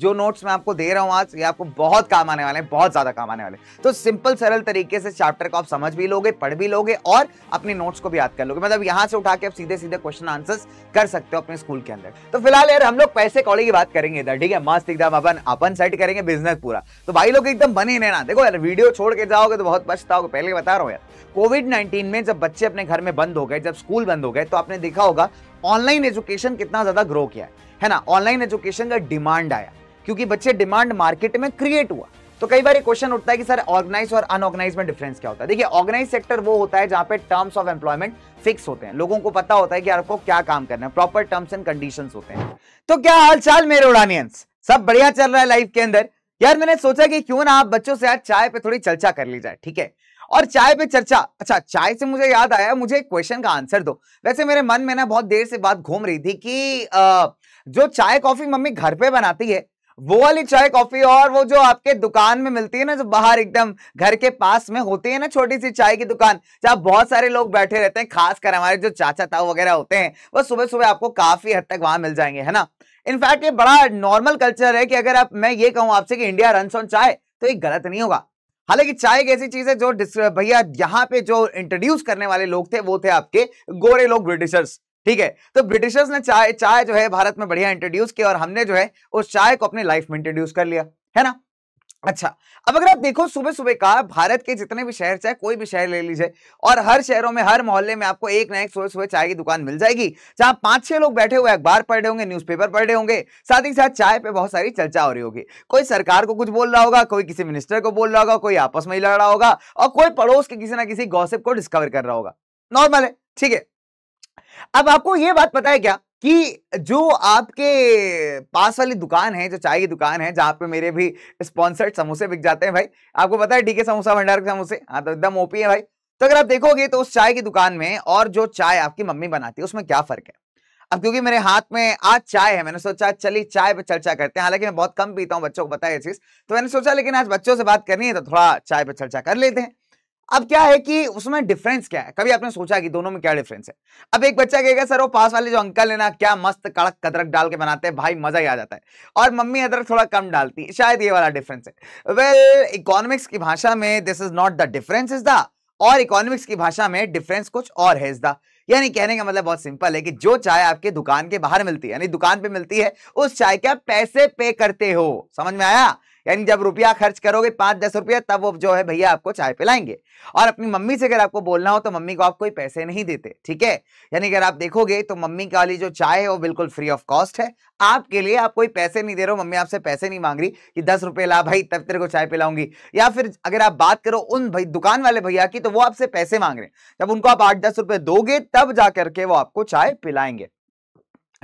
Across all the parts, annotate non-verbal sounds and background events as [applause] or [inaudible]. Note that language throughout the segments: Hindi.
जो नोट्स मैं आपको दे रहा हूँ आज ये आपको बहुत काम आने वाले हैं बहुत ज़्यादा काम आने वाले तो सिंपल सरल तरीके से चैप्टर को आप समझ भी लोगे पढ़ भी लोगे और अपने नोट्स को भी याद कर लोगे मतलब यहाँ से उठा के आप सीधे सीधे क्वेश्चन आंसर्स कर सकते हो अपने स्कूल के अंदर तो फिलहाल यार हम लोग पैसे कौड़ी की बात करेंगे इधर ठीक है मस्त एकदम अपन अपन सेट करेंगे बिजनेस पूरा तो भाई लोग एकदम बने रहना देखो यार वीडियो छोड़ के जाओगे तो बहुत पछताओगे पहले बता रहा हूँ यार कोविड नाइन्टीन में जब बच्चे अपने घर में बंद हो गए जब स्कूल बंद हो गए तो आपने देखा होगा ऑनलाइन एजुकेशन कितना ज्यादा ग्रो किया है ना ऑनलाइन एजुकेशन का डिमांड आया क्योंकि बच्चे डिमांड मार्केट में क्रिएट हुआ तो कई बार क्वेश्चन उठता है कि सर ऑर्गेनाइज और अनऑर्गेनाइज में डिफरेंस क्या होता है देखिए ऑर्गेनाइज सेक्टर वो होता है जहां पे टर्म्स ऑफ एम्प्लॉयमेंट फिक्स होते हैं लोगों को पता होता है कि आपको क्या काम करना है प्रॉपर टर्म्स एंड कंडीशंस होते हैं तो क्या हाल चाल मेरे उड़ानियंस सब बढ़िया चल रहा है लाइफ के अंदर यार मैंने सोचा कि क्यों ना आप बच्चों से आज चाय पे थोड़ी चर्चा कर ली जाए ठीक है और चाय पे चर्चा अच्छा चाय से मुझे याद आया मुझे एक क्वेश्चन का आंसर दो वैसे मेरे मन में ना बहुत देर से बात घूम रही थी कि आ, जो चाय कॉफी मम्मी घर पे बनाती है वो वाली चाय कॉफी और वो जो आपके दुकान में मिलती है ना जो बाहर एकदम घर के पास में होती है ना छोटी सी चाय की दुकान जहाँ बहुत सारे लोग बैठे रहते हैं खासकर हमारे जो चाचा ताऊ वगैरह होते हैं वो सुबह सुबह आपको काफी हद तक वहां मिल जाएंगे है ना इनफैक्ट ये बड़ा नॉर्मल कल्चर है कि अगर आप मैं ये कहूँ आपसे कि इंडिया रन ऑन चाय तो ये गलत नहीं होगा हालांकि चाय एक ऐसी चीज है जो भैया यहाँ पे जो इंट्रोड्यूस करने वाले लोग थे वो थे आपके गोरे लोग ब्रिटिशर्स ठीक है तो ब्रिटिशर्स ने चाय चाय जो है भारत में बढ़िया इंट्रोड्यूस किया और हमने जो है उस चाय को अपने लाइफ में इंट्रोड्यूस कर लिया है ना अच्छा अब अगर आप देखो सुबह सुबह का भारत के जितने भी शहर चाहे कोई भी शहर ले लीजिए और हर शहरों में हर मोहल्ले में आपको एक ना एक सुबह सुबह चाय की दुकान मिल जाएगी जहां पांच छह लोग बैठे हुए अखबार पढ़ रहे होंगे न्यूज़पेपर पढ़ रहे होंगे साथ ही साथ चाय पे बहुत सारी चर्चा हो रही होगी कोई सरकार को कुछ बोल रहा होगा कोई किसी मिनिस्टर को बोल रहा होगा कोई आपस में ही लड़ रहा होगा और कोई पड़ोस के किसी ना किसी गॉसिप को डिस्कवर कर रहा होगा नॉर्मल है ठीक है अब आपको ये बात पता है क्या कि जो आपके पास वाली दुकान है जो चाय की दुकान है जहाँ पे मेरे भी स्पॉन्सर्ड समोसे बिक जाते हैं भाई आपको पता है डीके समोसा भंडार के समोसे हाँ तो एकदम ओपी है भाई तो अगर आप देखोगे तो उस चाय की दुकान में और जो चाय आपकी मम्मी बनाती है उसमें क्या फर्क है अब क्योंकि मेरे हाथ में आज चाय है मैंने सोचा चलिए चाय पर चर्चा करते हैं हालांकि मैं बहुत कम पीता हूँ बच्चों को पता है चीज तो मैंने सोचा लेकिन आज बच्चों से बात करनी है तो थोड़ा चाय पर चर्चा कर लेते हैं अब क्या है कि उसमें डिफरेंस क्या है कभी आपने सोचा कि दोनों में क्या डिफरेंस है अब एक बच्चा कहेगा सर वो पास वाले जो अंकल है ना क्या मस्त कड़क कदरक डाल के बनाते हैं भाई मजा ही आ जाता है और मम्मी अदरक थोड़ा कम डालती है शायद ये वाला डिफरेंस है वेल इकोनॉमिक्स की भाषा में this is not the difference is the और इकोनॉमिक्स की भाषा में डिफरेंस कुछ और है इस दा यानी कहने का मतलब बहुत सिंपल है कि जो चाय आपके दुकान के बाहर मिलती है यानी दुकान पे मिलती है उस चाय के आप पैसे पे करते हो समझ में आया यानी जब रुपया खर्च करोगे पाँच दस रुपया तब वो जो है भैया आपको चाय पिलाएंगे और अपनी मम्मी से अगर आपको बोलना हो तो मम्मी को आप कोई पैसे नहीं देते ठीक है यानी अगर आप देखोगे तो मम्मी का वाली जो चाय है वो बिल्कुल फ्री ऑफ कॉस्ट है आपके लिए आप कोई पैसे नहीं दे रहे हो मम्मी आपसे पैसे नहीं मांग रही कि दस रुपये ला भाई तब तेरे को चाय पिलाऊंगी या फिर अगर आप बात करो उन भाई दुकान वाले भैया की तो वो आपसे पैसे मांग रहे हैं जब उनको आप आठ दस रुपये दोगे तब जा करके वो आपको चाय पिलाएंगे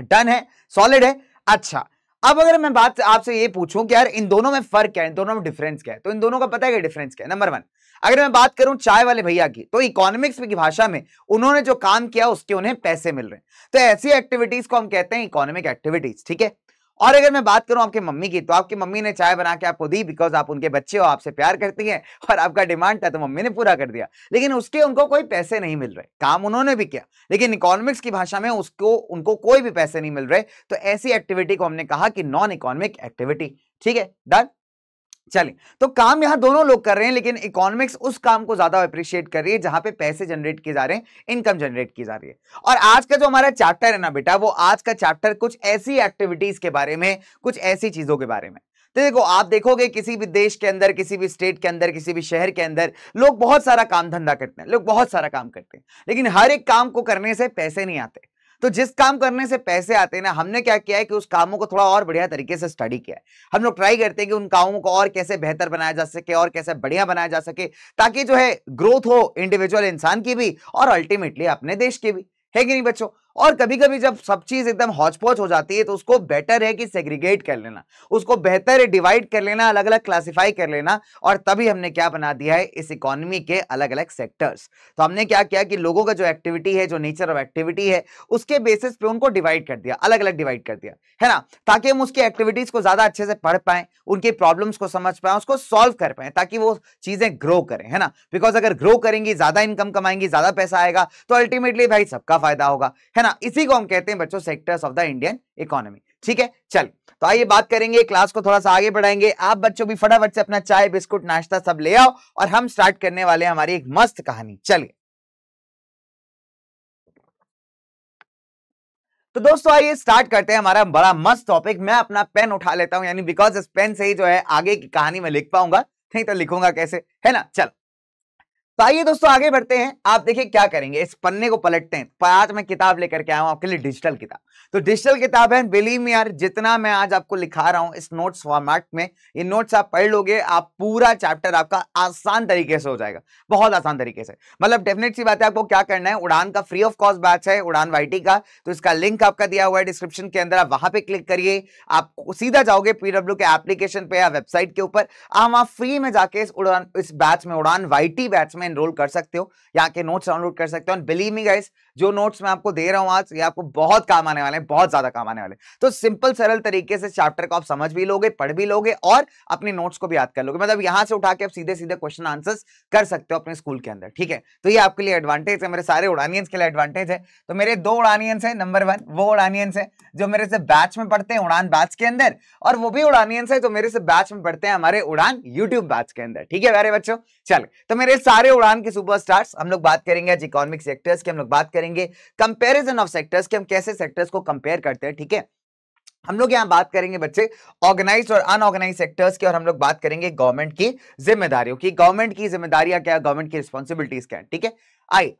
डन है सॉलिड है अच्छा अब अगर मैं बात आपसे ये पूछूं कि यार इन दोनों में फर्क क्या है इन दोनों में डिफरेंस क्या है तो इन दोनों का पता है डिफरेंस क्या है नंबर वन अगर मैं बात करूं चाय वाले भैया की तो इकोनॉमिक्स की भाषा में उन्होंने जो काम किया उसके उन्हें पैसे मिल रहे हैं तो ऐसी एक्टिविटीज को हम कहते हैं इकोनॉमिक एक्टिविटीज ठीक है और अगर मैं बात करूं आपके मम्मी की तो आपकी मम्मी ने चाय बना के आपको दी बिकॉज आप उनके बच्चे हो आपसे प्यार करती हैं और आपका डिमांड था तो मम्मी ने पूरा कर दिया लेकिन उसके उनको कोई पैसे नहीं मिल रहे काम उन्होंने भी किया लेकिन इकोनॉमिक्स की भाषा में उसको उनको कोई भी पैसे नहीं मिल रहे तो ऐसी एक्टिविटी को हमने कहा कि नॉन इकोनॉमिक एक्टिविटी ठीक है डन चलिए तो काम यहां दोनों लोग कर रहे हैं लेकिन इकोनॉमिक्स उस काम को ज्यादा अप्रिशिएट कर रही है जहां पे पैसे जनरेट किए जा रहे हैं इनकम जनरेट की जा रही है और आज का जो हमारा चैप्टर है ना बेटा वो आज का चैप्टर कुछ ऐसी एक्टिविटीज के बारे में कुछ ऐसी चीजों के बारे में तो देखो आप देखोगे किसी भी देश के अंदर किसी भी स्टेट के अंदर किसी भी शहर के अंदर लोग बहुत सारा काम धंधा करते हैं लोग बहुत सारा काम करते हैं लेकिन हर एक काम को करने से पैसे नहीं आते तो जिस काम करने से पैसे आते हैं ना हमने क्या किया है कि उस कामों को थोड़ा और बढ़िया तरीके से स्टडी किया है हम लोग ट्राई करते हैं कि उन कामों को और कैसे बेहतर बनाया जा सके और कैसे बढ़िया बनाया जा सके ताकि जो है ग्रोथ हो इंडिविजुअल इंसान की भी और अल्टीमेटली अपने देश की भी है कि नहीं बच्चों और कभी कभी जब सब चीज एकदम हौचपौच हो जाती है तो उसको बेटर है कि सेग्रीगेट कर लेना उसको बेहतर है डिवाइड कर लेना अलग अलग क्लासिफाई कर लेना और तभी हमने क्या बना दिया है इस इकोनॉमी के अलग अलग सेक्टर्स तो हमने क्या किया कि लोगों का जो एक्टिविटी है जो नेचर ऑफ एक्टिविटी है उसके बेसिस पे उनको डिवाइड कर दिया अलग अलग डिवाइड कर दिया है ना ताकि हम उसकी एक्टिविटीज को ज्यादा अच्छे से पढ़ पाए उनकी प्रॉब्लम्स को समझ पाए उसको सॉल्व कर पाए ताकि वो चीजें ग्रो करें है ना बिकॉज अगर ग्रो करेंगी ज्यादा इनकम कमाएंगी ज्यादा पैसा आएगा तो अल्टीमेटली भाई सबका फायदा होगा है है ना इसी को हम कहते हैं बच्चों sectors of the Indian economy ठीक है चल तो आइए बात करेंगे क्लास को थोड़ा सा आगे बढ़ाएंगे आप बच्चों भी फटाफट से अपना चाय बिस्कुट नाश्ता सब ले आओ और हम स्टार्ट करने वाले हैं हमारी एक मस्त कहानी चलिए तो दोस्तों आइए स्टार्ट करते हैं हमारा बड़ा मस्त टॉपिक मैं अपना पेन उठा लेता हूं यानी बिकॉज इस पेन से ही जो है आगे की कहानी में लिख पाऊंगा नहीं तो लिखूंगा कैसे है ना चलो तो आइए दोस्तों आगे बढ़ते हैं आप देखिए क्या करेंगे इस पन्ने को पलटते हैं पांच तो में किताब लेकर के आया हूं आपके लिए डिजिटल किताब तो डिजिटल किताब है बिलीव यार जितना मैं आज आपको लिखा रहा हूं इस नोट्स फॉर्मेट में ये नोट्स आप पढ़ लोगे आप पूरा चैप्टर आपका आसान तरीके से हो जाएगा बहुत आसान तरीके से मतलब डेफिनेट सी बात है आपको क्या करना है उड़ान का फ्री ऑफ कॉस्ट बैच है उड़ान वाई का तो इसका लिंक आपका दिया हुआ है डिस्क्रिप्शन के अंदर आप वहां पर क्लिक करिए आप सीधा जाओगे पीडब्ल्यू के एप्लीकेशन पे या वेबसाइट के ऊपर आप वहाँ फ्री में जाके इस उड़ान इस बैच में उड़ान वाई बैच में एनरोल कर सकते हो यहाँ के नोट्स डाउनलोड कर सकते हो एंड बिलीव मी गाइस जो नोट्स मैं आपको दे रहा हूँ आज ये आपको बहुत काम आने वाले हैं बहुत ज्यादा काम आने वाले तो सिंपल सरल तरीके से चैप्टर को आप समझ भी लोगे पढ़ भी लोगे और अपने नोट्स को भी याद कर लोगे मतलब यहां से उठा के आप सीधे सीधे क्वेश्चन आंसर्स कर सकते हो अपने स्कूल के अंदर ठीक है तो ये आपके लिए एडवांटेज है मेरे सारे उड़ानियंस के लिए एडवांटेज है तो मेरे दो उड़ानियंस है नंबर वन वो उड़ानियंस है जो मेरे से बैच में पढ़ते हैं उड़ान बैच के अंदर और वो भी उड़ानियंस है जो मेरे से बैच में पढ़ते हैं हमारे उड़ान यूट्यूब बैच के अंदर ठीक है प्यारे बच्चों चल तो मेरे सारे उड़ान के सुपर हम लोग बात करेंगे आज इकोनॉमिक सेक्टर्स की हम लोग बात करेंगे कंपेरिजन ऑफ सेक्टर्स कि हम कैसे सेक्टर्स को कंपेयर करते हैं ठीक है हम लोग यहाँ बात करेंगे बच्चे ऑर्गेनाइज और अनऑर्गेनाइज सेक्टर्स की और हम लोग बात करेंगे गवर्नमेंट की जिम्मेदारियों की गवर्नमेंट की जिम्मेदारियां क्या गवर्नमेंट की रिस्पॉन्सिबिलिटीज क्या है ठीक है आई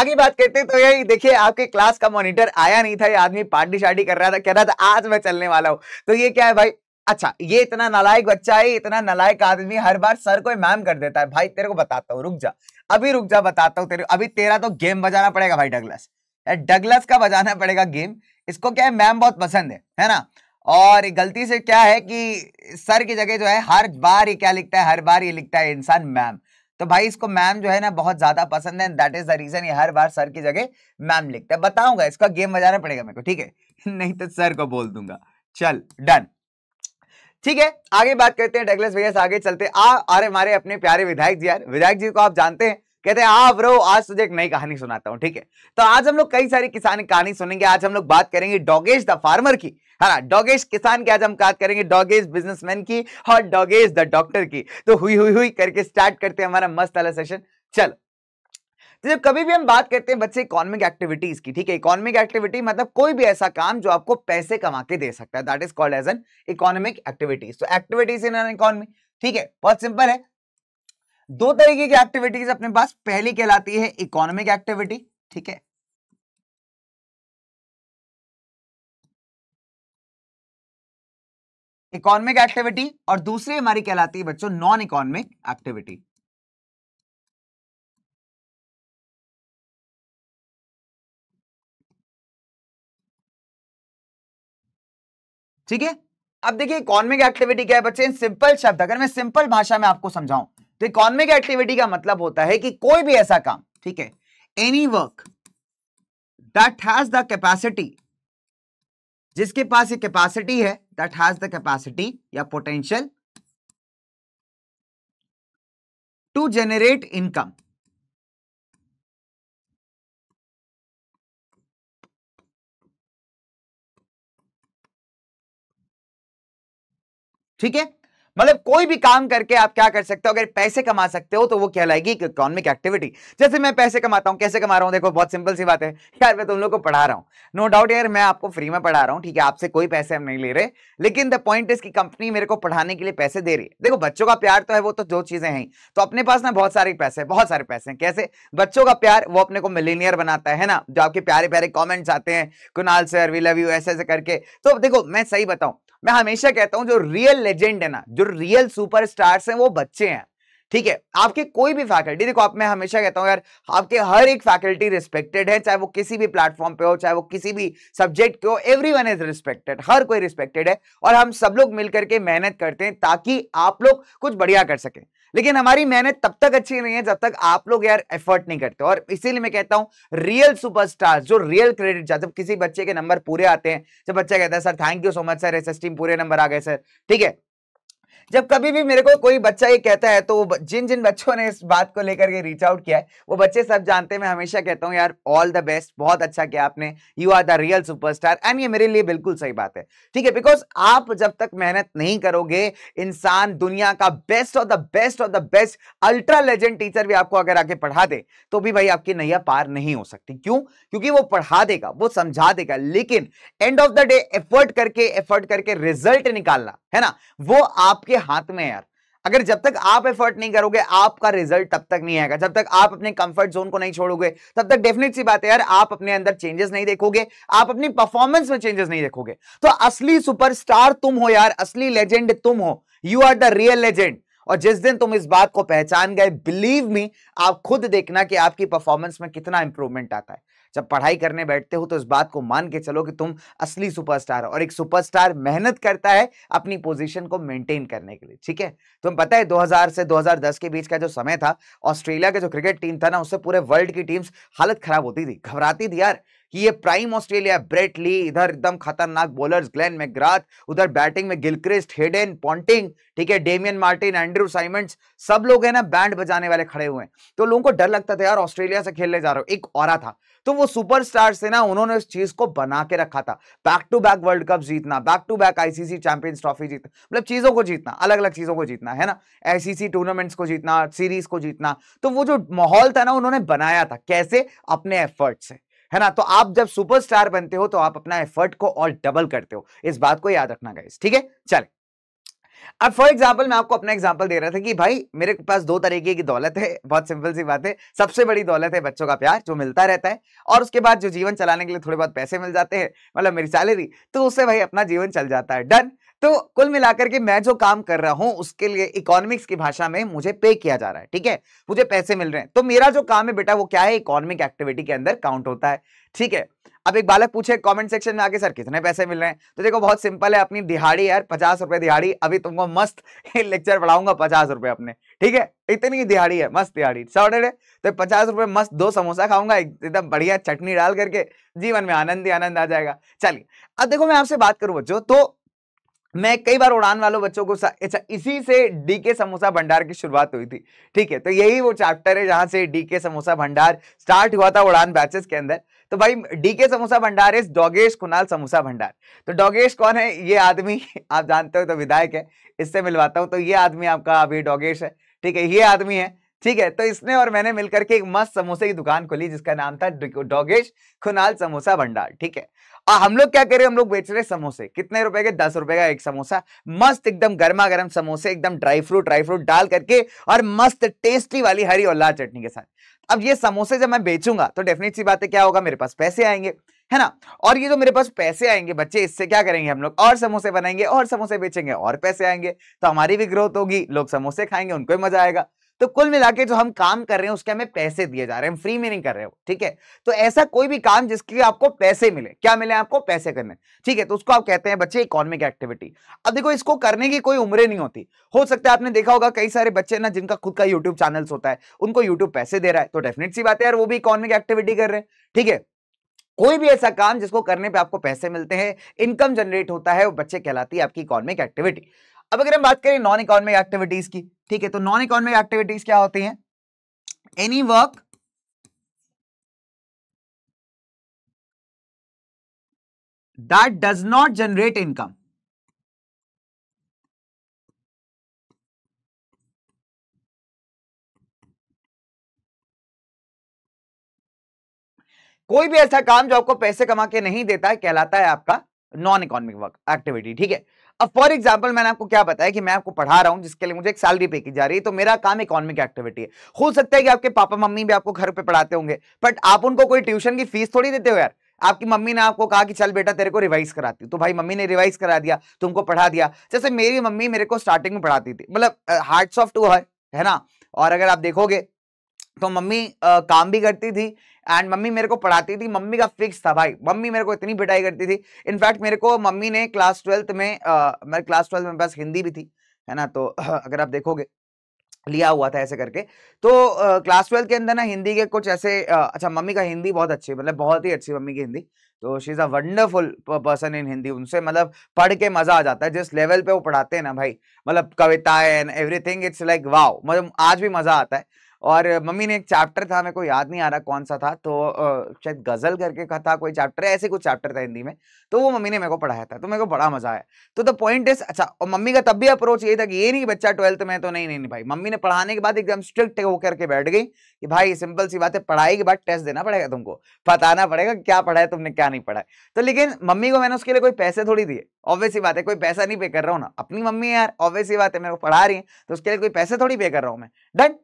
आगे बात करते हैं तो यही देखिए आपके क्लास का मॉनिटर आया नहीं था ये आदमी पार्टी शार्टी कर रहा था कह रहा था आज मैं चलने वाला हूं तो ये क्या है भाई अच्छा ये इतना नलायक बच्चा है इतना नलायक आदमी हर बार सर को मैम कर देता है भाई तेरे को बताता हूँ रुक जा अभी रुक जा बताता हूँ तेरे अभी तेरा तो गेम बजाना पड़ेगा भाई डगलस डगलस का बजाना पड़ेगा गेम इसको क्या है मैम बहुत पसंद है है ना और गलती से क्या है कि सर की जगह जो है हर बार ये क्या लिखता है हर बार ये लिखता है इंसान मैम तो भाई इसको मैम जो है ना बहुत ज्यादा पसंद है दैट इज द रीजन ये हर बार सर की जगह मैम लिखता है बताऊंगा इसका गेम बजाना पड़ेगा मेरे को ठीक है [laughs] नहीं तो सर को बोल दूंगा चल डन ठीक है आगे बात करते हैं डगलस भैया आगे चलते आ अरे हमारे अपने प्यारे विधायक जी यार विधायक जी को आप जानते हैं कहते हैं आप रो आज तुझे एक नई कहानी सुनाता हूँ ठीक है तो आज हम लोग कई सारी किसान कहानी सुनेंगे आज हम लोग बात करेंगे डोगेश द फार्मर की है हाँ ना डोगेश किसान की आज हम बात करेंगे डॉगेज बिजनेसमैन की और डोगेश द डॉक्टर की तो हुई हुई हुई करके स्टार्ट करते हैं हमारा मस्त वाला सेशन चलो तो जब कभी भी हम बात करते हैं बच्चे इकोनॉमिक एक्टिविटीज की ठीक है इकोनॉमिक एक्टिविटी मतलब कोई भी ऐसा काम जो आपको पैसे कमा के दे सकता है that is called as an economic activities तो एक्टिविटीज इन एन इकोनॉमी ठीक है बहुत सिंपल है दो तरीके की एक्टिविटीज अपने पास पहली कहलाती है इकोनॉमिक एक्टिविटी ठीक है इकोनॉमिक एक्टिविटी और दूसरी हमारी कहलाती है बच्चों नॉन इकोनॉमिक एक्टिविटी ठीक है अब देखिए इकोनॉमिक एक्टिविटी क्या है बच्चे सिंपल शब्द अगर मैं सिंपल भाषा में आपको समझाऊं तो इकोनॉमिक एक्टिविटी का मतलब होता है कि कोई भी ऐसा काम ठीक है any work that has the capacity जिसके पास ये कैपेसिटी है दैट हैज द कैपेसिटी या पोटेंशियल टू जेनरेट इनकम ठीक है मतलब कोई भी काम करके आप क्या कर सकते हो अगर पैसे कमा सकते हो तो वो कहलाएगी इकोनॉमिक एक्टिविटी जैसे मैं पैसे कमाता हूँ कैसे कमा रहा हूँ देखो बहुत सिंपल सी बात है यार मैं तुम तो लोग को पढ़ा रहा हूँ नो डाउट यार मैं आपको फ्री में पढ़ा रहा हूँ ठीक है आपसे कोई पैसे हम नहीं ले रहे लेकिन द पॉइंट इज की कंपनी मेरे को पढ़ाने के लिए पैसे दे रही है देखो बच्चों का प्यार तो है वो तो जो चीजें हैं तो अपने पास ना बहुत सारे पैसे बहुत सारे पैसे हैं कैसे बच्चों का प्यार वो अपने को मिलीनियर बनाता है ना जो आपके प्यारे प्यारे कॉमेंट्स आते हैं Kunal sir we love you ऐसे ऐसे करके तो देखो मैं सही बताऊँ मैं हमेशा कहता हूं जो रियल लेजेंड है ना जो रियल सुपर स्टार्स है वो बच्चे हैं ठीक है आपके कोई भी फैकल्टी देखो आप मैं हमेशा कहता हूं यार आपके हर एक फैकल्टी रिस्पेक्टेड है चाहे वो किसी भी प्लेटफॉर्म पे हो चाहे वो किसी भी सब्जेक्ट पे हो एवरी वन इज रिस्पेक्टेड हर कोई रिस्पेक्टेड है और हम सब लोग मिलकर के मेहनत करते हैं ताकि आप लोग कुछ बढ़िया कर सकें लेकिन हमारी मेहनत तब तक अच्छी नहीं है जब तक आप लोग यार एफर्ट नहीं करते और इसीलिए मैं कहता हूं रियल सुपरस्टार जो रियल क्रेडिट जब किसी बच्चे के नंबर पूरे आते हैं जब बच्चा कहता है sir thank you so much sir एस पूरे नंबर आ गए सर ठीक है जब कभी भी मेरे को कोई बच्चा ये कहता है तो जिन जिन बच्चों ने इस बात को लेकर के रीच आउट किया है वो बच्चे सब जानते हैं मैं हमेशा कहता हूँ यार ऑल द बेस्ट बहुत अच्छा किया आपने you are the real superstar and ये मेरे लिए बिल्कुल सही बात है ठीक है बिकॉज आप जब तक मेहनत नहीं करोगे इंसान दुनिया का best of the best of the best ultra legend teacher भी आपको अगर आगे पढ़ा दे तो भी भाई आपकी नैया पार नहीं हो सकती क्यों क्योंकि वो पढ़ा देगा वो समझा देगा लेकिन end of the day effort करके एफर्ट करके रिजल्ट निकालना है ना वो आपके आपके हाथ में यार अगर जब तक आप एफर्ट नहीं करोगे आपका रिजल्ट तब तक नहीं आएगा जब तक आप अपने कंफर्ट जोन को नहीं छोड़ोगे तब तक डेफिनेट सी बात है यार आप अपने अंदर चेंजेस नहीं देखोगे आप अपनी परफॉर्मेंस में चेंजेस नहीं देखोगे तो असली सुपरस्टार तुम हो यार असली लेजेंड तुम हो you are the real legend और जिस दिन तुम इस बात को पहचान गए बिलीव मी आप खुद देखना कि आपकी परफॉर्मेंस में कितना इंप्रूवमेंट आता है जब पढ़ाई करने बैठते हो तो इस बात को मान के चलो कि तुम असली सुपरस्टार हो और एक सुपरस्टार मेहनत करता है अपनी पोजीशन को मेंटेन करने के लिए ठीक है तुम पता है 2000 से 2010 के बीच का जो समय था ऑस्ट्रेलिया के जो क्रिकेट टीम था ना उससे पूरे वर्ल्ड की टीम्स हालत खराब होती थी घबराती थी यार कि ये प्राइम ऑस्ट्रेलिया ब्रेट ली इधर एकदम खतरनाक बॉलर्स ग्लेन मैग्राथ उधर बैटिंग में गिलक्रिस्ट हेडन पॉन्टिंग ठीक है डेमियन मार्टिन एंड्रू साइमंड्स सब लोग है ना बैंड बजाने वाले खड़े हुए तो लोगों को डर लगता था यार ऑस्ट्रेलिया से खेलने जा रहा हो एक और था तो वो सुपरस्टार्स थे ना उन्होंने उस चीज को बना के रखा था back to back world cup जीतना back to back ICC champions trophy जीतना मतलब चीजों को जीतना अलग अलग चीजों को जीतना है ना आईसीसी टूर्नामेंट्स को जीतना सीरीज को जीतना तो वो जो माहौल था ना उन्होंने बनाया था कैसे अपने एफर्ट से है ना तो आप जब सुपरस्टार बनते हो तो आप अपना एफर्ट को और डबल करते हो इस बात को याद रखना गाइस ठीक है चले अब फॉर एग्जाम्पल मैं आपको अपना एग्जाम्पल दे रहा था कि भाई मेरे पास दो तरीके की दौलत है बहुत सिंपल सी बात है सबसे बड़ी दौलत है बच्चों का प्यार जो मिलता रहता है और उसके बाद जो जीवन चलाने के लिए थोड़े बहुत पैसे मिल जाते हैं मतलब मेरी सैलरी तो उससे भाई अपना जीवन चल जाता है डन तो कुल मिलाकर के मैं जो काम कर रहा हूं उसके लिए इकोनॉमिक्स की भाषा में मुझे पे किया जा रहा है ठीक है मुझे पैसे मिल रहे हैं तो मेरा जो काम है बेटा वो क्या है इकोनॉमिक एक्टिविटी के अंदर काउंट होता है ठीक है अब एक बालक पूछे कमेंट सेक्शन में आके सर कितने पैसे मिल रहे हैं तो देखो बहुत सिंपल है अपनी दिहाड़ी यार पचास रुपए दिहाड़ी अभी तुमको मस्त लेक्चर [laughs] पढ़ाऊंगा पचास रुपए अपने ठीक है इतनी ही दिहाड़ी है मस्त दिहाड़ी सॉर्टेड है तो पचास रुपए मस्त दो समोसा खाऊंगा एकदम बढ़िया चटनी डाल करके जीवन में आनंद ही आनंद आ जाएगा चलिए अब देखो मैं आपसे बात करूँ बच्चों तो मैं कई बार उड़ान वालों बच्चों को अच्छा इसी से डी के समोसा भंडार की शुरुआत हुई थी ठीक है तो यही वो चैप्टर है जहां से डी के समोसा भंडार स्टार्ट हुआ था उड़ान बैचेस के अंदर तो भाई डी के समोसा भंडार इस डोगेश कुनाल समोसा भंडार तो डोगेश कौन है ये आदमी आप जानते हो तो विधायक है इससे मिलवाता हूँ तो ये आदमी आपका अभी डोगेश है ठीक है ये आदमी है ठीक है तो इसने और मैंने मिलकर के एक मस्त समोसे की दुकान खोली जिसका नाम था डोगेश खुनाल समोसा भंडार ठीक है और हम लोग क्या करें हम लोग बेच रहे समोसे कितने रुपए के दस रुपए का एक समोसा मस्त एकदम गर्मा गर्म समोसे एकदम ड्राई फ्रूट ड्राई फ्रूट डाल करके और मस्त टेस्टी वाली हरी और लाल चटनी के साथ अब ये समोसे जब मैं बेचूंगा तो डेफिनेट सी बात है क्या होगा मेरे पास पैसे आएंगे है ना और ये जो मेरे पास पैसे आएंगे बच्चे इससे क्या करेंगे हम लोग और समोसे बनाएंगे और समोसे बेचेंगे और पैसे आएंगे तो हमारी भी ग्रोथ होगी लोग समोसे खाएंगे उनको भी मजा आएगा तो कुल मिला के जो हम काम कर रहे हैं उसके हमें पैसे दिए जा रहे हैं हम फ्री में नहीं कर रहे हो ठीक है तो ऐसा कोई भी काम जिसके आपको पैसे मिले क्या मिले आपको पैसे करने ठीक है तो उसको आप कहते हैं बच्चे इकोनॉमिक एक्टिविटी अब देखो इसको करने की कोई उम्र नहीं होती हो सकता है आपने देखा होगा कई सारे बच्चे ना जिनका खुद का यूट्यूब चैनल होता है उनको यूट्यूब पैसे दे रहा है तो डेफिनेट सी बात है यार वो भी इकोनॉमिक एक्टिविटी कर रहे हैं ठीक है कोई भी ऐसा काम जिसको करने पर आपको पैसे मिलते हैं इनकम जनरेट होता है वो बच्चे कहलाती है आपकी इकोनॉमिक एक्टिविटी अब अगर हम बात करें नॉन इकोनॉमिक एक्टिविटीज की ठीक है तो नॉन इकोनॉमिक एक्टिविटीज क्या होती हैं any work that does not generate income कोई भी ऐसा काम जो आपको पैसे कमा के नहीं देता है कहलाता है आपका नॉन इकोनॉमिक वर्क एक्टिविटी ठीक है अब फॉर एग्जाम्पल मैंने आपको क्या बताया कि मैं आपको पढ़ा रहा हूँ जिसके लिए मुझे एक सैलरी पे की जा रही है तो मेरा काम इकोनॉमिक एक्टिविटी है हो सकता है कि आपके पापा मम्मी भी आपको घर पे पढ़ाते होंगे बट आप उनको कोई ट्यूशन की फीस थोड़ी देते हो यार आपकी मम्मी ने आपको कहा कि चल बेटा तेरे को रिवाइज कराती तो भाई मम्मी ने रिवाइज करा दिया तुमको पढ़ा दिया जैसे मेरी मम्मी मेरे को स्टार्टिंग में पढ़ाती थी मतलब हार्ट सॉफ्ट टू हर है ना और अगर आप देखोगे तो मम्मी आ, काम भी करती थी एंड मम्मी मेरे को पढ़ाती थी मम्मी का फिक्स था भाई मम्मी मेरे को इतनी पिटाई करती थी इनफैक्ट मेरे को मम्मी ने क्लास ट्वेल्थ में आ, मेरे क्लास ट्वेल्थ में पास हिंदी भी थी है ना तो [clears throat] अगर आप देखोगे लिया हुआ था ऐसे करके तो क्लास ट्वेल्थ के अंदर ना हिंदी के कुछ ऐसे आ, अच्छा मम्मी का हिंदी बहुत अच्छी मतलब बहुत ही अच्छी मम्मी की हिंदी तो she is a wonderful person in Hindi उनसे मतलब पढ़ के मजा आ जाता है जिस लेवल पे वो पढ़ाते हैं ना भाई मतलब कविताएं and everything it's like wow मतलब आज भी मजा आता है और मम्मी ने एक चैप्टर था मेरे को याद नहीं आ रहा कौन सा था तो शायद गज़ल करके का था कोई चैप्टर ऐसे कुछ चैप्टर था हिंदी में तो वो मम्मी ने मेरे को पढ़ाया था तो मेरे को बड़ा मज़ा आया तो द पॉइंट इज अच्छा और मम्मी का तब भी अप्रोच ये था कि ये नहीं बच्चा ट्वेल्थ में तो नहीं नहीं नहीं भाई मम्मी ने पढ़ाने के बाद एकदम स्ट्रिक्ट होकर के बैठ गई कि भाई सिंपल सी बात है पढ़ाई के बाद टेस्ट देना पड़ेगा तुमको बताना पड़ेगा क्या पढ़ा है तुमने क्या नहीं पढ़ा है तो लेकिन मम्मी को मैंने उसके लिए कोई पैसे थोड़ी दिए ऑब्वियस बात है कोई पैसा नहीं पे कर रहा हूँ ना अपनी मम्मी यार ऑब्वियस ही बात है मेरे को पढ़ा रही है तो उसके लिए कोई पैसे थोड़ी पे कर रहा हूँ मैं डन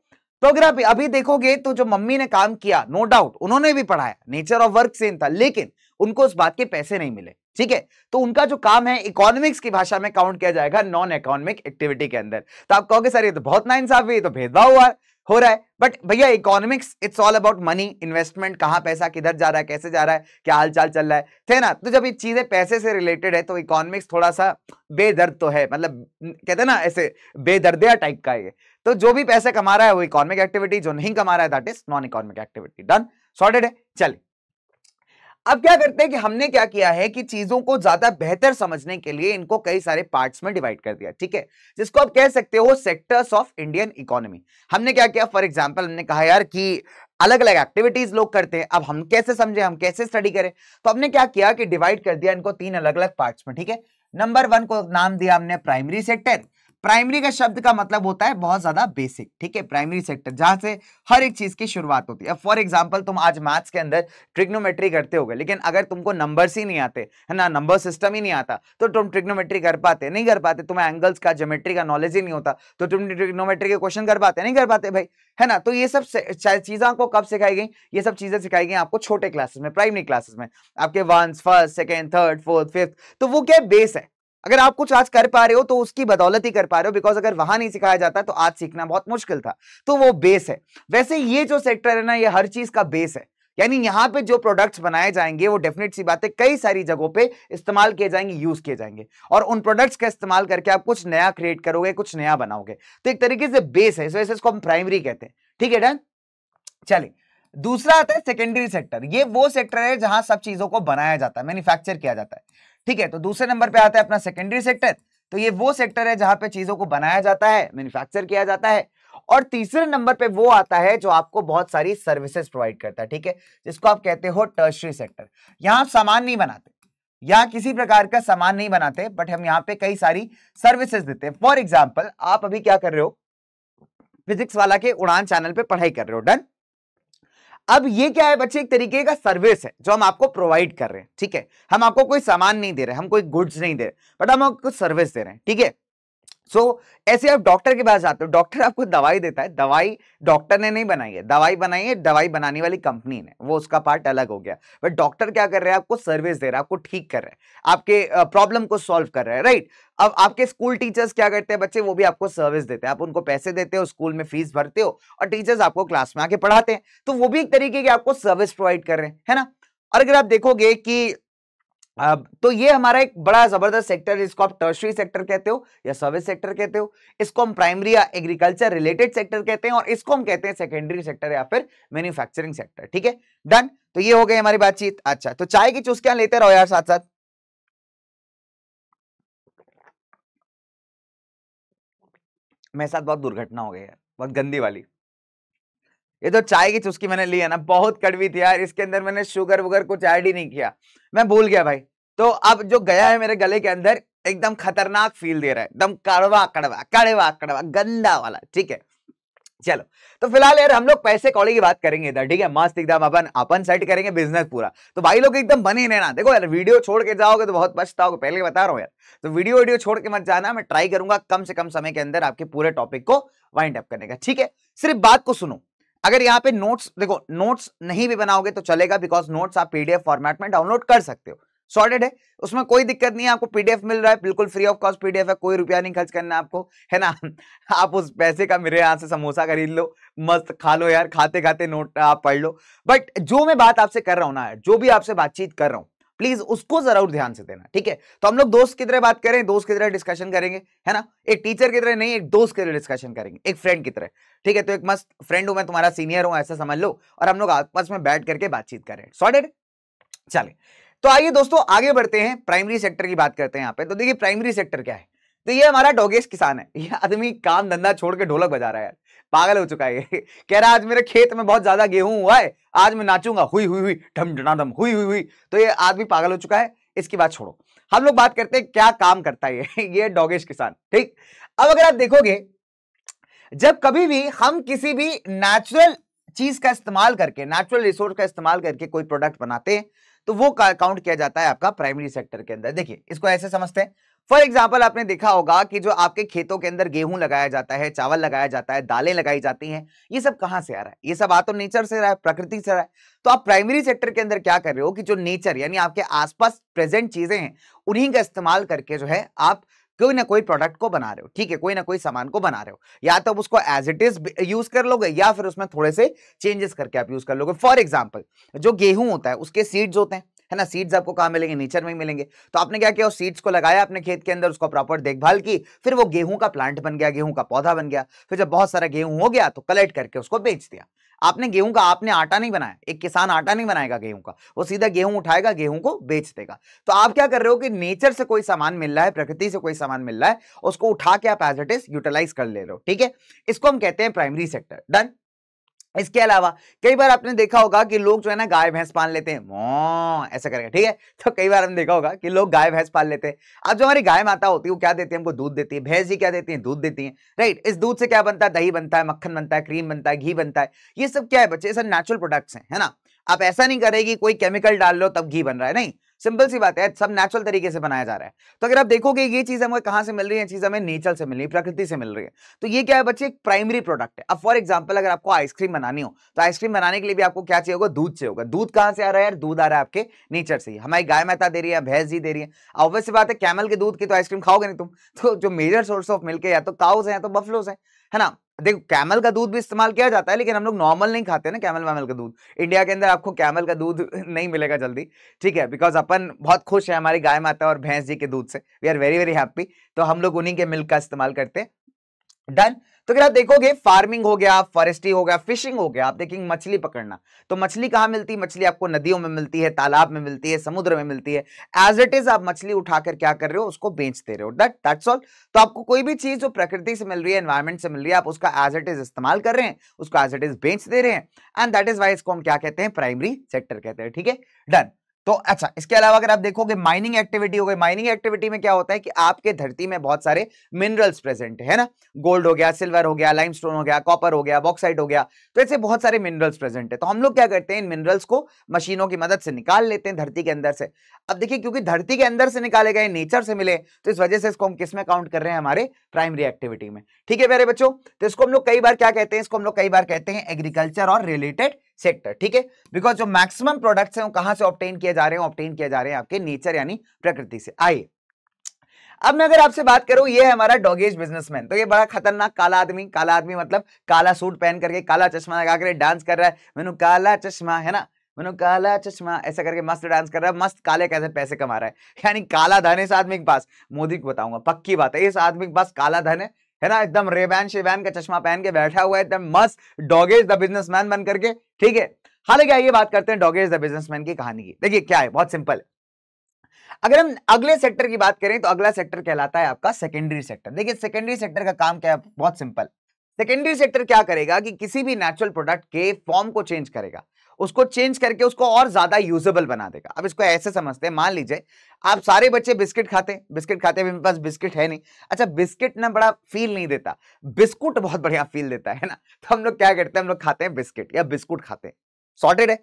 तो अगर आप अभी देखोगे तो जो मम्मी ने काम किया नो डाउट उन्होंने भी पढ़ाया नेचर ऑफ वर्क सेम था लेकिन उनको उस बात के पैसे नहीं मिले ठीक है तो उनका जो काम है इकोनॉमिक्स की भाषा में काउंट किया जाएगा नॉन इकोनॉमिक एक्टिविटी के अंदर तो आप कहोगे सर ये तो बहुत नाइंसाफी ये तो भेदभाव हुआ हो रहा है बट भैया economics it's all about money investment कहाँ पैसा किधर जा रहा है कैसे जा रहा है क्या हाल चाल चल रहा है थे ना तो जब ये चीजें पैसे से रिलेटेड है तो इकोनॉमिक्स थोड़ा सा बेदर्द तो है मतलब कहते हैं ना ऐसे बेदर्दिया टाइप का ये तो जो भी पैसे कमा रहा है वो इकोनॉमिक एक्टिविटी जो नहीं कमा रहा है that is non economic activity done sorted है चलिए अब क्या करते हैं कि हमने क्या किया है कि चीजों को ज्यादा बेहतर समझने के लिए इनको कई सारे पार्ट्स में डिवाइड कर दिया ठीक है जिसको आप कह सकते हो सेक्टर्स ऑफ इंडियन इकोनॉमी हमने क्या किया फॉर एग्जाम्पल हमने कहा यार कि अलग अलग एक्टिविटीज लोग करते हैं अब हम कैसे समझे हम कैसे स्टडी करें तो हमने क्या किया कि डिवाइड कर दिया इनको तीन अलग अलग पार्ट में ठीक है नंबर वन को नाम दिया हमने प्राइमरी सेक्टर प्राइमरी का शब्द का मतलब होता है बहुत ज्यादा बेसिक ठीक है प्राइमरी सेक्टर जहां से हर एक चीज की शुरुआत होती है फॉर एग्जाम्पल तुम आज मैथ्स के अंदर ट्रिग्नोमेट्री करते हो लेकिन अगर तुमको नंबर्स ही नहीं आते है ना नंबर सिस्टम ही नहीं आता तो तुम ट्रिग्नोमेट्री कर पाते नहीं कर पाते तुम्हें एंगल्स का जोमेट्री का नॉलेज ही नहीं होता तो तुम ट्रिग्नोमेट्री के क्वेश्चन कर पाते नहीं कर पाते भाई है ना तो ये सब चीजें आपको कब सिखाई गई ये सब चीजें सिखाई गई आपको छोटे क्लासेस में प्राइमरी क्लासेस में आपके one first second third fourth fifth तो वो क्या बेस है अगर आप कुछ आज कर पा रहे हो तो उसकी बदौलत ही कर पा रहे हो बिकॉज अगर वहां नहीं सिखाया जाता तो आज सीखना बहुत मुश्किल था तो वो बेस है वैसे ये जो सेक्टर है ना ये हर चीज का बेस है यानी यहाँ पे जो प्रोडक्ट्स बनाए जाएंगे वो डेफिनेट सी बात है कई सारी जगहों पे इस्तेमाल किए जाएंगे यूज किए जाएंगे और उन प्रोडक्ट्स का इस्तेमाल करके आप कुछ नया क्रिएट करोगे कुछ नया बनाओगे तो एक तरीके से बेस है इस वजह से इसको हम प्राइमरी कहते हैं ठीक है डन चलिए दूसरा आता है सेकेंडरी सेक्टर ये वो सेक्टर है जहां सब चीजों को बनाया जाता है मैन्युफैक्चर किया जाता है ठीक है तो दूसरे नंबर पे आता है अपना सेकेंडरी सेक्टर तो ये वो सेक्टर है जहां पे चीजों को बनाया जाता है मैन्युफैक्चर किया जाता है और तीसरे नंबर पे वो आता है जो आपको बहुत सारी सर्विसेज प्रोवाइड करता है ठीक है जिसको आप कहते हो टर्शरी सेक्टर यहां सामान नहीं बनाते यहां किसी प्रकार का सामान नहीं बनाते बट हम यहां पे कई सारी सर्विसेज देते हैं फॉर एग्जाम्पल आप अभी क्या कर रहे हो फिजिक्स वाला के उड़ान चैनल पर पढ़ाई कर रहे हो डन अब ये क्या है बच्चे एक तरीके का सर्विस है जो हम आपको प्रोवाइड कर रहे हैं ठीक है हम आपको कोई सामान नहीं दे रहे हम कोई गुड्स नहीं दे रहे बट हम आपको सर्विस दे रहे हैं ठीक है सो so, ऐसे आप डॉक्टर के पास जाते हो डॉक्टर आपको दवाई देता है दवाई डॉक्टर ने नहीं बनाई है दवाई बनाई है दवाई बनाने वाली कंपनी ने वो उसका पार्ट अलग हो गया बट डॉक्टर क्या कर रहा है आपको सर्विस दे रहा है आपको ठीक कर रहा है आपके प्रॉब्लम को सॉल्व कर रहा है राइट अब आपके स्कूल टीचर्स क्या करते हैं बच्चे वो भी आपको सर्विस देते हैं आप उनको पैसे देते हो स्कूल में फीस भरते हो और टीचर्स आपको क्लास में आके पढ़ाते हैं तो वो भी एक तरीके की आपको सर्विस प्रोवाइड कर रहे हैं है ना और अगर आप देखोगे कि तो ये हमारा एक बड़ा जबरदस्त सेक्टर जिसको आप टर्शरी सेक्टर कहते हो या सर्विस सेक्टर कहते हो इसको हम प्राइमरी या एग्रीकल्चर रिलेटेड सेक्टर कहते हैं और इसको हम कहते हैं सेकेंडरी सेक्टर या फिर मैन्युफैक्चरिंग सेक्टर ठीक है डन तो ये हो गई हमारी बातचीत अच्छा तो चाय की चुस्कियां लेते रहो यार साथ साथ मेरे साथ बहुत दुर्घटना हो गई यार बहुत गंदी वाली ये तो चाय की चुस्की मैंने ली है ना बहुत कड़वी थी यार इसके अंदर मैंने शुगर वुगर कुछ ऐड ही नहीं किया मैं भूल गया भाई तो अब जो गया है मेरे गले के अंदर एकदम खतरनाक फील दे रहा है एकदम कड़वा कड़वा कड़वा कड़वा गंदा वाला ठीक है चलो तो फिलहाल यार हम लोग पैसे कौड़ी की बात करेंगे इधर ठीक है मस्त एकदम अपन अपन सेट करेंगे बिजनेस पूरा तो भाई लोग एकदम बने रहना देखो यार वीडियो छोड़ के जाओगे तो बहुत पछताओगे पहले बता रहा हूँ यार तो वीडियो वीडियो छोड़ के मत जाना मैं ट्राई करूंगा कम से कम समय के अंदर आपके पूरे टॉपिक को वाइंड अप करने का ठीक है सिर्फ बात को सुनो अगर यहाँ पे नोट्स देखो नोट्स नहीं भी बनाओगे तो चलेगा बिकॉज नोट्स आप पीडीएफ फॉर्मेट में डाउनलोड कर सकते हो सॉर्टेड है उसमें कोई दिक्कत नहीं है आपको पीडीएफ मिल रहा है बिल्कुल फ्री ऑफ कॉस्ट पीडीएफ है कोई रुपया नहीं खर्च करना आपको है ना [laughs] आप उस पैसे का मेरे यहाँ से समोसा खरीद लो मस्त खा लो यार खाते खाते नोट आप पढ़ लो बट जो मैं बात आपसे कर रहा हूँ ना जो भी आपसे बातचीत कर रहा हूँ प्लीज उसको जरूर ध्यान से देना ठीक है तो हम लोग दोस्त की तरह बात करें दोस्त की तरह डिस्कशन करेंगे है ना एक टीचर की तरह नहीं एक दोस्त की तरह डिस्कशन करेंगे एक फ्रेंड की तरह ठीक है तो एक मस्त फ्रेंड हूं मैं तुम्हारा सीनियर हूं ऐसा समझ लो और हम लोग आपस में बैठ करके बातचीत करें सॉर्टेड चले तो आइए दोस्तों आगे बढ़ते हैं प्राइमरी सेक्टर की बात करते हैं यहाँ पे तो देखिए प्राइमरी सेक्टर क्या है तो ये हमारा डोगेश किसान है ये आदमी काम धंधा छोड़ के ढोलक बजा रहा है पागल हो चुका है कह रहा है आज मेरे खेत में बहुत ज्यादा गेहूं हुआ है आज मैं नाचूंगा हुई हुई हुई ढम ढम हुई हुई हुई तो ये आदमी पागल हो चुका है इसकी बात छोड़ो हम लोग बात करते हैं क्या काम करता है ये [laughs] ये डोगेश किसान ठीक अब अगर आप देखोगे जब कभी भी हम किसी भी नेचुरल चीज का इस्तेमाल करके नेचुरल रिसोर्स का इस्तेमाल करके कोई प्रोडक्ट बनाते हैं तो वो काउंट किया जाता है आपका प्राइमरी सेक्टर के अंदर देखिए इसको ऐसे समझते हैं फॉर एग्जाम्पल आपने देखा होगा कि जो आपके खेतों के अंदर गेहूं लगाया जाता है चावल लगाया जाता है दालें लगाई जाती हैं ये सब कहां से आ रहा है ये सब आ तो नेचर से रहा है प्रकृति से रहा है तो आप प्राइमरी सेक्टर के अंदर क्या कर रहे हो कि जो नेचर यानी आपके आसपास प्रेजेंट चीजें हैं उन्हीं का इस्तेमाल करके जो है आप कोई ना कोई प्रोडक्ट को बना रहे हो ठीक है कोई ना कोई सामान को बना रहे हो या तो आप उसको एज इट इज यूज कर लोगे या फिर उसमें थोड़े से चेंजेस करके आप यूज कर लोगे फॉर एग्जाम्पल जो गेहूं होता है उसके सीड्स होते हैं है ना सीड्स आपको कहाँ मिलेंगे नेचर में ही मिलेंगे तो आपने क्या किया सीड्स को लगाया अपने खेत के अंदर उसको प्रॉपर देखभाल की फिर वो गेहूं का प्लांट बन गया गेहूं का पौधा बन गया फिर जब बहुत सारा गेहूं हो गया तो कलेक्ट करके उसको बेच दिया आपने गेहूं का आपने आटा नहीं बनाया एक किसान आटा नहीं बनाएगा गेहूं का वो सीधा गेहूं उठाएगा गेहूं को बेच देगा तो आप क्या कर रहे हो कि नेचर से कोई सामान मिल रहा है प्रकृति से कोई सामान मिल रहा है उसको उठा के आप एज इट इज यूटिलाइज कर ले रहे हो ठीक है इसको हम कहते हैं प्राइमरी सेक्टर डन इसके अलावा कई बार आपने देखा होगा कि लोग जो है ना गाय भैंस पाल लेते हैं ऐसा करके ठीक है तो कई बार हमने देखा होगा कि लोग गाय भैंस पाल लेते हैं अब जो हमारी गाय माता होती है वो क्या देती है हमको दूध देती है भैंस जी क्या देती है दूध देती है राइट इस दूध से क्या बनता है दही बनता है मक्खन बनता है क्रीम बनता है घी बनता है ये सब क्या है बच्चे सब नेचुरल प्रोडक्ट्स है ना आप ऐसा नहीं करेगी कोई केमिकल डाल लो तब घी बन रहा है नहीं सिंपल सी बात है सब नेचुरल तरीके से बनाया जा रहा है तो अगर आप देखोगे ये चीज हमें कहां से मिल रही है चीज हमें नेचर से मिल रही है प्रकृति से मिल रही है तो ये क्या है बच्चे एक प्राइमरी प्रोडक्ट है अब फॉर एग्जाम्पल अगर आपको आइसक्रीम बनानी हो तो आइसक्रीम बनाने के लिए भी आपको क्या चाहिए होगा दूध से होगा दूध कहां से आ रहा है यार दूध आ रहा है आपके नेचर से हमारी गाय माता दे रही है भैंस जी दे रही है ऑब्वियस बात है कैमल के दूध की तो आइसक्रीम खाओगे नहीं तुम [laughs] तो जो मेजर सोर्स ऑफ मिल्क है या तो काउस है या तो बफलोस है है ना देखो कैमल का दूध भी इस्तेमाल किया जाता है लेकिन हम लोग नॉर्मल नहीं खाते ना कैमल वैमल का दूध इंडिया के अंदर आपको कैमल का दूध [laughs] नहीं मिलेगा जल्दी ठीक है बिकॉज अपन बहुत खुश है हमारी गाय माता और भैंस जी के दूध से we are very very happy तो हम लोग उन्हीं के मिल्क का इस्तेमाल करते हैं डन तो अगर आप देखोगे फार्मिंग हो गया फॉरेस्ट्री हो गया फिशिंग हो गया आप देखेंगे मछली पकड़ना तो मछली कहां मिलती है मछली आपको नदियों में मिलती है तालाब में मिलती है समुद्र में मिलती है एज इट इज आप मछली उठाकर क्या कर रहे हो उसको बेच दे रहे हो दैट दैट्स ऑल तो आपको कोई भी चीज जो प्रकृति से मिल रही है एनवायरमेंट से मिल रही है आप उसका एज इट इज इस्तेमाल कर रहे हैं उसको एज इट इज बेच दे रहे हैं एंड दैट इज वाई इसको हम क्या कहते हैं प्राइमरी सेक्टर कहते हैं ठीक है डन तो अच्छा इसके अलावा अगर आप देखोगे माइनिंग एक्टिविटी हो गई माइनिंग एक्टिविटी में क्या होता है कि आपके धरती में बहुत सारे मिनरल्स प्रेजेंट है ना गोल्ड हो गया सिल्वर हो गया लाइमस्टोन हो गया कॉपर हो गया बॉक्साइड हो गया तो ऐसे बहुत सारे मिनरल्स प्रेजेंट है तो हम लोग क्या करते हैं इन मिनरल्स को मशीनों की मदद से निकाल लेते हैं धरती के अंदर से अब देखिए क्योंकि धरती के अंदर से निकाले गए नेचर से मिले तो इस वजह से इसको हम किस में काउंट कर रहे हैं हमारे प्राइमरी एक्टिविटी में ठीक है मेरे बच्चों तो इसको हम लोग कई बार क्या कहते हैं इसको हम लोग कई बार कहते हैं एग्रीकल्चर और रिलेटेड सेक्टर ठीक है बिकॉज जो मैक्सिमम प्रोडक्ट्स हैं वो कहां से ऑप्टेन किए जा रहे हैं ऑप्टेन किए जा रहे हैं आपके नेचर यानी प्रकृति से आइए अब मैं अगर आपसे बात करूं ये है हमारा डॉगेज बिजनेसमैन तो ये बड़ा खतरनाक काला आदमी काला आदमी मतलब काला सूट पहन करके काला चश्मा लगा कर डांस कर रहा है मैनू काला चश्मा है ना मैनू काला चश्मा ऐसा करके मस्त डांस कर रहा है मस्त काले कैसे पैसे कमा रहा है यानी काला धन है इस आदमी के पास मोदी को बताऊंगा पक्की बात है इस आदमी के पास काला धन है है ना एकदम रेबैन शेबैन का चश्मा पहन के बैठा हुआ है एकदम मस्त डॉगेज द बिजनेसमैन बन करके ठीक है हालांकि आइए बात करते हैं डॉगेज द बिजनेसमैन की कहानी की देखिए क्या है बहुत सिंपल है अगर हम अगले सेक्टर की बात करें तो अगला सेक्टर कहलाता है आपका सेकेंडरी सेक्टर देखिए सेकेंडरी सेक्टर का काम क्या है बहुत सिंपल सेकेंडरी सेक्टर क्या करेगा कि किसी भी नेचुरल प्रोडक्ट के फॉर्म को चेंज करेगा उसको चेंज करके उसको और ज्यादा यूजेबल बना देगा अब इसको ऐसे समझते हैं मान लीजिए आप सारे बच्चे बिस्किट खाते हैं बिस्किट खाते हैं पास बिस्किट है नहीं अच्छा बिस्किट ना बड़ा फील नहीं देता बिस्कुट बहुत बढ़िया फील देता है ना तो हम लोग क्या करते हैं हम लोग खाते हैं बिस्किट या बिस्कुट खाते हैं सॉर्टेड है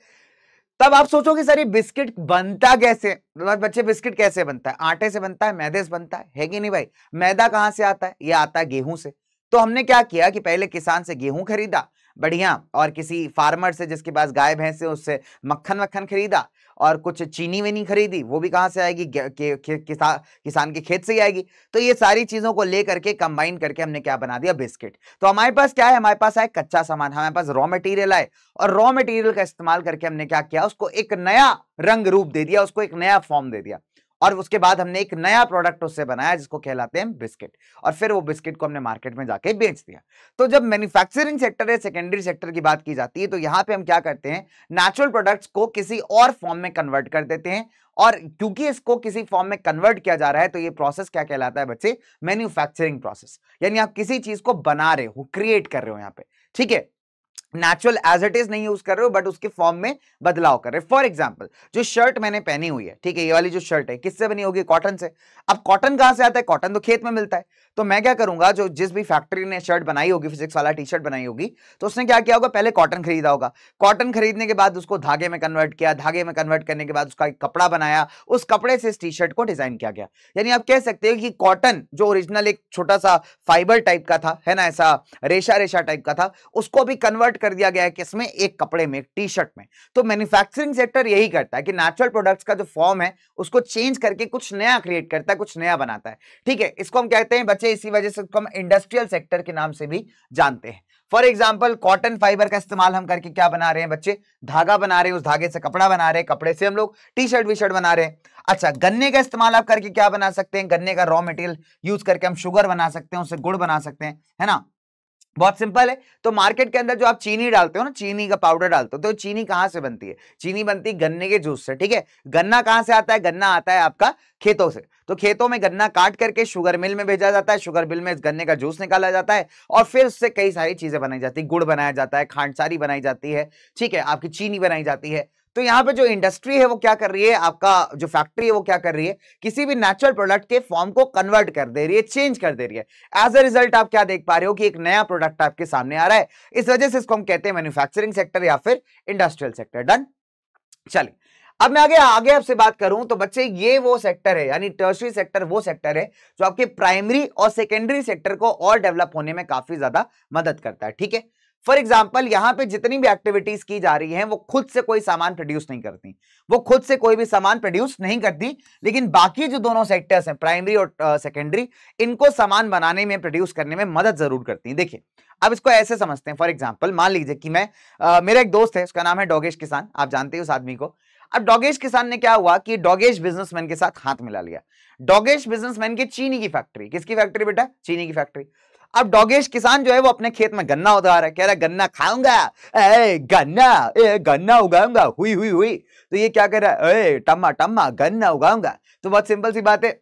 तब आप सोचोगे सर ये बिस्किट बनता कैसे मतलब बच्चे बिस्किट कैसे बनता है आटे से बनता है मैदे से बनता है है कि नहीं भाई मैदा कहाँ से आता है ये आता है गेहूं से तो हमने क्या किया कि पहले किसान से गेहूं खरीदा बढ़िया और किसी फार्मर से जिसके पास गाय भैंस है उससे मक्खन वक्खन खरीदा और कुछ चीनी वीनी खरीदी वो भी कहाँ से आएगी किसान के खेत से ही आएगी तो ये सारी चीज़ों को ले करके कंबाइन करके हमने क्या बना दिया बिस्किट तो हमारे पास क्या है हमारे पास आए कच्चा सामान हमारे पास रॉ मटेरियल आए और रॉ मटेरियल का इस्तेमाल करके हमने क्या किया उसको एक नया रंग रूप दे दिया उसको एक नया फॉर्म दे दिया और उसके बाद हमने एक नया प्रोडक्ट उससे बनाया जिसको कहलाते हैं बिस्किट और फिर वो बिस्किट को हमने मार्केट में जाके बेच दिया तो जब मैन्युफैक्चरिंग सेक्टर या सेकेंडरी सेक्टर की बात की जाती है तो यहाँ पे हम क्या करते हैं नेचुरल प्रोडक्ट्स को किसी और फॉर्म में कन्वर्ट कर देते हैं और क्योंकि इसको किसी फॉर्म में कन्वर्ट किया जा रहा है तो ये प्रोसेस क्या कहलाता है बच्चे मैन्युफैक्चरिंग प्रोसेस यानी आप किसी चीज को बना रहे हो क्रिएट कर रहे हो यहाँ पे ठीक है नेचुरल एज इट इज नहीं यूज कर रहे हो बट उसके फॉर्म में बदलाव कर रहे हो फॉर एग्जाम्पल जो शर्ट मैंने पहनी हुई है ठीक है ये वाली जो शर्ट है किससे बनी होगी कॉटन से अब कॉटन कहां से आता है कॉटन तो खेत में मिलता है तो मैं क्या करूंगा जो जिस भी फैक्ट्री ने शर्ट बनाई होगी फिजिक्स वाला टी शर्ट बनाई होगी तो उसने क्या किया होगा पहले कॉटन खरीदा होगा कॉटन खरीदने के बाद उसको धागे में कन्वर्ट किया धागे में कन्वर्ट करने के बाद उसका एक कपड़ा बनाया उस कपड़े से इस टी शर्ट को डिजाइन किया गया यानी आप कह सकते हो कि कॉटन जो ओरिजिनल एक छोटा सा फाइबर टाइप का था है ना ऐसा रेशा रेशा टाइप का था उसको भी कन्वर्ट कन्वर्ट कर दिया गया है किसमें एक कपड़े में टी शर्ट में तो मैन्युफैक्चरिंग सेक्टर यही करता है कि नेचुरल प्रोडक्ट्स का जो फॉर्म है उसको चेंज करके कुछ नया क्रिएट करता है कुछ नया बनाता है ठीक है इसको हम कहते हैं बच्चे इसी वजह से हम इंडस्ट्रियल सेक्टर के नाम से भी जानते हैं फॉर एग्जाम्पल कॉटन फाइबर का इस्तेमाल हम करके क्या बना रहे हैं बच्चे धागा बना रहे हैं उस धागे से कपड़ा बना रहे हैं कपड़े से हम लोग टी शर्ट वी शर्ट बना रहे हैं अच्छा गन्ने का इस्तेमाल आप करके क्या बना सकते हैं गन्ने का रॉ मटेरियल यूज करके हम शुगर बना सकते हैं उससे गुड़ बना सकते हैं है ना बहुत सिंपल है तो मार्केट के अंदर जो आप चीनी डालते हो ना चीनी का पाउडर डालते हो तो चीनी कहां से बनती है चीनी बनती है गन्ने के जूस से ठीक है गन्ना कहां से आता है गन्ना आता है आपका खेतों से तो खेतों में गन्ना काट करके शुगर मिल में भेजा जाता है शुगर मिल में इस गन्ने का जूस निकाला जाता है और फिर उससे कई सारी चीजें बनाई जाती है गुड़ बनाया जाता है खांडसारी बनाई जाती है ठीक है आपकी चीनी बनाई जाती है तो यहाँ पे जो इंडस्ट्री है वो क्या कर रही है आपका जो फैक्ट्री है वो क्या कर रही है किसी भी नेचुरल प्रोडक्ट के फॉर्म को कन्वर्ट कर दे रही है चेंज कर दे रही है एज अ रिजल्ट आप क्या देख पा रहे हो कि एक नया प्रोडक्ट आपके सामने आ रहा है इस वजह से इसको हम कहते हैं मैन्युफैक्चरिंग सेक्टर या फिर इंडस्ट्रियल सेक्टर डन चलिए अब मैं आगे आगे आपसे बात करूं तो बच्चे ये वो सेक्टर है यानी टर्सरी सेक्टर वो सेक्टर है जो आपके प्राइमरी और सेकेंडरी सेक्टर को और डेवलप होने में काफी ज्यादा मदद करता है ठीक है फॉर एग्जाम्पल यहाँ पे जितनी भी एक्टिविटीज की जा रही हैं वो खुद से कोई सामान प्रोड्यूस नहीं करती वो खुद से कोई भी सामान प्रोड्यूस नहीं करती लेकिन बाकी जो दोनों सेक्टर्स हैं प्राइमरी और सेकेंडरी uh, इनको सामान बनाने में प्रोड्यूस करने में मदद जरूर करती हैं देखिए अब इसको ऐसे समझते हैं फॉर एग्जाम्पल मान लीजिए कि मैं uh, मेरा एक दोस्त है उसका नाम है डोगेश किसान आप जानते हो उस आदमी को अब डोगेश किसान ने क्या हुआ कि डोगेश बिजनेसमैन के साथ हाथ मिला लिया डोगेश बिजनेसमैन की चीनी की फैक्ट्री किसकी फैक्ट्री बेटा चीनी की फैक्ट्री अब डॉगेश किसान जो है वो अपने खेत में गन्ना उगा रहा है कह रहा है गन्ना खाऊंगा ए गन्ना ए गन्ना उगाऊंगा हुई हुई हुई तो ये क्या कह रहा है ए टम्मा टम्मा गन्ना उगाऊंगा तो बहुत सिंपल सी बात है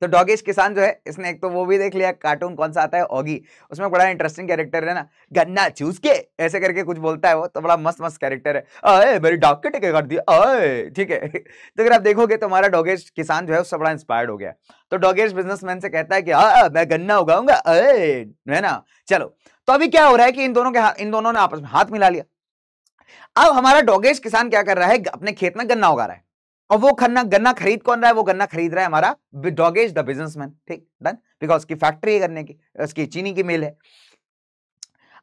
तो डॉगिश किसान जो है इसने एक तो वो भी देख लिया कार्टून कौन सा आता है ऑगी उसमें बड़ा इंटरेस्टिंग कैरेक्टर है ना गन्ना चूस के ऐसे करके कुछ बोलता है वो तो बड़ा मस्त मस्त कैरेक्टर है मेरी डॉग के टिके कर दिया ठीक है [laughs] तो अगर आप देखोगे तो हमारा डॉगेश किसान जो है उससे बड़ा इंस्पायर्ड हो गया तो डॉगेश बिजनेसमैन से कहता है कि आ, हाँ, मैं गन्ना उगाऊंगा है ना चलो तो अभी क्या हो रहा है कि इन दोनों के इन दोनों ने आपस में हाथ मिला लिया अब हमारा डॉगेश किसान क्या कर रहा है अपने खेत में गन्ना उगा रहा है और वो खन्ना गन्ना खरीद कौन रहा है वो गन्ना खरीद रहा है हमारा डॉगेज द बिजनेसमैन ठीक डन बिकॉज उसकी फैक्ट्री है गन्ने की उसकी चीनी की मिल है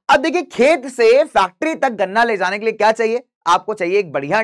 अब देखिए खेत से फैक्ट्री तक गन्ना ले जाने के लिए क्या चाहिए आपको चाहिए एक बढ़िया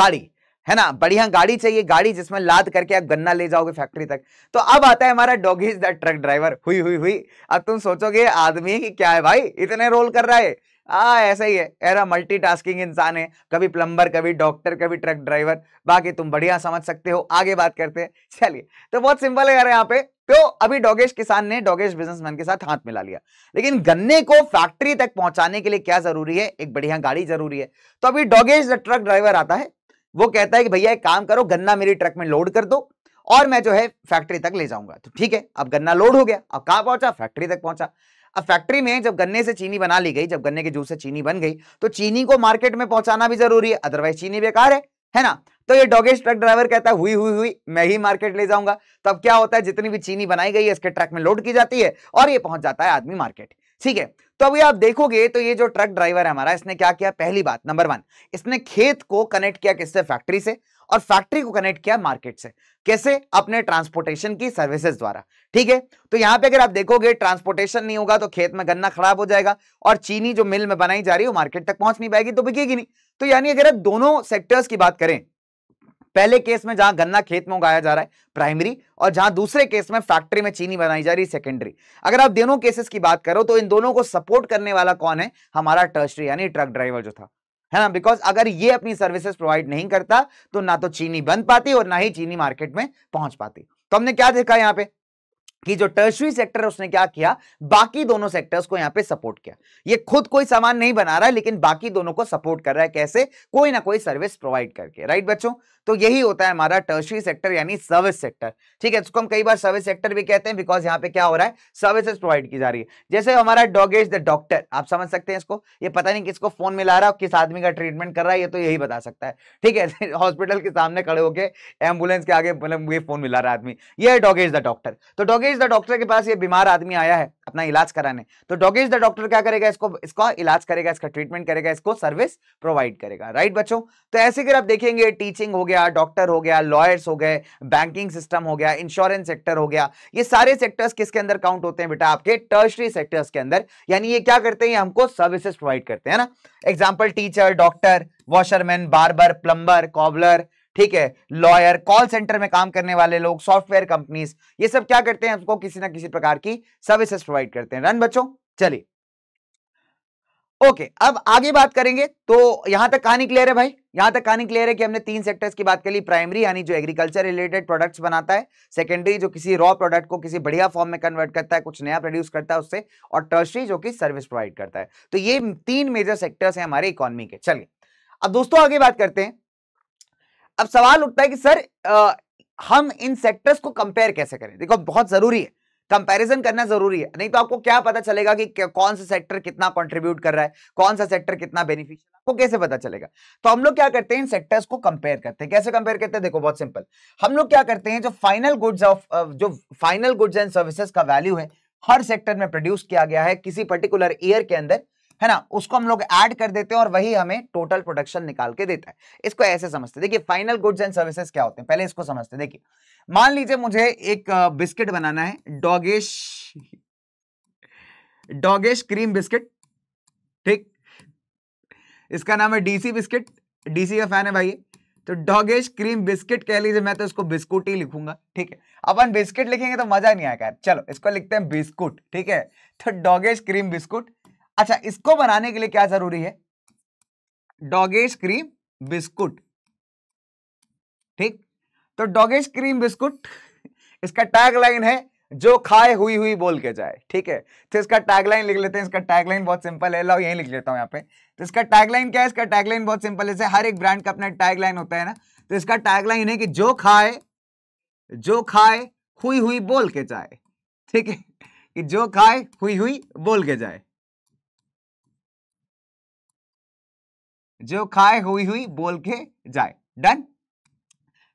गाड़ी है ना बढ़िया गाड़ी चाहिए गाड़ी जिसमें लाद करके आप गन्ना ले जाओगे फैक्ट्री तक तो अब आता है हमारा डॉगीज द ट्रक ड्राइवर हुई हुई हुई अब तुम सोचोगे आदमी क्या है भाई इतने रोल कर रहा है आ हाँ, ऐसा ही है एरा मल्टीटास्किंग इंसान है कभी प्लम्बर कभी डॉक्टर कभी ट्रक ड्राइवर बाकी तुम बढ़िया समझ सकते हो आगे बात करते हैं [laughs] चलिए तो बहुत सिंपल है यार यहाँ पे तो अभी डोगेश किसान ने डोगेश बिजनेसमैन के साथ हाथ मिला लिया लेकिन गन्ने को फैक्ट्री तक पहुंचाने के लिए क्या जरूरी है एक बढ़िया गाड़ी जरूरी है तो अभी डोगेश ट्रक ड्राइवर आता है वो कहता है कि भैया एक काम करो गन्ना मेरी ट्रक में लोड कर दो और मैं जो है फैक्ट्री तक ले जाऊंगा तो ठीक है अब गन्ना लोड हो गया अब कहा पहुंचा फैक्ट्री तक पहुंचा अब फैक्ट्री में जब गन्ने से चीनी बना ली गई जब गन्ने के जूस से चीनी बन गई तो चीनी को मार्केट में पहुंचाना भी जरूरी है अदरवाइज चीनी बेकार है है ना तो ये डॉगेज ट्रक ड्राइवर कहता है हुई हुई हुई मैं ही मार्केट ले जाऊंगा तब क्या होता है जितनी भी चीनी बनाई गई है इसके ट्रक में लोड की जाती है और ये पहुंच जाता है आदमी मार्केट ठीक है तो अभी आप देखोगे तो ये जो ट्रक ड्राइवर है हमारा इसने क्या किया पहली बात नंबर वन इसने खेत को कनेक्ट किया किससे फैक्ट्री से और फैक्ट्री को कनेक्ट किया मार्केट से कैसे अपने ट्रांसपोर्टेशन की सर्विसेज द्वारा ठीक है तो यहाँ पे अगर आप देखोगे ट्रांसपोर्टेशन नहीं होगा तो खेत में गन्ना खराब हो जाएगा और चीनी जो मिल में बनाई जा रही है वो मार्केट तक पहुंच नहीं पाएगी तो बिकेगी नहीं तो यानी अगर आप दोनों सेक्टर्स की बात करें पहले केस में जहां गन्ना खेत में उगाया जा रहा है प्राइमरी और जहां दूसरे केस में फैक्ट्री में चीनी बनाई जा रही है सेकेंडरी अगर आप दोनों केसेस की बात करो तो इन दोनों को सपोर्ट करने वाला कौन है हमारा टर्सरी यानी ट्रक ड्राइवर जो था है ना बिकॉज अगर ये अपनी सर्विसेज प्रोवाइड नहीं करता तो ना तो चीनी बन पाती और ना ही चीनी मार्केट में पहुंच पाती तो हमने क्या देखा यहाँ पे कि जो टर्सरी सेक्टर है उसने क्या किया बाकी दोनों सेक्टर्स को यहाँ पे सपोर्ट किया ये खुद कोई सामान नहीं बना रहा है लेकिन बाकी दोनों को सपोर्ट कर रहा है कैसे कोई ना कोई सर्विस प्रोवाइड करके राइट बच्चों तो यही होता है हमारा टर्शरी सेक्टर यानी सर्विस सेक्टर ठीक है इसको हम कई बार सर्विस सेक्टर भी कहते हैं बिकॉज यहाँ पे क्या हो रहा है सर्विसेज प्रोवाइड की जा रही है जैसे हमारा डॉग इज द डॉक्टर आप समझ सकते हैं इसको ये पता नहीं किसको फोन मिला रहा है किस आदमी का ट्रीटमेंट कर रहा है ये तो यही बता सकता है ठीक है हॉस्पिटल [laughs] के सामने खड़े होकर एम्बुलेंस के आगे मतलब ये फोन मिला रहा है आदमी ये है डॉग इज द डॉक्टर तो डॉग इज द डॉक्टर के पास ये बीमार आदमी आया है अपना इलाज कराने तो डॉग इज द डॉक्टर क्या करेगा इसको इसका इलाज करेगा इसका ट्रीटमेंट करेगा इसको सर्विस प्रोवाइड करेगा राइट बच्चों तो ऐसे अगर आप देखेंगे टीचिंग हो गया गया डॉक्टर हो गया लॉयर्स हो गए बैंकिंग सिस्टम हो गया इंश्योरेंस सेक्टर हो गया ये सारे सेक्टर्स किसके अंदर काउंट होते हैं बेटा आपके टर्शरी सेक्टर्स के अंदर यानी ये क्या करते हैं हमको सर्विसेस प्रोवाइड करते हैं ना example teacher doctor washerman barber plumber cobbler ठीक है लॉयर कॉल सेंटर में काम करने वाले लोग सॉफ्टवेयर कंपनीज ये सब क्या करते हैं हमको किसी ना किसी प्रकार की सर्विसेज प्रोवाइड करते हैं रन बच्चों चलिए ओके अब आगे बात करेंगे तो यहां तक कहानी क्लियर है भाई यहां तक कहानी क्लियर है कि हमने तीन सेक्टर्स की बात कर ली प्राइमरी यानी जो एग्रीकल्चर रिलेटेड प्रोडक्ट्स बनाता है सेकेंडरी जो किसी रॉ प्रोडक्ट को किसी बढ़िया फॉर्म में कन्वर्ट करता है कुछ नया प्रोड्यूस करता है उससे और टर्सरी जो कि सर्विस प्रोवाइड करता है तो ये तीन मेजर सेक्टर्स है हमारे इकोनॉमी के चलिए अब दोस्तों आगे बात करते हैं अब सवाल उठता है कि सर आ, हम इन सेक्टर्स को कंपेयर कैसे करें देखो बहुत जरूरी है कंपैरिजन करना जरूरी है नहीं तो आपको क्या पता चलेगा कि कौन सा सेक्टर कितना कंट्रीब्यूट कर रहा है कौन सा सेक्टर कितना बेनिफिशियल आपको कैसे पता चलेगा तो हम लोग क्या करते हैं इन सेक्टर्स को कंपेयर करते हैं कैसे कंपेयर करते हैं देखो बहुत सिंपल हम लोग क्या करते हैं जो फाइनल गुड्स ऑफ जो फाइनल गुड्स एंड सर्विसेस का वैल्यू है हर सेक्टर में प्रोड्यूस किया गया है किसी पर्टिकुलर ईयर के अंदर है ना उसको हम लोग ऐड कर देते हैं और वही हमें टोटल प्रोडक्शन निकाल के देता है इसको ऐसे समझते देखिए फाइनल गुड्स एंड सर्विसेज क्या होते हैं पहले इसको समझते देखिए मान लीजिए मुझे एक बिस्किट बनाना है डॉगेश डॉगेश क्रीम बिस्किट ठीक इसका नाम है डीसी बिस्किट डीसी का फैन है भाई तो डॉगेश क्रीम बिस्किट कह लीजिए मैं तो इसको बिस्कुट ही लिखूंगा ठीक है अपन बिस्किट लिखेंगे तो मजा नहीं आएगा चलो इसको लिखते हैं बिस्कुट ठीक है तो डॉगेश क्रीम बिस्कुट अच्छा इसको बनाने के लिए क्या जरूरी है डॉगेश क्रीम बिस्कुट ठीक तो डॉगेश क्रीम बिस्कुट इसका टैगलाइन है जो खाए हुई हुई बोल के जाए ठीक है तो इसका टैगलाइन लिख लेते हैं इसका टैगलाइन बहुत सिंपल है लो यही लिख लेता हूं यहाँ पे तो इसका टैगलाइन क्या है इसका टैगलाइन बहुत सिंपल है हर एक ब्रांड का अपना टैगलाइन होता है ना तो इसका टैगलाइन है कि जो खाए जो खाए हुई हुई बोल के जाए ठीक है कि जो खाए हुई हुई बोल के जाए जो खाए हुई हुई बोल के जाए डन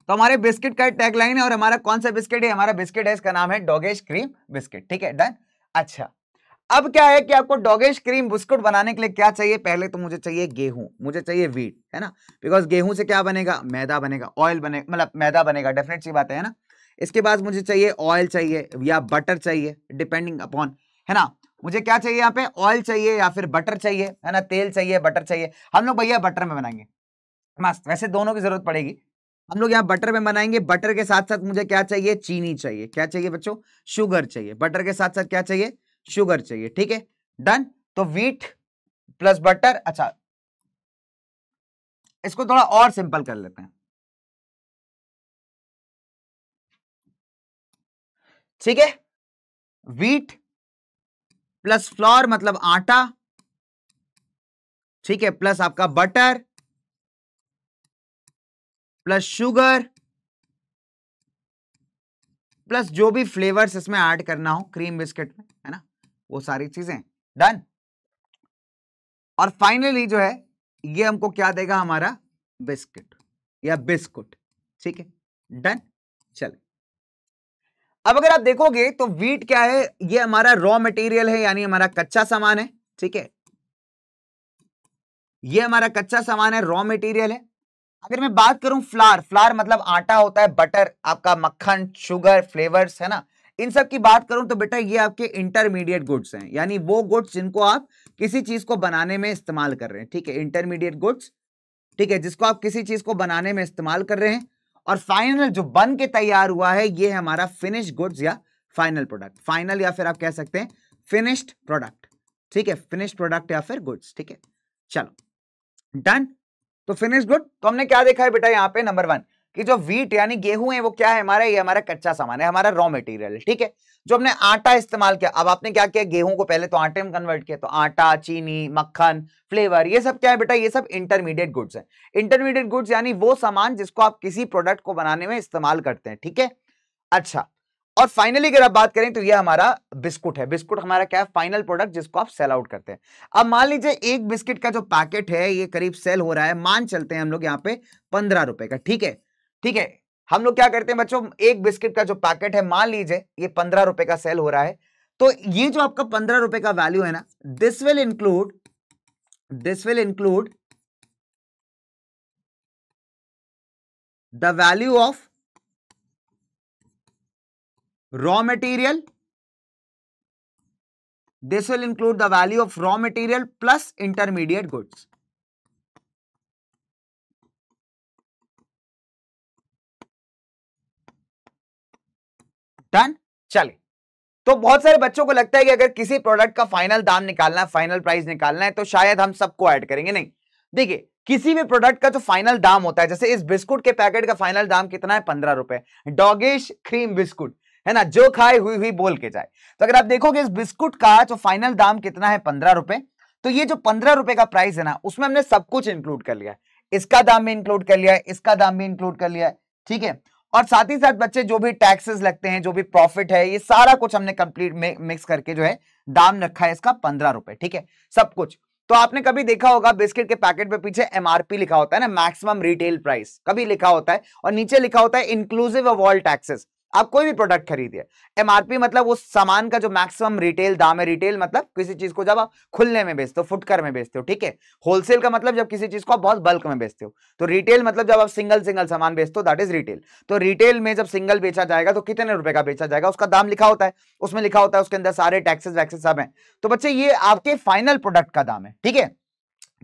तो हमारे बिस्किट का टैगलाइन है और हमारा कौन सा बिस्किट है हमारा बिस्किट है इसका नाम है डोगेश क्रीम बिस्किट ठीक है डन अच्छा अब क्या है कि आपको डोगेश क्रीम बिस्कुट बनाने के लिए क्या चाहिए पहले तो मुझे चाहिए गेहूं मुझे चाहिए वीट है ना बिकॉज गेहूं से क्या बनेगा मैदा बनेगा ऑयल बने मतलब मैदा बनेगा डेफिनेट सी बात है ना इसके बाद मुझे चाहिए ऑयल चाहिए या बटर चाहिए डिपेंडिंग अपॉन है ना मुझे क्या चाहिए यहाँ पे ऑयल चाहिए या फिर बटर चाहिए है ना तेल चाहिए बटर चाहिए हम लोग भैया बटर में बनाएंगे मस्त वैसे दोनों की जरूरत पड़ेगी हम लोग यहाँ बटर में बनाएंगे बटर के साथ साथ मुझे क्या चाहिए चीनी चाहिए क्या चाहिए बच्चों शुगर चाहिए बटर के साथ साथ क्या चाहिए शुगर चाहिए ठीक है डन तो वीट प्लस बटर अच्छा इसको थोड़ा और सिंपल कर लेते हैं ठीक है वीट प्लस फ्लोर मतलब आटा ठीक है प्लस आपका बटर प्लस शुगर प्लस जो भी फ्लेवर्स इसमें ऐड करना हो क्रीम बिस्किट में है ना वो सारी चीजें डन और फाइनली जो है ये हमको क्या देगा हमारा बिस्किट या बिस्कुट ठीक है डन चले अब अगर आप देखोगे तो वीट क्या है ये हमारा रॉ मटेरियल है यानी हमारा कच्चा सामान है ठीक है ये हमारा कच्चा सामान है रॉ मटेरियल है अगर मैं बात करूं फ्लार फ्लार मतलब आटा होता है बटर आपका मक्खन शुगर फ्लेवर्स है ना इन सब की बात करूं तो बेटा ये आपके इंटरमीडिएट गुड्स हैं यानी वो गुड्स जिनको आप किसी चीज को बनाने में इस्तेमाल कर रहे हैं ठीक है इंटरमीडिएट गुड्स ठीक है जिसको आप किसी चीज को बनाने में इस्तेमाल कर रहे हैं और फाइनल जो बन के तैयार हुआ है ये हमारा फिनिश गुड्स या फाइनल प्रोडक्ट फाइनल या फिर आप कह सकते हैं फिनिश्ड प्रोडक्ट ठीक है फिनिश्ड प्रोडक्ट या फिर गुड्स ठीक है चलो डन तो फिनिश गुड तो हमने क्या देखा है बेटा यहाँ पे नंबर वन कि जो वीट यानी गेहूं है वो क्या है हमारा ये हमारा कच्चा सामान है हमारा रॉ मटेरियल है ठीक है जो हमने आटा इस्तेमाल किया अब आपने क्या किया गेहूं को पहले तो आटे में कन्वर्ट किया तो आटा चीनी मक्खन फ्लेवर ये सब क्या है बेटा ये सब इंटरमीडिएट गुड्स है इंटरमीडिएट गुड्स यानी वो सामान जिसको आप किसी प्रोडक्ट को बनाने में इस्तेमाल करते हैं ठीक है अच्छा और फाइनली अगर आप बात करें तो ये हमारा बिस्कुट है बिस्कुट हमारा क्या है फाइनल प्रोडक्ट जिसको आप सेल आउट करते हैं अब मान लीजिए एक बिस्किट का जो पैकेट है ये करीब सेल हो रहा है मान चलते हैं हम लोग यहाँ पे पंद्रह रुपए का ठीक है ठीक है हम लोग क्या करते हैं बच्चों एक बिस्किट का जो पैकेट है मान लीजिए ये पंद्रह रुपए का सेल हो रहा है तो ये जो आपका पंद्रह रुपए का वैल्यू है ना this will include this will include the value of raw material this will include the value of raw material plus intermediate goods done चले तो बहुत सारे बच्चों को लगता है कि अगर किसी प्रोडक्ट का फाइनल दाम निकालना है फाइनल प्राइस निकालना है तो शायद हम सबको ऐड करेंगे नहीं देखिए किसी भी प्रोडक्ट का जो फाइनल दाम होता है जैसे इस बिस्कुट के पैकेट का फाइनल दाम कितना है पंद्रह रुपए डॉगिश क्रीम बिस्कुट है ना जो खाए हुई हुई बोल के जाए तो अगर आप देखोगे इस बिस्कुट का जो फाइनल दाम कितना है पंद्रह रुपए तो ये जो पंद्रह रुपए का प्राइस है ना उसमें हमने सब कुछ इंक्लूड कर लिया इसका दाम भी इंक्लूड कर लिया है इसका दाम भी इंक्लूड कर लिया है ठीक है और साथ ही साथ बच्चे जो भी टैक्सेस लगते हैं जो भी प्रॉफिट है ये सारा कुछ हमने कंप्लीट मिक्स करके जो है दाम रखा है इसका पंद्रह रुपए ठीक है सब कुछ तो आपने कभी देखा होगा बिस्किट के पैकेट पे पीछे एमआरपी लिखा होता है ना मैक्सिमम रिटेल प्राइस कभी लिखा होता है और नीचे लिखा होता है इंक्लूसिव ऑफ ऑल टैक्सेस आप कोई भी प्रोडक्ट खरीदिए एमआरपी मतलब उस सामान का जो मैक्सिमम रिटेल दाम है रिटेल मतलब किसी चीज को जब आप खुलने में बेचते हो फुटकर में बेचते हो ठीक है होलसेल का मतलब जब किसी चीज को आप बहुत बल्क में बेचते हो तो रिटेल मतलब जब आप सिंगल सिंगल सामान बेचते हो दैट इज रिटेल तो रिटेल में जब सिंगल बेचा जाएगा तो कितने रुपए का बेचा जाएगा उसका दाम लिखा होता है उसमें लिखा होता है उसके अंदर सारे टैक्सेस वैक्सेस सब है तो बच्चे ये आपके फाइनल प्रोडक्ट का दाम है ठीक है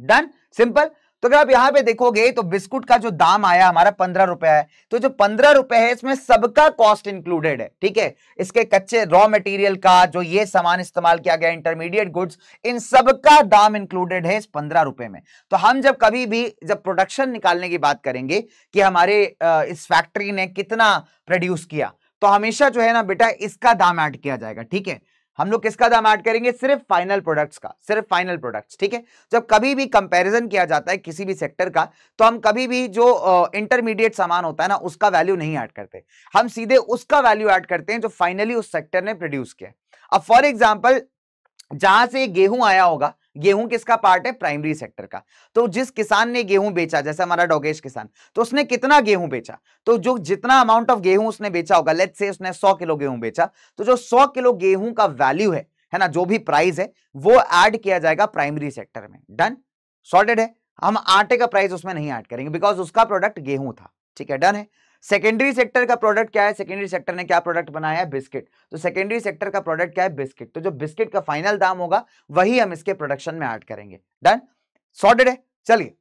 डन सिंपल तो अगर आप यहां पे देखोगे तो बिस्कुट का जो दाम आया हमारा पंद्रह रुपए है तो जो पंद्रह रुपए है इसमें सबका कॉस्ट इंक्लूडेड है ठीक है इसके कच्चे रॉ मटेरियल का जो ये सामान इस्तेमाल किया गया इंटरमीडिएट गुड्स इन सबका दाम इंक्लूडेड है इस पंद्रह रुपए में तो हम जब कभी भी जब प्रोडक्शन निकालने की बात करेंगे कि हमारे इस फैक्ट्री ने कितना प्रोड्यूस किया तो हमेशा जो है ना बेटा इसका दाम ऐड किया जाएगा ठीक है हम लोग किसका दाम ऐड करेंगे सिर्फ फाइनल प्रोडक्ट्स का सिर्फ फाइनल प्रोडक्ट्स ठीक है जब कभी भी कंपैरिजन किया जाता है किसी भी सेक्टर का तो हम कभी भी जो इंटरमीडिएट uh, सामान होता है ना उसका वैल्यू नहीं ऐड करते हम सीधे उसका वैल्यू ऐड करते हैं जो फाइनली उस सेक्टर ने प्रोड्यूस किया अब फॉर एग्जाम्पल जहां से गेहूं आया होगा गेहूं किसका पार्ट है प्राइमरी सेक्टर का तो जिस किसान ने गेहूं बेचा जैसे हमारा डोगेश किसान तो उसने कितना गेहूं बेचा तो जो जितना अमाउंट ऑफ गेहूं उसने बेचा होगा लेट से उसने सौ किलो गेहूं बेचा तो जो सौ किलो गेहूं का वैल्यू है है ना जो भी प्राइस है वो ऐड किया जाएगा प्राइमरी सेक्टर में डन सॉर्टेड है हम आटे का प्राइस उसमें नहीं ऐड करेंगे बिकॉज उसका प्रोडक्ट गेहूं था ठीक है डन है सेकेंडरी सेक्टर का प्रोडक्ट क्या है सेकेंडरी सेक्टर ने क्या प्रोडक्ट बनाया है बिस्किट तो सेकेंडरी सेक्टर का प्रोडक्ट क्या है बिस्किट तो जो बिस्किट का फाइनल दाम होगा वही हम इसके प्रोडक्शन में ऐड करेंगे डन सॉर्टेड है चलिए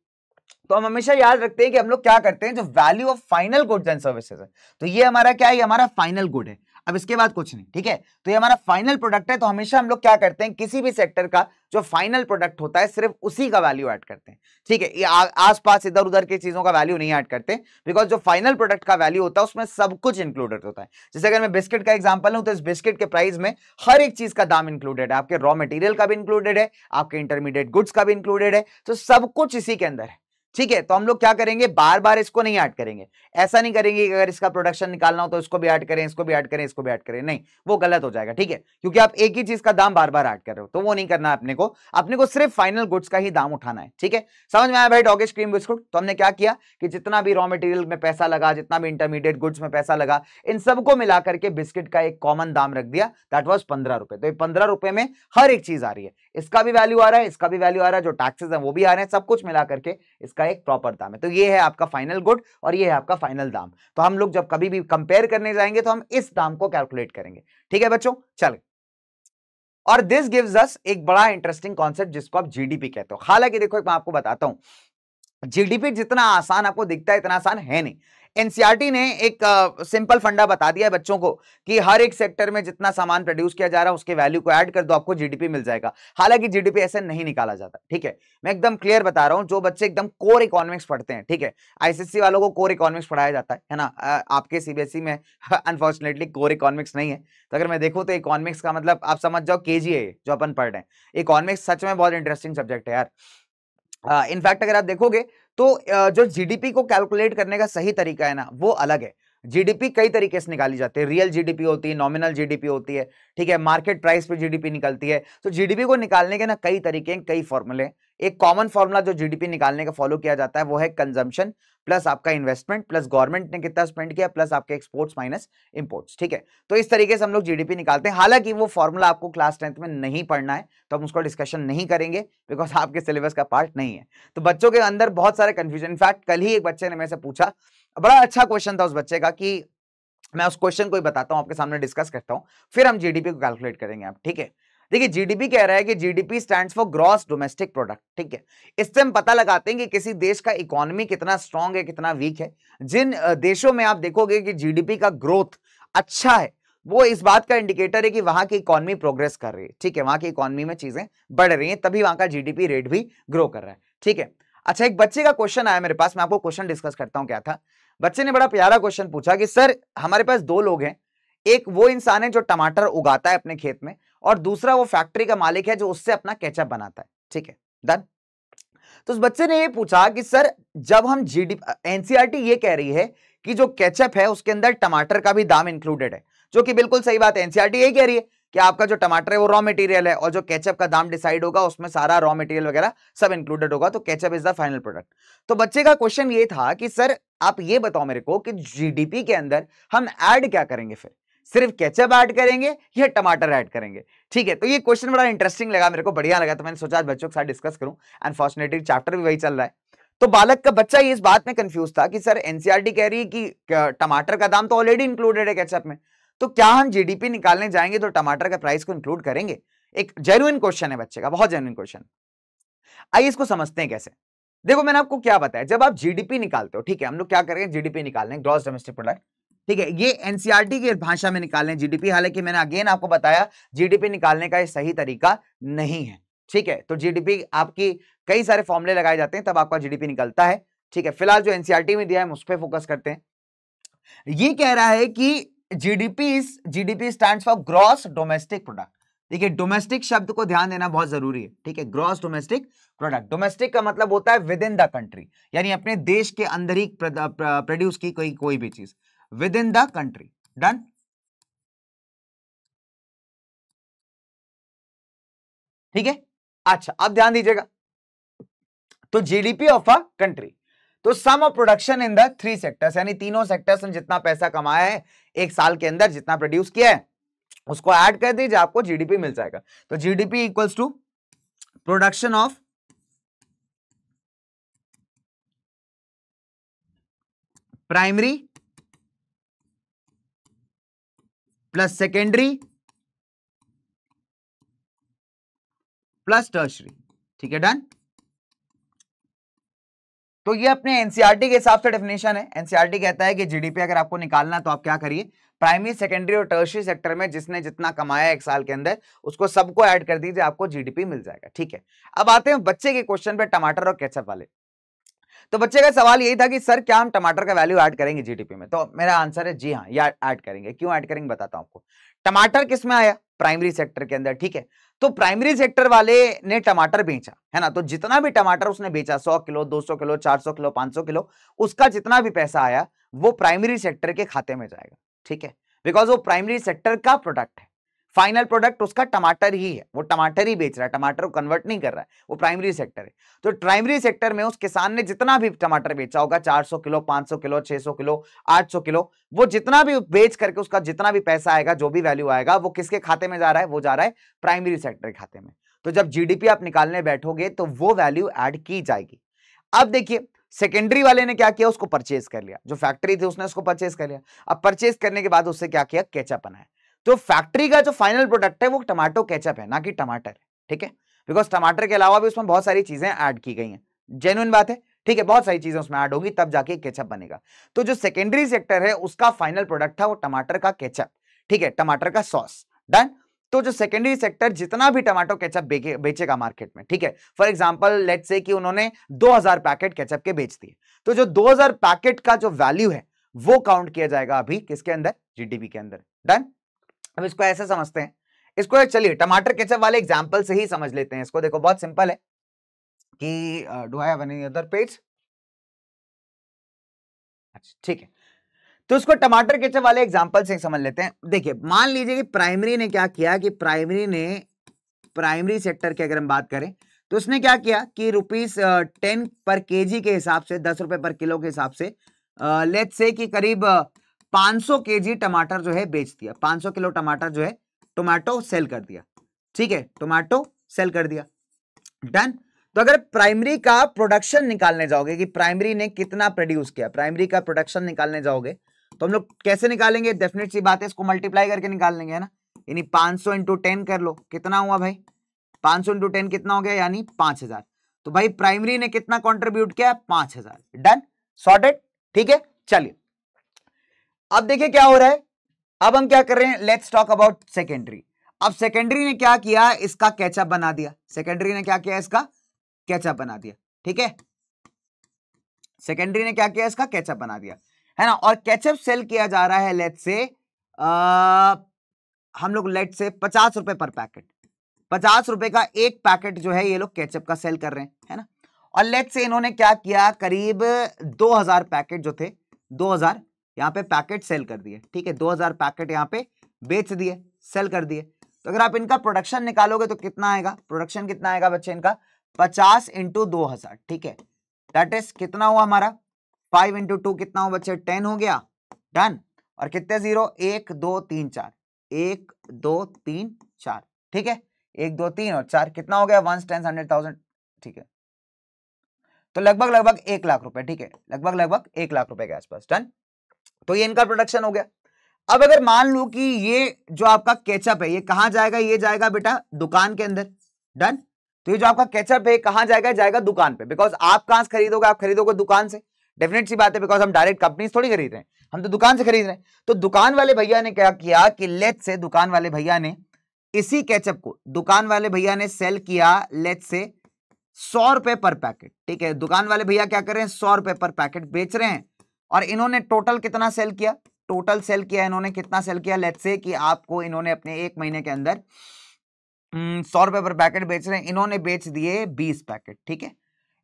तो हम हमेशा याद रखते हैं कि हम लोग क्या करते हैं जो value of final goods and services है तो ये हमारा क्या है ये हमारा फाइनल गुड है अब इसके बाद कुछ नहीं ठीक है तो ये हमारा फाइनल प्रोडक्ट है तो हमेशा हम लोग क्या करते हैं किसी भी सेक्टर का जो फाइनल प्रोडक्ट होता है सिर्फ उसी का वैल्यू ऐड करते हैं ठीक है आस पास इधर उधर की चीजों का वैल्यू नहीं ऐड करते बिकॉज जो फाइनल प्रोडक्ट का वैल्यू होता है उसमें सब कुछ इंक्लूडेड होता है जैसे अगर मैं बिस्किट का एग्जाम्पल हूं तो इस बिस्किट के प्राइस में हर एक चीज का दाम इंक्लूडेड है आपके रॉ मटेरियल का भी इंक्लूडेड है आपके इंटरमीडिएट गुड्स का भी इंक्लूडेड है तो सब कुछ इसी के अंदर है ठीक है तो हम लोग क्या करेंगे बार बार इसको नहीं ऐड करेंगे ऐसा नहीं करेंगे कि अगर इसका प्रोडक्शन निकालना हो तो इसको भी ऐड करें इसको भी ऐड करें इसको भी ऐड करें नहीं वो गलत हो जाएगा ठीक है क्योंकि आप एक ही चीज का दाम बार बार ऐड कर रहे हो तो वो नहीं करना अपने को अपने को सिर्फ फाइनल गुड्स का ही दाम उठाना है ठीक है समझ में आया भाई डॉगेज क्रीम बिस्कुट तो हमने क्या किया कि जितना भी रॉ मटेरियल में पैसा लगा जितना भी इंटरमीडिएट गुड्स में पैसा लगा इन सबको मिला करके बिस्किट का एक कॉमन दाम रख दिया दैट वॉज पंद्रह रुपए तो पंद्रह में हर एक चीज आ रही है इसका भी वैल्यू आ रहा है इसका भी वैल्यू आ रहा है जो टैक्सेस है वो भी आ रहे हैं सब कुछ मिला करके इसका एक प्रॉपर दाम है तो ये है आपका फाइनल गुड और ये है आपका फाइनल दाम तो हम लोग जब कभी भी कंपेयर करने जाएंगे तो हम इस दाम को कैलकुलेट करेंगे ठीक है बच्चों चल और दिस गिव्स अस एक बड़ा इंटरेस्टिंग कॉन्सेप्ट जिसको आप जीडीपी कहते हो हालांकि देखो एक मैं आपको बताता हूं जीडीपी जितना आसान आपको दिखता है इतना आसान है नहीं एनसीईआरटी ने एक सिंपल फंडा बता दिया है बच्चों को कि हर एक सेक्टर में जितना सामान प्रोड्यूस किया जा रहा है उसके वैल्यू को ऐड कर दो आपको जीडीपी मिल जाएगा हालांकि जीडीपी ऐसे नहीं निकाला जाता ठीक है मैं एकदम क्लियर बता रहा हूं जो बच्चे एकदम कोर इकोनॉमिक्स पढ़ते हैं ठीक है आईसीसी वालों को कोर इकोनॉमिक्स पढ़ाया जाता है ना आपके सीबीएसई e में अनफॉर्चुनेटली कोर इकोनॉमिक्स नहीं है तो अगर मैं देखूँ तो इकोनॉमिक्स का मतलब आप समझ जाओ के जो अपन पढ़ रहे हैं इकोनॉमिक्स सच में बहुत इंटरेस्टिंग सब्जेक्ट है यार इनफैक्ट uh, अगर आप देखोगे तो जो जीडीपी को कैलकुलेट करने का सही तरीका है ना वो अलग है जीडीपी कई तरीके से निकाली जाती है रियल जीडीपी होती है नॉमिनल जीडीपी होती है ठीक है मार्केट प्राइस पे जीडीपी निकलती है तो जीडीपी को निकालने के ना कई तरीके हैं कई फॉर्मूले एक कॉमन फॉर्मूला जो जीडीपी निकालने का फॉलो किया जाता है वो है कंजम्पशन प्लस आपका इन्वेस्टमेंट प्लस गवर्नमेंट ने कितना स्पेंड किया प्लस आपके एक्सपोर्ट्स माइनस इंपोर्ट्स ठीक है तो इस तरीके से हम लोग जीडीपी निकालते हैं हालांकि वो फॉर्मूला आपको क्लास टेंथ में नहीं पढ़ना है तो हम उसको डिस्कशन नहीं करेंगे बिकॉज [laughs] आपके सिलेबस का पार्ट नहीं है तो बच्चों के अंदर बहुत सारे कन्फ्यूजन इनफैक्ट कल ही एक बच्चे ने मेरे पूछा बड़ा अच्छा क्वेश्चन था उस बच्चे का कि मैं उस क्वेश्चन को ही बताता हूँ आपके सामने डिस्कस करता हूँ फिर हम जीडीपी को कैलकुलेट करेंगे आप ठीक है देखिए जीडीपी कह रहा है कि GDP stands for gross domestic product ठीक है इससे हम पता लगाते हैं कि किसी देश का इकोनॉमी कितना स्ट्रांग है कितना वीक है जिन देशों में आप देखोगे कि जीडीपी का ग्रोथ अच्छा है वो इस बात का इंडिकेटर है कि वहां की इकोनॉमी प्रोग्रेस कर रही है ठीक है वहां की इकोनॉमी में चीजें बढ़ रही हैं तभी वहां का जीडीपी रेट भी ग्रो कर रहा है ठीक है अच्छा एक बच्चे का क्वेश्चन आया मेरे पास मैं आपको क्वेश्चन डिस्कस करता हूँ क्या था बच्चे ने बड़ा प्यारा क्वेश्चन पूछा कि सर हमारे पास दो लोग हैं एक वो इंसान है जो टमाटर उगाता है अपने खेत में और दूसरा वो फैक्ट्री का मालिक है जो उससे अपना कैचअप बनाता है ठीक है डन तो उस बच्चे ने ये पूछा कि सर जब हम जी जीडी एनसीईआरटी ये कह रही है कि जो कैचअप है उसके अंदर टमाटर का भी दाम इंक्लूडेड है जो कि बिल्कुल सही बात है एनसीईआरटी e यही कह रही है कि आपका जो टमाटर है वो रॉ मटेरियल है और जो कैचअप का दाम डिसाइड होगा उसमें सारा रॉ मटेरियल वगैरह सब इंक्लूडेड होगा तो ketchup is the final product तो बच्चे का क्वेश्चन ये था कि सर आप ये बताओ मेरे को कि जीडीपी के अंदर हम ऐड क्या करेंगे फिर सिर्फ केचप ऐड करेंगे या टमाटर ऐड करेंगे ठीक है तो ये क्वेश्चन बड़ा इंटरेस्टिंग लगा मेरे को बढ़िया लगा तो मैंने सोचा आज बच्चों के साथ डिस्कस करूं अनफॉर्चुनेटली चैप्टर भी वही चल रहा है तो बालक का बच्चा ये इस बात में कंफ्यूज था कि सर एनसीआरटी e कह रही है कि टमाटर का दाम तो ऑलरेडी इंक्लूडेड है केचप में तो क्या हम जीडीपी निकालने जाएंगे तो टमाटर का प्राइस को इंक्लूड करेंगे एक जेन्युइन क्वेश्चन है बच्चे का बहुत जेन्युइन क्वेश्चन आइए इसको समझते हैं कैसे देखो मैंने आपको क्या बताया जब आप जीडीपी निकालते हो ठीक है हम लोग क्या करेंगे जीडीपी निकालने ग्रॉस डोमेस्टिक प्रोडक्ट ठीक है ये एनसीआरटी e की भाषा में निकालने जीडीपी हालांकि मैंने अगेन आपको बताया जीडीपी निकालने का ये सही तरीका नहीं है ठीक है तो जीडीपी आपकी कई सारे फॉर्मुले लगाए जाते हैं तब आपका जीडीपी निकलता है ठीक है फिलहाल जो एनसीआरटी e में दिया है उस पर फोकस करते हैं ये कह रहा है कि GDP GDP stand for gross domestic product देखिए डोमेस्टिक शब्द को ध्यान देना बहुत जरूरी है ठीक है ग्रॉस डोमेस्टिक प्रोडक्ट डोमेस्टिक का मतलब होता है विद इन द कंट्री यानी अपने देश के अंदर ही प्रोड्यूस की कोई कोई भी चीज within the country. Done? ठीक है अच्छा अब ध्यान दीजिएगा तो जीडीपी ऑफ अ कंट्री तो sum of production in the three sectors यानी तीनों सेक्टर्स ने जितना पैसा कमाया है एक साल के अंदर जितना प्रोड्यूस किया है उसको ऐड कर दीजिए आपको जीडीपी मिल जाएगा तो GDP equals to production of primary plus secondary plus tertiary ठीक है डन तो ये अपने एनसीआरटी e के हिसाब से डेफिनेशन है एनसीआरटी e कहता है कि जीडीपी अगर आपको निकालना तो आप क्या करिए प्राइमरी सेकेंडरी और टर्शरी सेक्टर में जिसने जितना कमाया एक साल के अंदर उसको सबको ऐड कर दीजिए आपको जीडीपी मिल जाएगा ठीक है अब आते हैं बच्चे के क्वेश्चन पे टमाटर और केचप वाले तो बच्चे का सवाल यही था कि सर क्या हम टमाटर का वैल्यू ऐड करेंगे जीडीपी में तो मेरा आंसर है जी हाँ ये ऐड करेंगे क्यों ऐड करेंगे बताता हूँ आपको टमाटर किस में आया प्राइमरी सेक्टर के अंदर ठीक है तो प्राइमरी सेक्टर वाले ने टमाटर बेचा है ना तो जितना भी टमाटर उसने बेचा सौ किलो सौ किलो सौ किलो सौ किलो उसका जितना भी पैसा आया वो प्राइमरी सेक्टर के खाते में जाएगा ठीक है बिकॉज वो प्राइमरी सेक्टर का प्रोडक्ट है फाइनल प्रोडक्ट उसका टमाटर ही है वो टमाटर ही बेच रहा है टमाटर को कन्वर्ट नहीं कर रहा है वो प्राइमरी सेक्टर है तो प्राइमरी सेक्टर में उस किसान ने जितना भी टमाटर बेचा होगा 400 किलो 500 किलो 600 किलो 800 किलो वो जितना भी बेच करके उसका जितना भी पैसा आएगा जो भी वैल्यू आएगा वो किसके खाते में जा रहा है वो जा रहा है प्राइमरी सेक्टर के खाते में तो जब जी आप निकालने बैठोगे तो वो वैल्यू एड की जाएगी अब देखिए सेकेंडरी वाले ने क्या किया उसको परचेज कर लिया जो फैक्ट्री थी उसने उसको परचेज कर लिया अब परचेज करने के बाद उससे क्या किया कैचअप बनाया तो फैक्ट्री का जो फाइनल प्रोडक्ट है वो टमाटो केचप है ना कि टमाटर ठीक है बिकॉज टमाटर के अलावा भी उसमें बहुत सारी चीजें ऐड की गई हैं जेन्युन बात है ठीक है बहुत सारी चीजें उसमें ऐड होगी तब जाके केचप बनेगा तो जो सेकेंडरी सेक्टर है उसका फाइनल प्रोडक्ट था वो टमाटर का केचप ठीक है टमाटर का सॉस डन तो जो सेकेंडरी सेक्टर जितना भी टमाटो केचप बेचेगा मार्केट में ठीक है फॉर एग्जाम्पल लेट से कि उन्होंने हजार पैकेट केचप के बेच दिए तो जो हजार पैकेट का जो वैल्यू है वो काउंट किया जाएगा अभी किसके अंदर जीडीपी के अंदर डन अब इसको ऐसे समझते हैं इसको चलिए टमाटर केचप वाले एग्जाम्पल से ही समझ लेते हैं इसको देखो बहुत सिंपल है कि do I have any other page अच्छा ठीक है तो उसको टमाटर केचप वाले एग्जाम्पल से ही समझ लेते हैं देखिए मान लीजिए कि प्राइमरी ने क्या किया कि प्राइमरी ने प्राइमरी सेक्टर की अगर हम बात करें तो उसने क्या किया कि रुपीज टेन पर केजी के हिसाब से दस रुपए पर किलो के हिसाब से लेट से कि करीब 500 केजी टमाटर जो है बेच दिया 500 किलो टमाटर जो है टोमेटो सेल कर दिया ठीक है टोमेटो सेल कर दिया डन तो अगर प्राइमरी का प्रोडक्शन निकालने जाओगे कि प्राइमरी ने कितना प्रोड्यूस किया प्राइमरी का प्रोडक्शन निकालने जाओगे तो हम लोग कैसे निकालेंगे डेफिनेट सी बात है इसको मल्टीप्लाई करके निकाल लेंगे है ना यानी 500 सौ इंटू टेन कर लो कितना हुआ भाई 500 सौ इंटू टेन कितना हो गया यानी 5000 तो भाई प्राइमरी ने कितना कंट्रीब्यूट किया 5000 डन सॉर्टेड ठीक है चलिए अब देखिए क्या हो रहा है अब हम क्या कर रहे हैं लेट्स टॉक अबाउट सेकेंडरी अब सेकेंडरी ने क्या किया इसका कैचअप बना दिया सेकेंडरी ने क्या किया इसका कैचअप बना दिया ठीक है सेकेंडरी ने क्या किया इसका कैचअप बना दिया है ना और कैचअप सेल किया जा रहा है लेट से आ, हम लोग लेट से पचास रुपए पर पैकेट पचास रुपए का एक पैकेट जो है ये लोग कैचअप का सेल कर रहे हैं है ना और लेट से इन्होंने क्या किया करीब दो हजार पैकेट जो थे दो हजार यहाँ पे पैकेट सेल कर दिए ठीक है दो हजार पैकेट यहाँ पे बेच दिए सेल कर दिए तो अगर आप इनका प्रोडक्शन निकालोगे तो कितना आएगा प्रोडक्शन कितना आएगा बच्चे इनका पचास इंटू दो हजार ठीक है दैट इज कितना हुआ हमारा फाइव इंटू टू कितना हुआ बच्चे टेन हो गया डन और कितने जीरो एक दो तीन चार एक दो तीन चार ठीक है एक दो तीन और चार कितना हो गया वन टेन हंड्रेड थाउजेंड ठीक है तो लगभग लगभग एक लाख रुपए ठीक है लगभग लगभग एक लाख रुपए के आसपास डन तो ये इनका प्रोडक्शन हो गया अब अगर मान लू कि ये जो आपका कैचअप है ये कहां जाएगा ये जाएगा बेटा दुकान के अंदर डन तो ये जो आपका कैचअप है कहां जाएगा जाएगा दुकान पे बिकॉज आप कहां से खरीदोगे आप खरीदोगे दुकान से डेफिनेट सी बात है बिकॉज हम डायरेक्ट कंपनी थोड़ी खरीद रहे हैं हम तो दुकान से खरीद रहे हैं तो दुकान वाले भैया ने क्या किया कि लेट से दुकान वाले भैया ने इसी कैचअप को दुकान वाले भैया ने सेल किया लेट से सौ रुपए पर पैकेट ठीक है दुकान वाले भैया क्या कर रहे हैं सौ रुपए पर पैकेट बेच रहे हैं और इन्होंने टोटल कितना सेल किया टोटल सेल किया इन्होंने कितना सेल किया लेट्स से कि आपको इन्होंने अपने एक महीने के अंदर हम्म, सौ रुपए पर पैकेट बेच रहे हैं इन्होंने बेच दिए बीस पैकेट ठीक है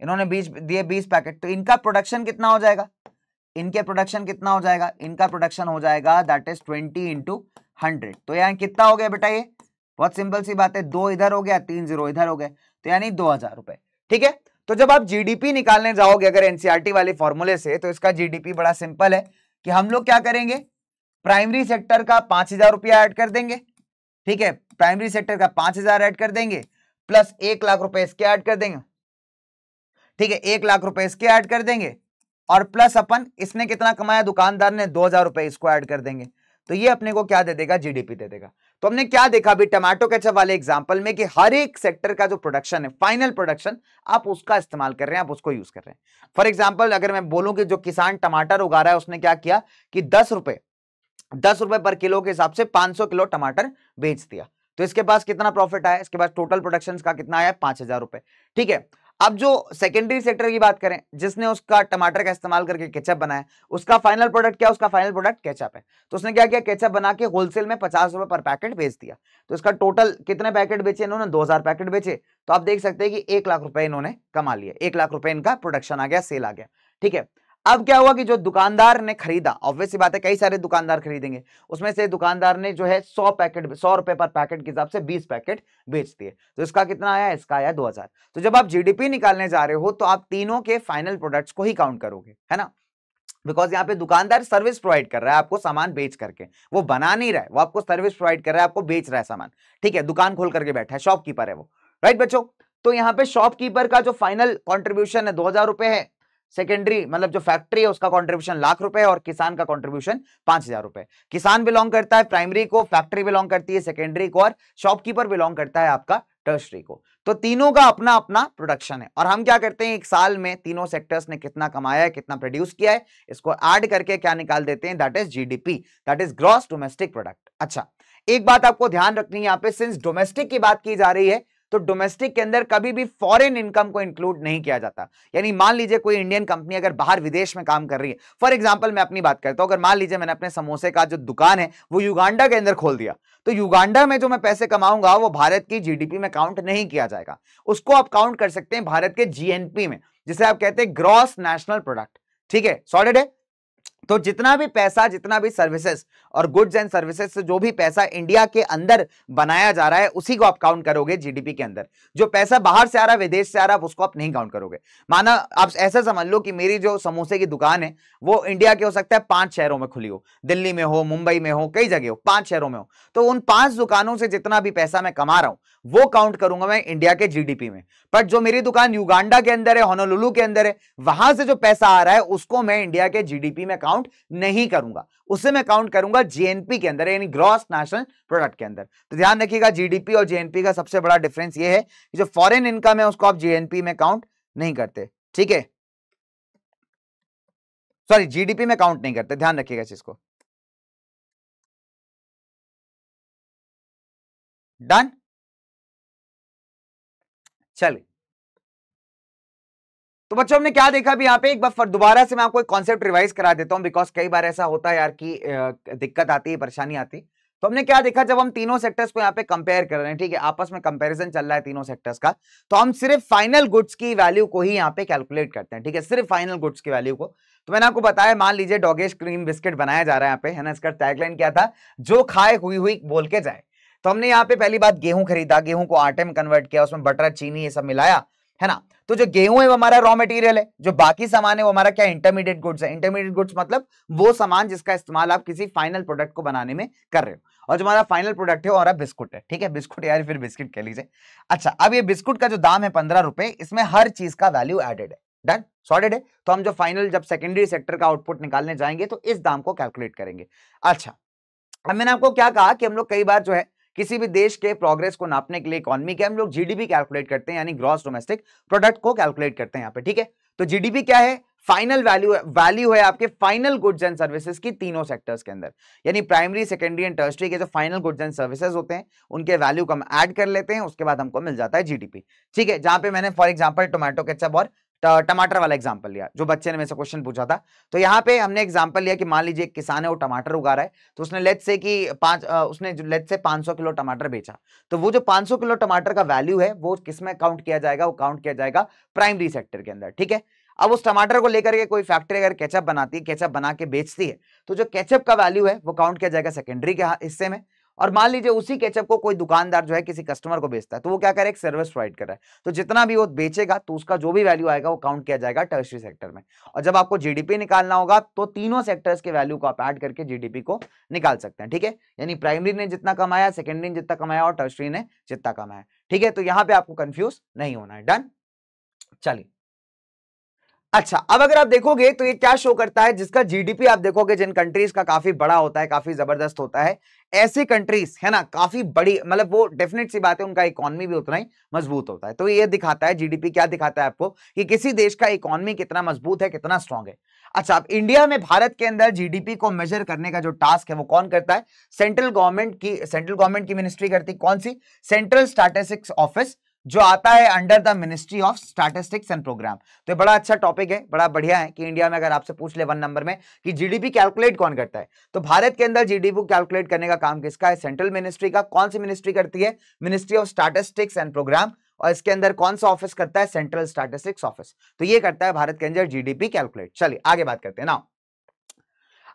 इन्होंने बीच दिए बीस पैकेट तो इनका प्रोडक्शन कितना हो जाएगा इनके प्रोडक्शन कितना हो जाएगा इनका प्रोडक्शन हो जाएगा that is twenty into hundred तो यहाँ कितना हो गया बेटा ये बहुत सिंपल सी बात है दो इधर हो गया तीन जीरो इधर हो गया तो यानी दो हजार रुपए ठीक है तो जब आप जीडीपी निकालने जाओगे अगर एनसीआरटी e वाले फॉर्मूले से तो इसका जीडीपी बड़ा सिंपल है कि हम लोग क्या करेंगे प्राइमरी सेक्टर का पांच हजार रुपया एड कर देंगे ठीक है प्राइमरी सेक्टर का पांच हजार एड कर देंगे प्लस एक लाख रुपए इसके ऐड कर देंगे ठीक है एक लाख रुपए इसके ऐड कर देंगे और प्लस अपन इसने कितना कमाया दुकानदार ने दो हजार रुपए इसको ऐड कर देंगे तो ये अपने को क्या दे देगा जीडीपी दे देगा तो हमने क्या देखा अभी टमाटो कैचअप वाले एग्जाम्पल में कि हर एक सेक्टर का जो प्रोडक्शन है फाइनल प्रोडक्शन आप उसका इस्तेमाल कर रहे हैं आप उसको यूज कर रहे हैं फॉर एग्जाम्पल अगर मैं बोलूं कि जो किसान टमाटर उगा रहा है उसने क्या किया कि दस रुपए दस रुपए पर किलो के हिसाब से पांच किलो टमाटर बेच दिया तो इसके पास कितना प्रॉफिट आया इसके पास टोटल प्रोडक्शन का कितना आया पांच हजार रुपए ठीक है अब जो सेकेंडरी सेक्टर की बात करें जिसने उसका टमाटर का इस्तेमाल करके केचप बनाया उसका फाइनल प्रोडक्ट क्या उसका फाइनल प्रोडक्ट केचप है तो उसने क्या किया केचप बना के होलसेल में पचास रुपए पर पैकेट बेच दिया तो इसका टोटल कितने पैकेट बेचे इन्होंने दो हजार पैकेट बेचे तो आप देख सकते हैं कि एक लाख रुपए इन्होंने कमा लिया एक लाख रुपए इनका प्रोडक्शन आ गया सेल आ गया ठीक है अब क्या हुआ कि जो दुकानदार ने खरीदा ऑब्वियस बात है कई सारे दुकानदार खरीदेंगे उसमें से दुकानदार ने जो है सौ पैकेट सौ रुपए पर पैकेट के हिसाब से बीस पैकेट बेच दिए तो इसका कितना आया इसका आया दो हजार तो जब आप जीडीपी निकालने जा रहे हो तो आप तीनों के फाइनल प्रोडक्ट्स को ही काउंट करोगे है ना बिकॉज यहाँ पे दुकानदार सर्विस प्रोवाइड कर रहा है आपको सामान बेच करके वो बना नहीं रहा है वो आपको सर्विस प्रोवाइड कर रहा है आपको बेच रहा है सामान ठीक है दुकान खोल करके बैठा है शॉपकीपर है वो राइट बच्चों तो यहाँ पे शॉपकीपर का जो फाइनल कॉन्ट्रीब्यूशन है दो हजार है सेकेंडरी मतलब जो फैक्ट्री है उसका कंट्रीब्यूशन लाख रुपए और किसान का कंट्रीब्यूशन पांच हजार रुपए किसान बिलोंग करता है प्राइमरी को फैक्ट्री बिलोंग करती है सेकेंडरी को और शॉपकीपर बिलोंग करता है आपका टर्सरी को तो तीनों का अपना अपना प्रोडक्शन है और हम क्या करते हैं एक साल में तीनों सेक्टर्स ने कितना कमाया है कितना प्रोड्यूस किया है इसको एड करके क्या निकाल देते हैं that is GDP that is gross domestic product अच्छा एक बात आपको ध्यान रखनी है यहाँ पे सिंस डोमेस्टिक की बात की जा रही है तो डोमेस्टिक के अंदर कभी भी फॉरेन इनकम को इंक्लूड नहीं किया जाता यानी मान लीजिए कोई इंडियन कंपनी अगर बाहर विदेश में काम कर रही है फॉर एग्जाम्पल मैं अपनी बात करता हूं अगर मान लीजिए मैंने अपने समोसे का जो दुकान है वो युगांडा के अंदर खोल दिया तो युगांडा में जो मैं पैसे कमाऊंगा वो भारत की जीडीपी में काउंट नहीं किया जाएगा उसको आप काउंट कर सकते हैं भारत के जीएनपी में जिसे आप कहते हैं ग्रॉस नेशनल प्रोडक्ट ठीक है सॉलिड है तो जितना भी पैसा जितना भी सर्विसेज और गुड्स एंड सर्विसेज से जो भी पैसा इंडिया के अंदर बनाया जा रहा है उसी को आप काउंट करोगे जीडीपी के अंदर जो पैसा बाहर से आ रहा है विदेश से आ रहा है उसको आप नहीं काउंट करोगे माना आप ऐसा समझ लो कि मेरी जो समोसे की दुकान है वो इंडिया के हो सकता है पांच शहरों में खुली हो दिल्ली में हो मुंबई में हो कई जगह हो पांच शहरों में हो तो उन पांच दुकानों से जितना भी पैसा मैं कमा रहा हूं वो काउंट करूंगा मैं इंडिया के जीडीपी में बट जो मेरी दुकान युगांडा के अंदर है होनोलुलू के अंदर है वहां से जो पैसा आ रहा है उसको मैं इंडिया के जीडीपी में काउंट काउंट नहीं करूंगा उसे मैं काउंट करूंगा जीएनपी के अंदर यानी ग्रॉस नेशनल प्रोडक्ट के अंदर तो ध्यान रखिएगा जीडीपी और जीएनपी का सबसे बड़ा डिफरेंस ये है कि जो फॉरेन इनकम है उसको आप जीएनपी में काउंट नहीं करते ठीक है सॉरी जीडीपी में काउंट नहीं करते ध्यान रखिएगा चीज को डन चलिए तो बच्चों हमने क्या देखा अभी यहाँ पे एक बार दोबारा से मैं आपको एक कॉन्सेप्ट रिवाइज करा देता हूँ बिकॉज कई बार ऐसा होता है यार की दिक्कत आती है परेशानी आती है तो हमने क्या देखा जब हम तीनों सेक्टर्स को यहाँ पे कंपेयर कर रहे हैं ठीक है आपस में कंपैरिजन चल रहा है तीनों सेक्टर्स का तो हम सिर्फ फाइनल गुड्स की वैल्यू को ही यहाँ पे कैलकुलेट करते हैं ठीक है सिर्फ फाइनल गुड्स की वैल्यू को तो मैंने आपको बताया मान लीजिए डॉगेश क्रीम बिस्किट बनाया जा रहा है यहाँ पे है ना इसका टैगलाइन क्या था जो खाए हुई हुई बोल के जाए तो हमने यहाँ पे पहली बात गेहूं खरीदा गेहूं को आटे में कन्वर्ट किया उसमें बटर चीनी ये सब मिलाया है ना तो जो गेहूं है वो हमारा रॉ मटेरियल है जो बाकी सामान है वो हमारा क्या इंटरमीडिएट गुड्स है इंटरमीडिएट गुड्स मतलब वो सामान जिसका इस्तेमाल आप किसी फाइनल प्रोडक्ट को बनाने में कर रहे हो और जो हमारा फाइनल प्रोडक्ट है वो हमारा बिस्कुट है ठीक है बिस्कुट यार फिर बिस्किट कह लीजिए अच्छा अब ये बिस्कुट का जो दाम है पंद्रह रुपए इसमें हर चीज का वैल्यू एडेड है डन सॉर्टेड है तो हम जो फाइनल जब सेकेंडरी सेक्टर का आउटपुट निकालने जाएंगे तो इस दाम को कैलकुलेट करेंगे अच्छा अब मैंने आपको क्या कहा कि हम लोग कई बार जो है किसी भी देश के प्रोग्रेस को नापने के लिए इकोनॉमी के हम लोग जीडीपी कैलकुलेट करते हैं यानी ग्रॉस डोमेस्टिक प्रोडक्ट को कैलकुलेट करते हैं यहाँ पे ठीक है तो जीडीपी क्या है फाइनल वैल्यू वैल्यू है आपके फाइनल गुड्स एंड सर्विसेज की तीनों सेक्टर्स के अंदर यानी प्राइमरी सेकेंडरी एंड टर्स्ट्री के जो फाइनल गुड्स एंड सर्विसेज होते हैं उनके वैल्यू को हम ऐड कर लेते हैं उसके बाद हमको मिल जाता है जीडीपी ठीक है जहां पे मैंने फॉर एग्जांपल टोमेटो केचप और टमाटर वाला एग्जाम्पल लिया जो बच्चे ने मेरे से क्वेश्चन पूछा था तो यहाँ पे हमने एग्जाम्पल लिया कि मान लीजिए एक किसान है वो टमाटर उगा रहा है तो उसने लेट से कि पांच उसने लेट से 500 किलो टमाटर बेचा तो वो जो 500 किलो टमाटर का वैल्यू है वो किस में काउंट किया जाएगा वो काउंट किया जाएगा प्राइमरी सेक्टर के अंदर ठीक है अब उस टमाटर को लेकर के कोई फैक्ट्री अगर कैचअप बनाती है कैचअप बना के बेचती है तो जो कैचअप का वैल्यू है वो काउंट किया जाएगा सेकेंडरी के हिस्से में और मान लीजिए उसी केचअप को कोई दुकानदार जो है किसी कस्टमर को बेचता है तो वो क्या करे एक सर्विस प्रोवाइड कर रहा है तो जितना भी वो बेचेगा तो उसका जो भी वैल्यू आएगा वो काउंट किया जाएगा टर्सरी सेक्टर में और जब आपको जीडीपी निकालना होगा तो तीनों सेक्टर्स के वैल्यू को आप ऐड करके जीडीपी को निकाल सकते हैं ठीक है यानी प्राइमरी ने जितना कमाया सेकेंडरी ने जितना कमाया और टर्सरी ने जितना कमाया ठीक है तो यहाँ पे आपको कंफ्यूज नहीं होना है डन चलिए अच्छा अब अगर आप देखोगे तो ये क्या शो करता है जिसका जीडीपी आप देखोगे जिन कंट्रीज का काफी बड़ा होता है काफी जबरदस्त होता है ऐसी कंट्रीज है ना काफी बड़ी मतलब वो डेफिनेट सी बात है उनका इकोनॉमी भी उतना ही मजबूत होता है तो ये दिखाता है जीडीपी क्या दिखाता है आपको कि किसी देश का इकोनॉमी कितना मजबूत है कितना स्ट्रांग है अच्छा अब इंडिया में भारत के अंदर जीडीपी को मेजर करने का जो टास्क है वो कौन करता है सेंट्रल गवर्नमेंट की सेंट्रल गवर्नमेंट की मिनिस्ट्री करती कौन सी सेंट्रल स्टैटिस्टिक्स ऑफिस जो आता है under the ministry of statistics and program तो ये बड़ा अच्छा टॉपिक है बड़ा बढ़िया है कि इंडिया में अगर आपसे पूछ ले वन नंबर में कि जीडीपी कैलकुलेट कौन करता है तो भारत के अंदर जीडीपी कैलकुलेट करने का काम किसका है सेंट्रल मिनिस्ट्री का कौन सी मिनिस्ट्री करती है ministry of statistics and program और इसके अंदर कौन सा ऑफिस करता है सेंट्रल स्टैटिस्टिक्स ऑफिस तो ये करता है भारत के अंदर जीडीपी कैलकुलेट चलिए आगे बात करते हैं ना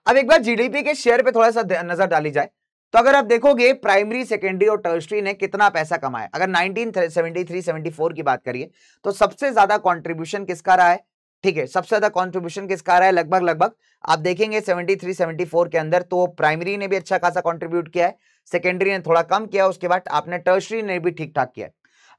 अब एक बार जीडीपी के शेयर पे थोड़ा सा नजर डाली जाए तो अगर आप देखोगे प्राइमरी सेकेंडरी और टर्स्ट्री ने कितना पैसा कमाया अगर 1973-74 की बात करिए तो सबसे ज्यादा कंट्रीब्यूशन किसका रहा है ठीक है सबसे ज्यादा कंट्रीब्यूशन किसका रहा है लगभग लगभग आप देखेंगे 73 74 के अंदर तो प्राइमरी ने भी अच्छा खासा कॉन्ट्रीब्यूट किया है सेकेंडरी ने थोड़ा कम किया उसके बाद आपने टर्सरी ने भी ठीक ठाक किया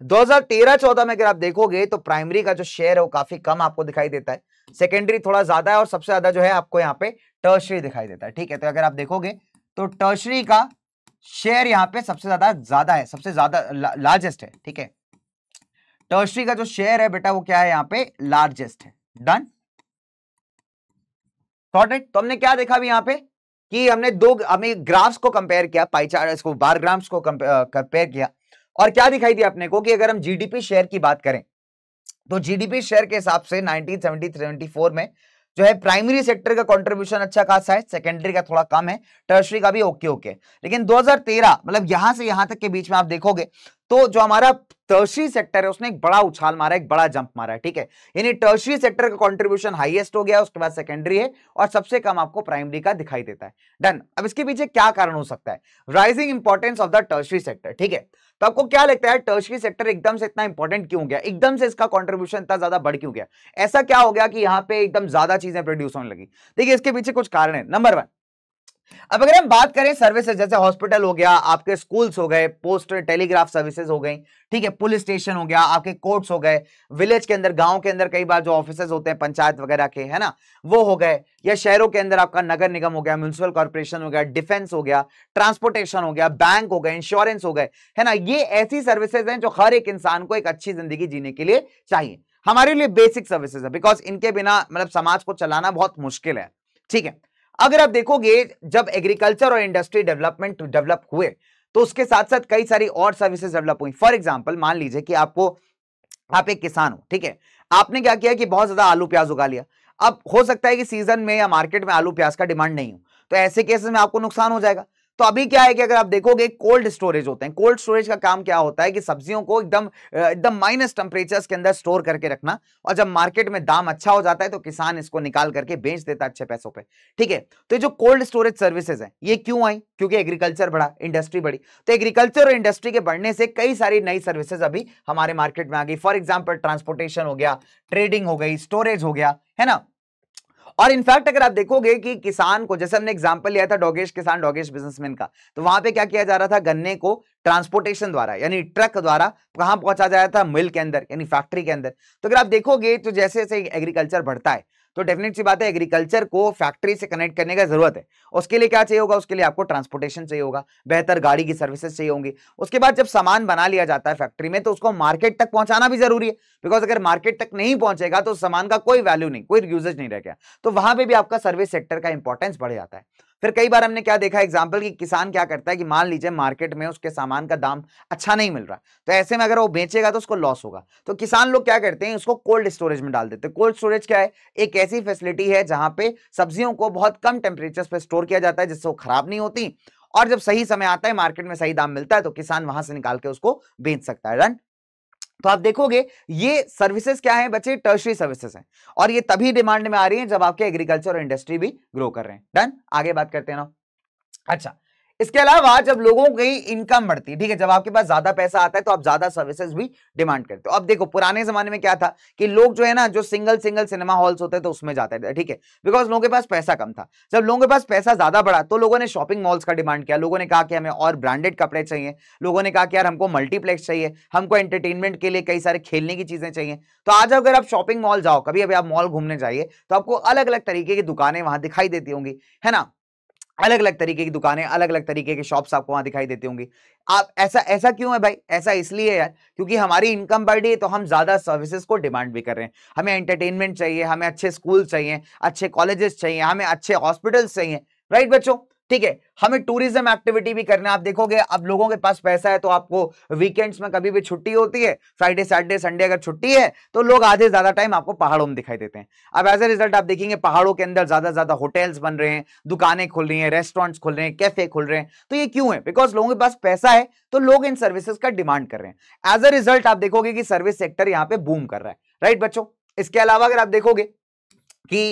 दो हजार में अगर आप देखोगे तो प्राइमरी का जो शेयर है वो काफी कम आपको दिखाई देता है सेकेंडरी थोड़ा ज्यादा है और सबसे ज्यादा जो है आपको यहाँ पे टर्सरी दिखाई देता है ठीक है तो अगर आप देखोगे तो टर्शरी का शेयर यहां पे सबसे ज्यादा ज्यादा है सबसे ज्यादा ला, लार्जेस्ट है ठीक है टर्शरी का जो शेयर है बेटा वो क्या है यहां पे लार्जेस्ट है डन सॉर्टेड तो हमने क्या देखा भी यहां पे कि हमने दो हमें ग्राफ्स को कंपेयर किया पाईचार इसको बार ग्राम्स को कंपेयर किया और क्या दिखाई दिया अपने को कि अगर हम जीडीपी शेयर की बात करें तो जीडीपी शेयर के हिसाब से नाइनटीन सेवेंटी में जो है प्राइमरी सेक्टर का कंट्रीब्यूशन अच्छा खासा है सेकेंडरी का थोड़ा कम है टर्सरी का भी ओके ओके लेकिन 2013 मतलब यहां से यहां तक के बीच में आप देखोगे तो जो हमारा टर्सरी सेक्टर है उसने एक बड़ा उछाल मारा एक बड़ा जंप मारा है ठीक है यानी टर्सरी सेक्टर का कॉन्ट्रीब्यूशन हाइएस्ट हो गया उसके बाद सेकेंडरी है और सबसे कम आपको प्राइमरी का दिखाई देता है डन अब इसके पीछे क्या कारण हो सकता है rising importance of the tertiary sector ठीक है तो आपको क्या लगता है टर्शरी सेक्टर एकदम से इतना इंपॉर्टेंट क्यों गया एकदम से इसका कॉन्ट्रीब्यूशन इतना ज्यादा बढ़ क्यों गया ऐसा क्या हो गया कि यहाँ पे एकदम ज्यादा चीजें प्रोड्यूस होने लगी देखिए इसके पीछे कुछ कारण है नंबर वन अब अगर हम बात करें सर्विसेज जैसे हॉस्पिटल हो गया आपके स्कूल्स हो गए पोस्ट टेलीग्राफ सर्विसेज हो गई ठीक है पुलिस स्टेशन हो गया आपके कोर्ट्स हो गए विलेज के अंदर गांव के अंदर कई बार जो ऑफिस होते हैं पंचायत वगैरह के है ना वो हो गए या शहरों के अंदर आपका नगर निगम हो गया म्यूनसिपल कॉर्पोरेशन हो गया डिफेंस हो गया ट्रांसपोर्टेशन हो गया बैंक हो गए इंश्योरेंस हो गए है ना ये ऐसी सर्विसेज हैं जो हर एक इंसान को एक अच्छी जिंदगी जीने के लिए चाहिए हमारे लिए बेसिक सर्विसेज है बिकॉज इनके बिना मतलब समाज को चलाना बहुत मुश्किल है ठीक है अगर आप देखोगे जब एग्रीकल्चर और इंडस्ट्री डेवलपमेंट डेवलप हुए तो उसके साथ साथ कई सारी और सर्विसेज डेवलप हुई फॉर एग्जाम्पल मान लीजिए कि आपको आप एक किसान हो ठीक है आपने क्या किया कि बहुत ज्यादा आलू प्याज उगा लिया अब हो सकता है कि सीजन में या मार्केट में आलू प्याज का डिमांड नहीं हो तो ऐसे केसेस में आपको नुकसान हो जाएगा तो अभी क्या है कि अगर आप देखोगे कोल्ड स्टोरेज होते हैं कोल्ड स्टोरेज का काम क्या होता है कि सब्जियों को एकदम एकदम माइनस टेम्परेचर के अंदर स्टोर करके रखना और जब मार्केट में दाम अच्छा हो जाता है तो किसान इसको निकाल करके बेच देता है अच्छे पैसों पर ठीक है तो जो कोल्ड स्टोरेज सर्विसेज है ये क्यों आई क्योंकि एग्रीकल्चर बढ़ा इंडस्ट्री बढ़ी तो एग्रीकल्चर और इंडस्ट्री के बढ़ने से कई सारी नई सर्विसेज अभी हमारे मार्केट में आ गई फॉर एग्जाम्पल ट्रांसपोर्टेशन हो गया ट्रेडिंग हो गई स्टोरेज हो गया है ना और इनफैक्ट अगर आप देखोगे कि किसान को जैसे हमने एग्जाम्पल लिया था डॉगेश किसान डॉगेश बिजनेसमैन का तो वहां पे क्या किया जा रहा था गन्ने को ट्रांसपोर्टेशन द्वारा यानी ट्रक द्वारा कहां पहुंचा जा रहा था मिल के अंदर यानी फैक्ट्री के अंदर तो अगर आप देखोगे तो जैसे जैसे एग्रीकल्चर बढ़ता है तो डेफिनेट सी बात है एग्रीकल्चर को फैक्ट्री से कनेक्ट करने का जरूरत है उसके लिए क्या चाहिए होगा उसके लिए आपको ट्रांसपोर्टेशन चाहिए होगा बेहतर गाड़ी की सर्विसेज चाहिए होंगी उसके बाद जब सामान बना लिया जाता है फैक्ट्री में तो उसको मार्केट तक पहुंचाना भी जरूरी है बिकॉज अगर मार्केट तक नहीं पहुंचेगा तो सामान का कोई वैल्यू नहीं कोई यूजेज नहीं रह गया तो वहां पर भी आपका सर्विस सेक्टर का इंपॉर्टेंस बढ़ जाता है फिर कई बार हमने क्या देखा एग्जाम्पल कि किसान क्या करता है कि मान लीजिए मार्केट में उसके सामान का दाम अच्छा नहीं मिल रहा तो ऐसे में अगर वो बेचेगा तो उसको लॉस होगा तो किसान लोग क्या करते हैं उसको कोल्ड स्टोरेज में डाल देते हैं कोल्ड स्टोरेज क्या है एक ऐसी फैसिलिटी है जहां पे सब्जियों को बहुत कम टेम्परेचर पर स्टोर किया जाता है जिससे वो खराब नहीं होती और जब सही समय आता है मार्केट में सही दाम मिलता है तो किसान वहां से निकाल के उसको बेच सकता है रन तो आप देखोगे ये सर्विसेज क्या है बच्चे टर्शरी सर्विसेज हैं और ये तभी डिमांड में आ रही है जब आपके एग्रीकल्चर और इंडस्ट्री भी ग्रो कर रहे हैं डन आगे बात करते हैं ना अच्छा इसके अलावा जब लोगों की इनकम बढ़ती है ठीक है जब आपके पास ज्यादा पैसा आता है तो आप ज्यादा सर्विसेज भी डिमांड करते हो अब देखो पुराने जमाने में क्या था कि लोग जो है ना जो सिंगल सिंगल सिनेमा हॉल्स होते थे तो उसमें जाते थे ठीक है बिकॉज लोगों के पास पैसा कम था जब लोगों के पास पैसा ज्यादा बढ़ा तो लोगों ने शॉपिंग मॉल्स का डिमांड किया लोगों ने कहा कि हमें और ब्रांडेड कपड़े चाहिए लोगों ने कहा कि यार हमको मल्टीप्लेक्स चाहिए हमको एंटरटेनमेंट के लिए कई सारे खेलने की चीजें चाहिए तो आज अगर आप शॉपिंग मॉल जाओ कभी अभी आप मॉल घूमने जाइए तो आपको अलग अलग तरीके की दुकानें वहां दिखाई देती होंगी है ना अलग अलग तरीके की दुकानें अलग अलग तरीके के शॉप्स आपको वहां दिखाई देती होंगी आप ऐसा ऐसा क्यों है भाई ऐसा इसलिए यार क्योंकि हमारी इनकम बढ़ रही है तो हम ज़्यादा सर्विसेज को डिमांड भी कर रहे हैं हमें एंटरटेनमेंट चाहिए हमें अच्छे स्कूल चाहिए अच्छे कॉलेजेस चाहिए हमें अच्छे हॉस्पिटल्स चाहिए राइट बच्चों ठीक है हमें टूरिज्म एक्टिविटी भी करना आप देखोगे अब लोगों के पास पैसा है तो आपको वीकेंड्स में कभी भी छुट्टी होती है फ्राइडे सैटरडे संडे अगर छुट्टी है तो लोग आधे ज्यादा टाइम आपको पहाड़ों में दिखाई देते हैं अब एज ए रिजल्ट आप देखेंगे पहाड़ों के अंदर ज्यादा ज्यादा होटल्स बन रहे हैं दुकानें खुल रही है रेस्टोरेंट्स खुल रहे हैं कैफे खुल रहे हैं तो ये क्यों है बिकॉज लोगों के पास पैसा है तो लोग इन सर्विसेज का डिमांड कर रहे हैं एज अ रिजल्ट आप देखोगे कि सर्विस सेक्टर यहाँ पे बूम कर रहा है राइट बच्चों इसके अलावा अगर आप देखोगे कि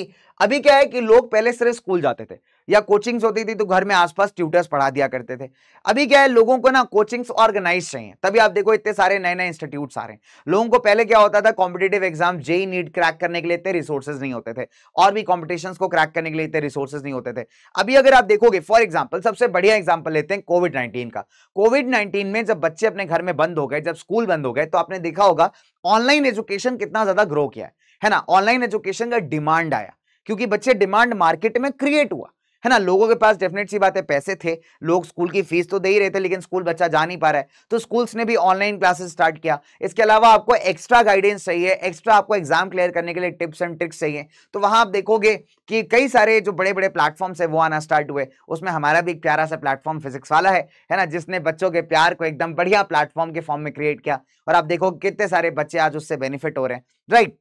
अभी क्या है कि लोग पहले सिर्फ स्कूल जाते थे या कोचिंग्स होती थी तो घर में आसपास ट्यूटर्स पढ़ा दिया करते थे अभी क्या है लोगों को ना कोचिंग्स ऑर्गेनाइज चाहिए तभी आप देखो इतने सारे नए नए इंस्टीट्यूट आ रहे हैं लोगों को पहले क्या होता था competitive exam JEE NEET crack करने के लिए इतने रिसोर्सेज नहीं होते थे और भी कॉम्पिटिशन को क्रैक करने के लिए इतने रिसोर्सेज नहीं होते थे अभी अगर आप देखोगे फॉर एग्जाम्पल सबसे बढ़िया एग्जाम्पल लेते हैं कोविड नाइन्टीन का कोविड नाइन्टीन में जब बच्चे अपने घर में बंद हो गए जब स्कूल बंद हो गए तो आपने देखा होगा ऑनलाइन एजुकेशन कितना ज्यादा ग्रो किया है ना ऑनलाइन एजुकेशन का डिमांड आया क्योंकि बच्चे डिमांड मार्केट में क्रिएट हुआ है ना लोगों के पास डेफिनेट सी बात है पैसे थे लोग स्कूल की फीस तो दे ही रहे थे लेकिन स्कूल बच्चा जा नहीं पा रहा है तो स्कूल्स ने भी ऑनलाइन क्लासेस स्टार्ट किया इसके अलावा आपको एक्स्ट्रा गाइडेंस चाहिए एक्स्ट्रा आपको एग्जाम क्लियर करने के लिए टिप्स एंड ट्रिक्स चाहिए तो वहां आप देखोगे कि कई सारे जो बड़े बड़े प्लेटफॉर्म्स है वो आना स्टार्ट हुए उसमें हमारा भी एक प्यारा सा प्लेटफॉर्म फिजिक्स वाला है है ना जिसने बच्चों के प्यार को एकदम बढ़िया प्लेटफॉर्म के फॉर्म में क्रिएट किया और आप देखो कितने सारे बच्चे आज उससे बेनिफिट हो रहे हैं राइट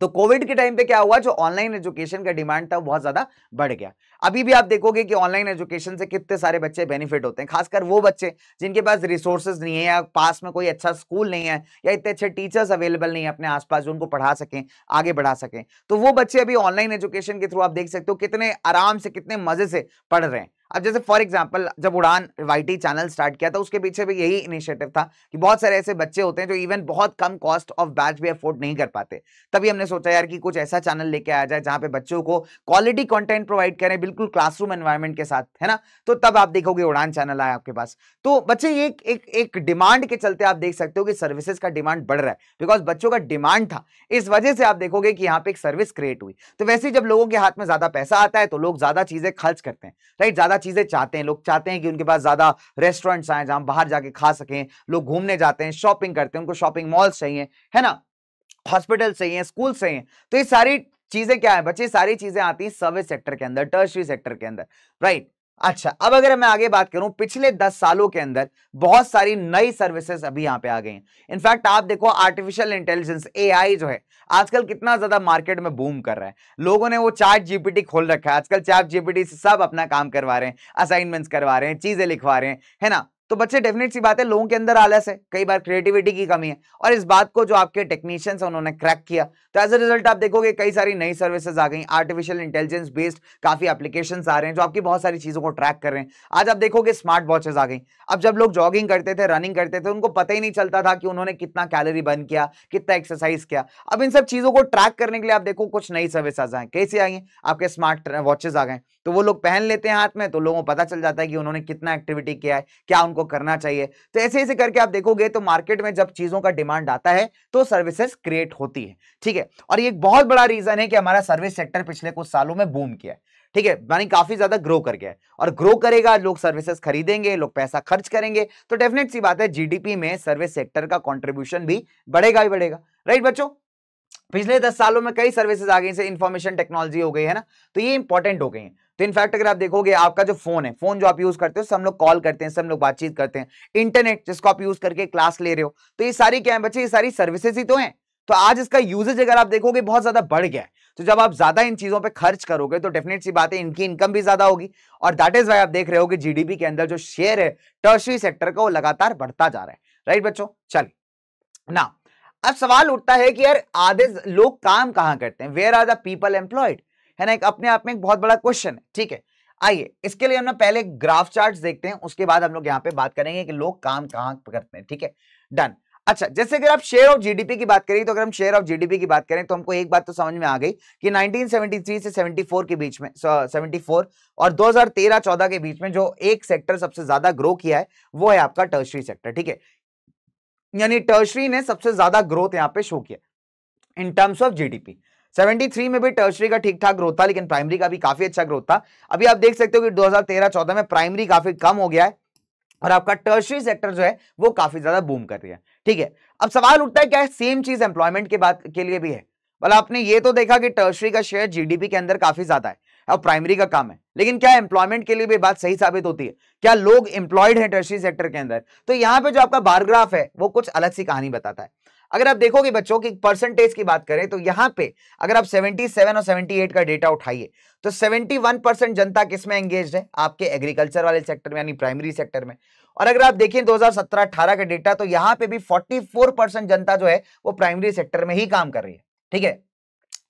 तो कोविड के टाइम पे क्या हुआ जो ऑनलाइन एजुकेशन का डिमांड था बहुत ज्यादा बढ़ गया अभी भी आप देखोगे कि ऑनलाइन एजुकेशन से कितने सारे बच्चे बेनिफिट होते हैं खासकर वो बच्चे जिनके पास रिसोर्सेज नहीं है या पास में कोई अच्छा स्कूल नहीं है या इतने अच्छे टीचर्स अवेलेबल नहीं है अपने आसपास जो उनको पढ़ा सकें आगे बढ़ा सकें तो वो बच्चे अभी ऑनलाइन एजुकेशन के थ्रू आप देख सकते हो कितने आराम से कितने मजे से पढ़ रहे हैं अब जैसे फॉर एग्जाम्पल जब उड़ान वाई चैनल स्टार्ट किया था तो उसके पीछे भी यही इनिशिएटिव था कि बहुत सारे ऐसे बच्चे होते हैं जो इवन बहुत कम कॉस्ट ऑफ बैच भी अफोर्ड नहीं कर पाते तभी हमने सोचा यार कि कुछ ऐसा चैनल लेके आ जाए जहां पे बच्चों को क्वालिटी कंटेंट प्रोवाइड करें बिल्कुल क्लासरूम एनवायरमेंट के साथ है ना तो तब आप देखोगे उड़ान चैनल आया आपके पास तो बच्चे ये एक एक डिमांड के चलते आप देख सकते हो कि सर्विसेज का डिमांड बढ़ रहा है बिकॉज बच्चों का डिमांड था इस वजह से आप देखोगे कि यहाँ पे एक सर्विस क्रिएट हुई तो वैसे जब लोगों के हाथ में ज्यादा पैसा आता है तो लोग ज्यादा चीजें खर्च करते हैं राइट ज्यादा चीज़ें चाहते हैं लोग चाहते हैं कि उनके पास ज़्यादा रेस्टोरेंट्स आए जहां बाहर जाके खा सकें लोग घूमने जाते हैं शॉपिंग करते हैं उनको शॉपिंग मॉल चाहिए है ना हॉस्पिटल चाहिए स्कूल चाहिए तो ये सारी चीज़ें क्या है बच्चे सारी चीज़ें आती हैं सर्विस सेक्टर के अंदर टर्सरी सेक्टर के अंदर राइट अच्छा अब अगर मैं आगे बात करूं पिछले दस सालों के अंदर बहुत सारी नई सर्विसेज अभी यहां पे आ गई हैं इनफैक्ट आप देखो आर्टिफिशियल इंटेलिजेंस एआई जो है आजकल कितना ज्यादा मार्केट में बूम कर रहा है लोगों ने वो चैट जीपीटी खोल रखा है आजकल चैट जीपीटी से सब अपना काम करवा रहे हैं असाइनमेंट्स करवा रहे हैं चीजें लिखवा रहे हैं है ना तो बच्चे डेफिनेट सी बात है लोगों के अंदर आलस है कई बार क्रिएटिविटी की कमी है और इस बात को जो आपके टेक्नीशियंस हैं उन्होंने क्रैक किया तो एज अ रिजल्ट आप देखोगे कई सारी नई सर्विसेज आ गई आर्टिफिशियल इंटेलिजेंस बेस्ड काफी एप्लीकेशन आ रहे हैं जो आपकी बहुत सारी चीजों को ट्रैक कर रहे हैं आज आप देखोगे स्मार्ट वॉचेज आ गई अब जब लोग जॉगिंग करते थे रनिंग करते थे उनको पता ही नहीं चलता था कि उन्होंने कितना कैलोरी बर्न किया कितना एक्सरसाइज किया अब इन सब चीजों को ट्रैक करने के लिए आप देखो कुछ नई सर्विसेज आए कैसे आई हैं आपके स्मार्ट वॉचेज आ गए तो वो लोग पहन लेते हैं हाथ में तो लोगों को पता चल जाता है कि उन्होंने कितना एक्टिविटी किया है क्या आपको करना चाहिए तो ऐसे ऐसे करके आप देखोगे तो मार्केट में जब चीज़ों का डिमांड आता है तो सर्विसेज क्रिएट होती है ठीक है और ये बहुत बड़ा रीज़न है कि हमारा सर्विस सेक्टर पिछले कुछ सालों में बूम किया है ठीक है यानी काफी ज्यादा ग्रो कर गया है और ग्रो करेगा लोग सर्विसेज खरीदेंगे लोग पैसा खर्च करेंगे तो डेफिनेट सी बात है जीडीपी में सर्विस सेक्टर का कंट्रीब्यूशन भी बढ़ेगा ही बढ़ेगा राइट बच्चों पिछले दस सालों में कई सर्विसेज आ गई इंफॉर्मेशन टेक्नोलॉजी हो गई है ना तो ये इंपॉर्टेंट हो गई है तो इनफैक्ट अगर आप देखोगे आपका जो फोन है फोन जो आप यूज करते हो सब लोग कॉल करते हैं सब लोग बातचीत करते हैं इंटरनेट जिसको आप यूज करके क्लास ले रहे हो तो ये सारी क्या है बच्चे ये सारी सर्विसेज ही तो हैं तो आज इसका यूजेज अगर आप देखोगे बहुत ज्यादा बढ़ गया है तो जब आप ज्यादा इन चीजों पे खर्च करोगे तो डेफिनेट सी बात है इनकी इनकम भी ज्यादा होगी और दैट इज वाई आप देख रहे हो कि जीडीपी के अंदर जो शेयर है टर्सरी सेक्टर का वो लगातार बढ़ता जा रहा है राइट बच्चों चल ना अब सवाल उठता है कि यार आधे लोग काम कहां करते हैं where are the people employed है ना एक अपने आप में एक बहुत बड़ा क्वेश्चन है ठीक है आइए इसके लिए हम ना पहले ग्राफ चार्ट देखते हैं उसके बाद हम लोग यहाँ पे बात करेंगे कि लोग काम कहाँ करते हैं ठीक है डन अच्छा जैसे अगर आप शेयर ऑफ जीडीपी की बात करें तो अगर हम शेयर ऑफ जीडीपी की बात करें तो हमको एक बात तो समझ में आ गई कि 1973 से 74 के बीच में सेवेंटी फोर और 2013-14 के बीच में जो एक सेक्टर सबसे ज्यादा ग्रो किया है वो है आपका टर्शरी सेक्टर ठीक है यानी टर्शरी ने सबसे ज्यादा ग्रोथ यहाँ पे शो किया इन टर्म्स ऑफ जीडीपी 73 में भी टर्सरी का ठीक ठाक ग्रोथ था लेकिन प्राइमरी का भी काफी अच्छा ग्रोथ था अभी आप देख सकते हो कि 2013-14 में प्राइमरी काफी कम हो गया है और आपका टर्सरी सेक्टर जो है वो काफी ज्यादा बूम कर रही है ठीक है अब सवाल उठता है क्या सेम चीज एम्प्लॉयमेंट के बात के लिए भी है बोला आपने ये तो देखा कि टर्सरी का शेयर जीडीपी के अंदर काफी ज्यादा है और प्राइमरी का काम है लेकिन क्या एम्प्लॉयमेंट के लिए भी बात सही साबित होती है क्या लोग एम्प्लॉयड है टर्सरी सेक्टर के अंदर तो यहाँ पे जो आपका बारग्राफ है वो कुछ अलग सी कहानी बताता है अगर आप देखोगे बच्चों की परसेंटेज की बात करें तो यहाँ पे अगर आप 77 और 78 का डेटा उठाइए तो 71 परसेंट जनता किसमें एंगेज है आपके एग्रीकल्चर वाले सेक्टर में यानी प्राइमरी सेक्टर में और अगर आप देखें 2017-18 का डेटा तो यहां पे भी 44 परसेंट जनता जो है वो प्राइमरी सेक्टर में ही काम कर रही है ठीक है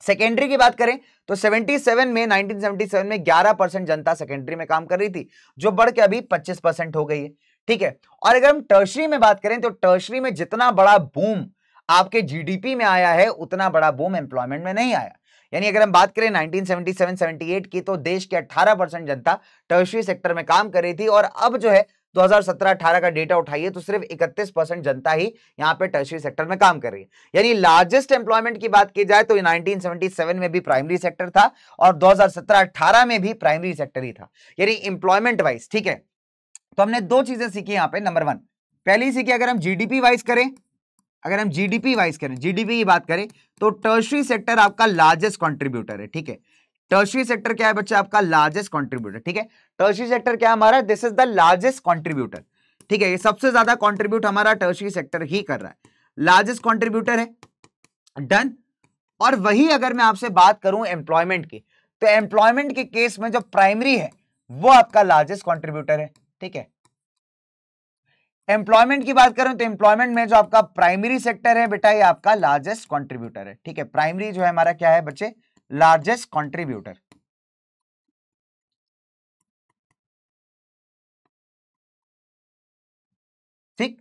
सेकेंडरी की बात करें तो 77 में 1977 में 11 परसेंट जनता सेकेंडरी में काम कर रही थी जो बढ़ के अभी 25 परसेंट हो गई है ठीक है और अगर हम टर्शरी में बात करें तो टर्शरी में जितना बड़ा बूम आपके जीडीपी में आया है उतना बड़ा बूम एम्प्लॉयमेंट में नहीं आया यानी अगर हम बात करें 1977-78 की तो देश के 18 परसेंट जनता टर्शरी सेक्टर में काम कर रही थी और अब जो है 2017-18 का डेटा उठाइए तो सिर्फ 31 परसेंट जनता ही यहाँ पे टर्शरी सेक्टर में काम कर रही है यानी लार्जेस्ट एम्प्लॉयमेंट की बात की जाए तो 1977 में भी प्राइमरी सेक्टर था और 2017-18 में भी प्राइमरी सेक्टर ही था यानी इंप्लॉयमेंट वाइज ठीक है तो हमने दो चीजें सीखी यहाँ पे नंबर वन पहली सीखी अगर हम जीडीपी वाइज करें अगर हम जीडीपी वाइज करें जीडीपी की बात करें तो टर्शरी सेक्टर आपका लार्जेस्ट कॉन्ट्रीब्यूटर है ठीक है टर्शरी सेक्टर क्या है बच्चे आपका लार्जेस्ट कॉन्ट्रीब्यूटर ठीक है टर्शरी सेक्टर क्या हमारा this is the largest contributor ठीक है ये सबसे ज्यादा कॉन्ट्रीब्यूट हमारा टर्शरी सेक्टर ही कर रहा है लार्जेस्ट कॉन्ट्रीब्यूटर है डन और वही अगर मैं आपसे बात करूं एम्प्लॉयमेंट की तो एम्प्लॉयमेंट के केस में जो प्राइमरी है वो आपका लार्जेस्ट कॉन्ट्रीब्यूटर है ठीक है एम्प्लॉयमेंट की बात करें तो एम्प्लॉयमेंट में जो आपका प्राइमरी सेक्टर है बेटा ये आपका लार्जेस्ट कॉन्ट्रीब्यूटर है ठीक है प्राइमरी जो है हमारा क्या है बच्चे लार्जेस्ट कॉन्ट्रीब्यूटर ठीक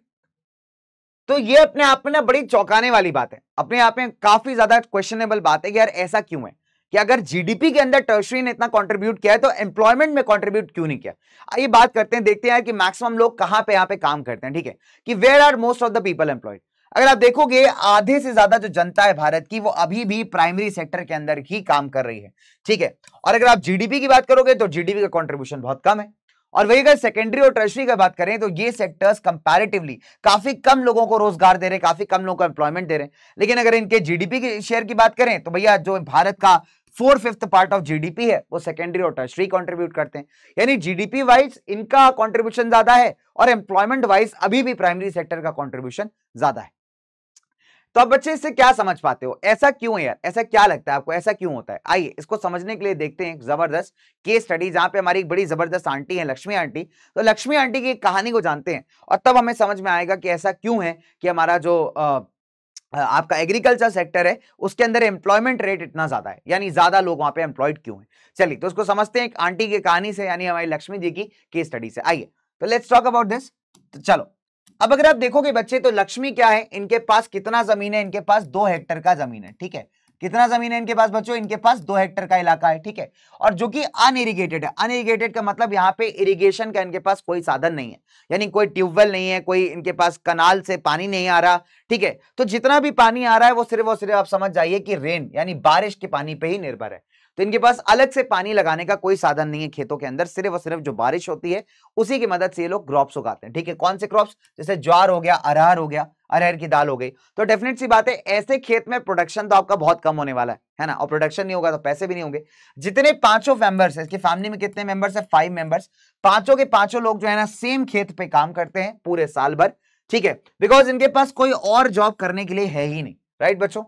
तो ये अपने आप में ना बड़ी चौंकाने वाली बात है अपने आप में काफी ज्यादा क्वेश्चनेबल बात है कि यार ऐसा क्यों है कि अगर जीडीपी के अंदर टर्शरी ने इतना कंट्रीब्यूट किया है तो एम्प्लॉयमेंट में कंट्रीब्यूट क्यों नहीं किया आइए बात करते हैं देखते हैं कि मैक्सिमम लोग कहां पे यहां पे काम करते हैं ठीक है कि where are most of the people employed अगर आप देखोगे आधे से ज्यादा जो जनता है भारत की वो अभी भी प्राइमरी सेक्टर के अंदर ही काम कर रही है ठीक है और अगर आप जीडीपी की बात करोगे तो जीडीपी का कॉन्ट्रीब्यूशन बहुत कम है और वही अगर सेकेंडरी और ट्रेशरी की बात करें तो ये सेक्टर्स कंपैरेटिवली काफी कम लोगों को रोजगार दे रहे हैं काफी कम लोगों को एम्प्लॉयमेंट दे रहे हैं लेकिन अगर इनके जीडीपी के शेयर की बात करें तो भैया जो भारत का four fifth part of GDP है वो सेकेंडरी और टर्सरी कंट्रीब्यूट करते हैं यानी जीडीपी वाइज इनका कंट्रीब्यूशन ज्यादा है और एम्प्लॉयमेंट वाइज अभी भी प्राइमरी सेक्टर का कंट्रीब्यूशन ज्यादा है तो आप बच्चे इससे क्या समझ पाते हो ऐसा क्यों है यार ऐसा क्या लगता है आपको ऐसा क्यों होता है आइए इसको समझने के लिए देखते हैं जबरदस्त केस स्टडी जहां पे हमारी एक बड़ी जबरदस्त आंटी है लक्ष्मी आंटी तो लक्ष्मी आंटी की कहानी को जानते हैं और तब हमें समझ में आएगा कि ऐसा क्यों है कि हमारा जो आपका एग्रीकल्चर सेक्टर है उसके अंदर एम्प्लॉयमेंट रेट इतना ज्यादा है यानी ज्यादा लोग वहां पे एम्प्लॉयड क्यों हैं चलिए तो उसको समझते हैं एक आंटी की कहानी से यानी हमारी लक्ष्मी जी की केस स्टडी से आइए तो लेट्स टॉक अबाउट दिस तो चलो अब अगर आप देखोगे बच्चे तो लक्ष्मी क्या है इनके पास कितना जमीन है इनके पास दो हेक्टर का जमीन है ठीक है कितना जमीन है इनके पास बच्चों इनके पास दो हेक्टर का इलाका है ठीक है और जो कि अनइरीगेटेड है अनइरीगेटेड का मतलब यहाँ पे इरिगेशन का इनके पास कोई साधन नहीं है यानी कोई ट्यूबवेल नहीं है कोई इनके पास कनाल से पानी नहीं आ रहा ठीक है तो जितना भी पानी आ रहा है वो सिर्फ और सिर्फ आप समझ जाइए कि रेन यानी बारिश के पानी पे ही निर्भर है तो इनके पास अलग से पानी लगाने का कोई साधन नहीं है खेतों के अंदर सिर्फ और सिर्फ जो बारिश होती है उसी की मदद से ये लोग क्रॉप्स उगाते हैं ठीक है कौन से क्रॉप्स जैसे ज्वार हो गया अरहर हो गया अरहर की दाल हो गई तो डेफिनेट सी बात है ऐसे खेत में प्रोडक्शन तो आपका बहुत कम होने वाला है है ना और प्रोडक्शन नहीं होगा तो पैसे भी नहीं होंगे जितने पांचों मेंबर्स है इसकी फैमिली में कितने मेंबर्स है फाइव मेंबर्स पांचों के पांचों लोग जो है ना सेम खेत पे काम करते हैं पूरे साल भर ठीक है बिकॉज इनके पास कोई और जॉब करने के लिए है ही नहीं राइट बच्चों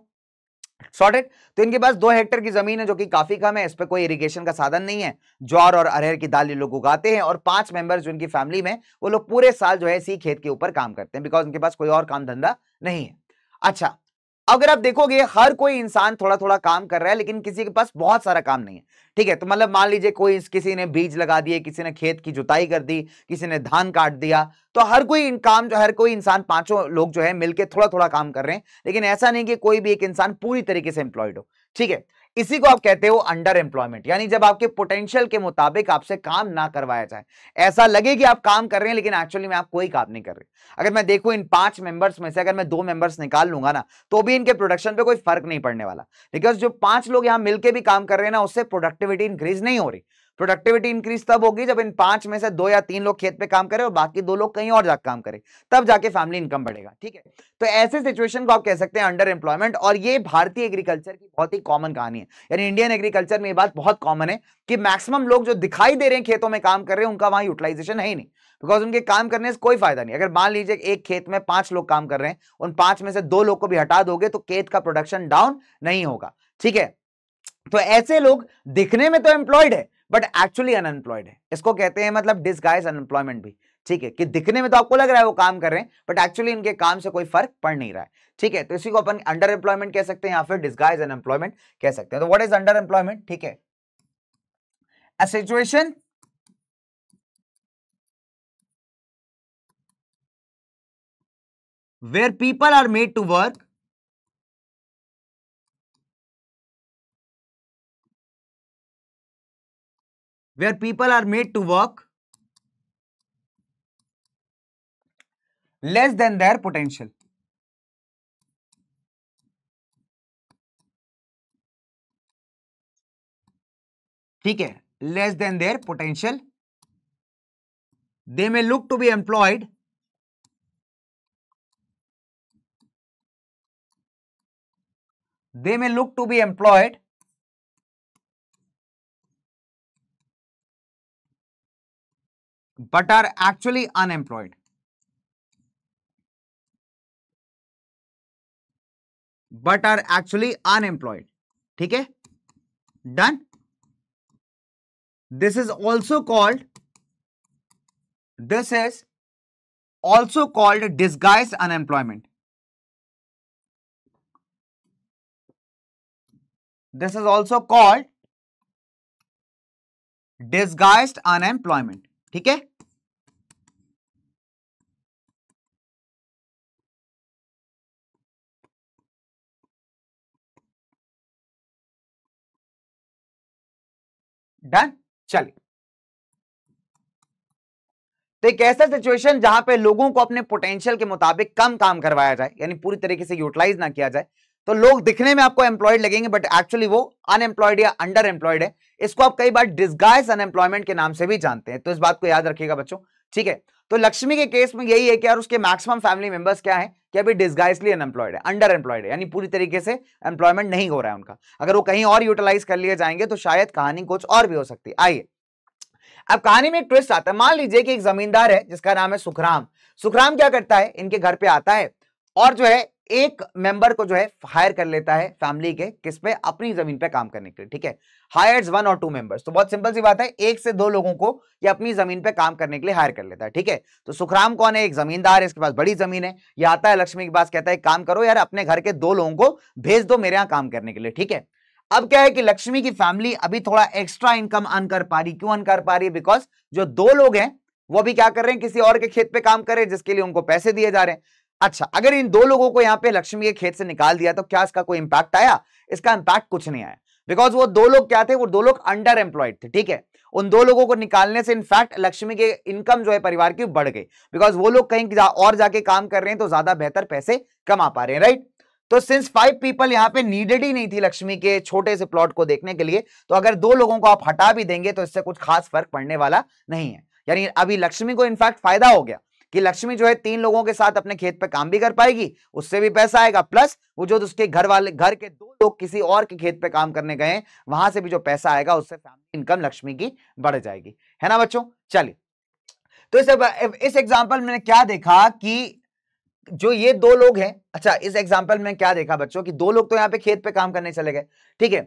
सॉर्टेड तो इनके पास दो हेक्टेयर की जमीन है जो कि काफी कम है इस पर कोई इरिगेशन का साधन नहीं है ज्वार और अरहर की दाल ये लोग उगाते हैं और पांच मेंबर्स जो इनकी फैमिली में वो लोग पूरे साल जो है इसी खेत के ऊपर काम करते हैं बिकॉज इनके पास कोई और काम धंधा नहीं है अच्छा अगर आप देखोगे हर कोई इंसान थोड़ा थोड़ा काम कर रहा है लेकिन किसी के पास बहुत सारा काम नहीं है ठीक है तो मतलब मान लीजिए कोई किसी ने बीज लगा दिए किसी ने खेत की जुताई कर दी किसी ने धान काट दिया तो हर कोई काम जो हर कोई इंसान पांचों लोग जो है मिलकर थोड़ा थोड़ा काम कर रहे हैं लेकिन ऐसा नहीं कि कोई भी एक इंसान पूरी तरीके से एम्प्लॉयड हो ठीक है इसी को आप कहते हो अंडर एम्प्लॉयमेंट यानी जब आपके पोटेंशियल के मुताबिक आपसे काम ना करवाया जाए ऐसा लगे कि आप काम कर रहे हैं लेकिन एक्चुअली में आप कोई काम नहीं कर रहे अगर मैं देखू इन पांच मेंबर्स में से अगर मैं दो मेंबर्स निकाल लूंगा ना तो भी इनके प्रोडक्शन पर कोई फर्क नहीं पड़ने वाला बिकॉज जो पांच लोग यहां मिलकर भी काम कर रहे हैं ना उससे प्रोडक्टिविटी इंक्रीज नहीं हो रही प्रोडक्टिविटी इंक्रीज तब होगी जब इन पांच में से दो या तीन लोग खेत पे काम करें और बाकी दो लोग कहीं और जाकर काम करें तब जाके फैमिली इनकम बढ़ेगा ठीक है तो ऐसे सिचुएशन को आप कह सकते हैं अंडर एम्प्लॉयमेंट और ये भारतीय एग्रीकल्चर की बहुत ही कॉमन कहानी है यानी इंडियन एग्रीकल्चर में ये बात बहुत कॉमन है कि मैक्सिमम लोग जो दिखाई दे रहे हैं खेतों में काम कर रहे हैं उनका वहां यूटिलाइजेशन है ही नहीं बिकॉज उनके काम करने से कोई फायदा नहीं अगर मान लीजिए एक खेत में पांच लोग काम कर रहे हैं उन पांच में से दो लोग को भी हटा दोगे तो खेत का प्रोडक्शन डाउन नहीं होगा ठीक है तो ऐसे लोग दिखने में तो एम्प्लॉयड है बट एक्चुअली अनएम्प्लॉयड है इसको कहते हैं मतलब डिसगाइज अनएम्प्लॉयमेंट भी ठीक है कि दिखने में तो आपको लग रहा है वो काम कर रहे हैं बट एक्चुअली इनके काम से कोई फर्क पड़ नहीं रहा है ठीक है तो इसी को अपन अंडर एम्प्लॉयमेंट कह सकते हैं या फिर डिसगाइज अनएम्प्लॉयमेंट कह सकते हैं तो व्हाट इज अंडर एम्प्लॉयमेंट ठीक है a situation where people are made to work where people are made to work less than their potential. ठीक है less than their potential they may look to be employed they may look to be employed but are actually unemployed. But are actually unemployed. Okay. Done. This is also called, this is also called disguised unemployment. This is also called disguised unemployment. Okay. Done चलिए तो एक ऐसा सिचुएशन जहां पे लोगों को अपने पोटेंशियल के मुताबिक कम काम करवाया जाए यानी पूरी तरीके से यूटिलाइज ना किया जाए तो लोग दिखने में आपको एम्प्लॉयड लगेंगे बट एक्चुअली वो अनएम्प्लॉयड या अंडर एम्प्लॉयड है इसको आप कई बार डिस्गाइज अनएम्प्लॉयमेंट के नाम से भी जानते हैं तो इस बात को याद रखिएगा बच्चों ठीक है तो लक्ष्मी के केस में यही है कि यार उसके मैक्सिमम फैमिली मेंबर्स क्या है कि अभी डिस्गाइसली अनएम्प्लॉयड है अंडर एम्प्लॉयड है यानी पूरी तरीके से एम्प्लॉयमेंट नहीं हो रहा है उनका अगर वो कहीं और यूटिलाइज कर लिए जाएंगे तो शायद कहानी कुछ और भी हो सकती है आइए अब कहानी में एक ट्विस्ट आता है मान लीजिए कि एक जमींदार है जिसका नाम है सुखराम सुखराम क्या करता है इनके घर पे आता है और जो है एक मेंबर को जो है हायर कर लेता है फैमिली के किस पे अपनी जमीन पे काम करने के लिए ठीक है हायर्स वन और टू मेंबर्स तो बहुत सिंपल सी बात है एक से दो लोगों को ये अपनी जमीन पे काम करने के लिए हायर कर लेता है ठीक है तो सुखराम कौन है एक जमींदार है इसके पास बड़ी जमीन है ये आता है लक्ष्मी के पास कहता है काम करो यार अपने घर के दो लोगों को भेज दो मेरे यहाँ काम करने के लिए ठीक है अब क्या है कि लक्ष्मी की फैमिली अभी थोड़ा एक्स्ट्रा इनकम अन कर पा रही क्यों अन कर पा रही है बिकॉज जो दो लोग हैं वो भी क्या कर रहे हैं किसी और के खेत पे काम कर रहे हैं जिसके लिए उनको पैसे दिए जा रहे हैं अच्छा अगर इन दो लोगों को यहाँ पे लक्ष्मी के खेत से निकाल दिया तो क्या इसका कोई इंपैक्ट आया इसका इंपैक्ट कुछ नहीं आया बिकॉज वो दो लोग क्या थे वो दो लोग अंडर एम्प्लॉयड थे ठीक है उन दो लोगों को निकालने से इनफैक्ट लक्ष्मी के इनकम जो है परिवार की बढ़ गई बिकॉज वो लोग कहीं जा, और जाके काम कर रहे हैं तो ज्यादा बेहतर पैसे कमा पा रहे हैं राइट तो सिंस फाइव पीपल यहाँ पे नीडेड ही नहीं थी लक्ष्मी के छोटे से प्लॉट को देखने के लिए तो अगर दो लोगों को आप हटा भी देंगे तो इससे कुछ खास फर्क पड़ने वाला नहीं है यानी अभी लक्ष्मी को इनफैक्ट फायदा हो गया कि लक्ष्मी जो है तीन लोगों के साथ अपने खेत पे काम भी कर पाएगी उससे भी पैसा आएगा प्लस वो जो उसके घर वाले घर के दो लोग किसी और के खेत पे काम करने गए वहां से भी जो पैसा आएगा उससे फैमिली इनकम लक्ष्मी की बढ़ जाएगी है ना बच्चों चलिए तो इस इस एग्जाम्पल मैंने क्या देखा कि जो ये दो लोग हैं अच्छा इस एग्जाम्पल में क्या देखा बच्चों की दो लोग तो यहाँ पे खेत पे काम करने चले गए ठीक है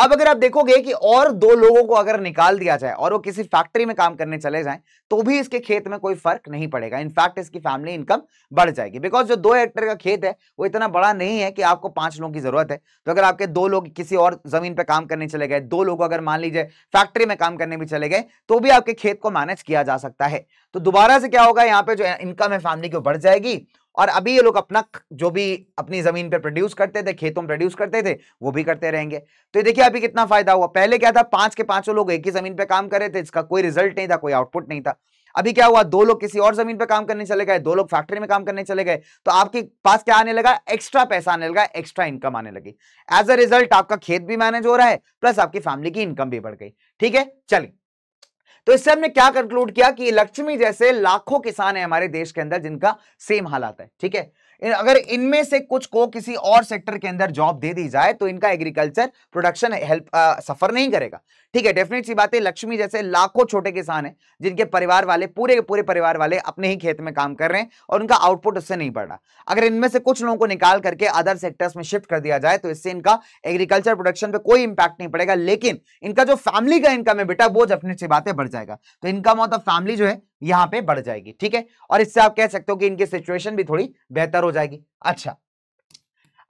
अब अगर आप देखोगे कि और दो लोगों को अगर निकाल दिया जाए और वो किसी फैक्ट्री में काम करने चले जाएं तो भी इसके खेत में कोई फर्क नहीं पड़ेगा इनफैक्ट इसकी फैमिली इनकम बढ़ जाएगी बिकॉज जो दो हेक्टर का खेत है वो इतना बड़ा नहीं है कि आपको पांच लोगों की जरूरत है तो अगर आपके दो लोग किसी और जमीन पर काम करने चले गए दो लोग अगर मान लीजिए फैक्ट्री में काम करने भी चले गए तो भी आपके खेत को मैनेज किया जा सकता है तो दोबारा से क्या होगा यहाँ पे जो इनकम है फैमिली की बढ़ जाएगी और अभी ये लोग अपना जो भी अपनी जमीन पे प्रोड्यूस करते थे खेतों में प्रोड्यूस करते थे वो भी करते रहेंगे तो ये देखिए अभी कितना फायदा हुआ पहले क्या था पांच के पांचों लोग एक ही जमीन पे काम कर रहे थे इसका कोई रिजल्ट नहीं था कोई आउटपुट नहीं था अभी क्या हुआ दो लोग किसी और जमीन पे काम करने चले गए दो लोग फैक्ट्री में काम करने चले गए तो आपके पास क्या आने लगा एक्स्ट्रा पैसा आने लगा एक्स्ट्रा इनकम आने लगी एज अ रिजल्ट आपका खेत भी मैनेज हो रहा है प्लस आपकी फैमिली की इनकम भी बढ़ गई ठीक है चलिए तो इससे हमने क्या कंक्लूड किया कि लक्ष्मी जैसे लाखों किसान है हमारे देश के अंदर जिनका सेम हालात है ठीक है अगर इनमें से कुछ को किसी और सेक्टर के अंदर जॉब दे दी जाए तो इनका एग्रीकल्चर प्रोडक्शन हेल्प आ, सफर नहीं करेगा ठीक है डेफिनेट सी बात है लक्ष्मी जैसे लाखों छोटे किसान हैं जिनके परिवार वाले पूरे पूरे परिवार वाले अपने ही खेत में काम कर रहे हैं और उनका आउटपुट उससे नहीं बढ़ रहा अगर इनमें से कुछ लोगों को निकाल करके अदर सेक्टर्स में शिफ्ट कर दिया जाए तो इससे इनका एग्रीकल्चर प्रोडक्शन पर कोई इंपैक्ट नहीं पड़ेगा लेकिन इनका जो फैमिली का इनकम है बेटा वो डेफिनेट सी बातें बढ़ जाएगा तो इनकम मतलब ऑफ द फैमिली जो है यहाँ पे बढ़ जाएगी ठीक है और इससे आप कह सकते हो कि इनकी सिचुएशन भी थोड़ी बेहतर हो जाएगी अच्छा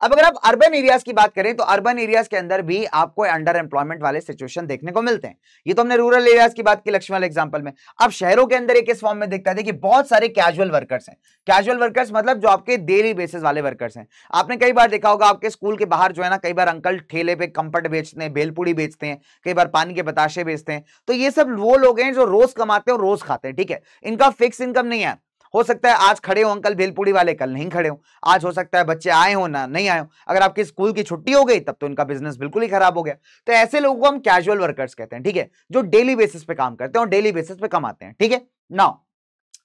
अब अगर आप अर्बन एरियाज की बात करें तो अर्बन एरियाज के अंदर भी आपको अंडर एम्प्लॉयमेंट वाले सिचुएशन देखने को मिलते हैं ये तो हमने रूरल एरियाज की बात की लक्ष्मी वाले एग्जांपल में अब शहरों के अंदर एक इस फॉर्म में देखता है कि बहुत सारे कैजुअल वर्कर्स हैं कैजुअल वर्कर्स मतलब जो आपके डेली बेसिस वाले वर्कर्स हैं आपने कई बार देखा होगा आपके स्कूल के बाहर जो है ना कई बार अंकल ठेले पे कंपट बेचते हैं बेलपुड़ी बेचते हैं कई बार पानी के बताशे बेचते हैं तो ये सब वो लोग हैं जो रोज कमाते हैं और रोज खाते हैं ठीक है इनका फिक्स इनकम नहीं है हो सकता है आज खड़े हो अंकल भेलपुड़ी वाले कल नहीं खड़े हो आज हो सकता है बच्चे आए हो ना नहीं आए हो अगर आपके स्कूल की छुट्टी हो गई तब तो इनका बिजनेस बिल्कुल ही खराब हो गया तो ऐसे लोगों को हम कैजुअल वर्कर्स कहते हैं ठीक है जो डेली बेसिस पे काम करते हैं और डेली बेसिस पे कमाते हैं ठीक है नाउ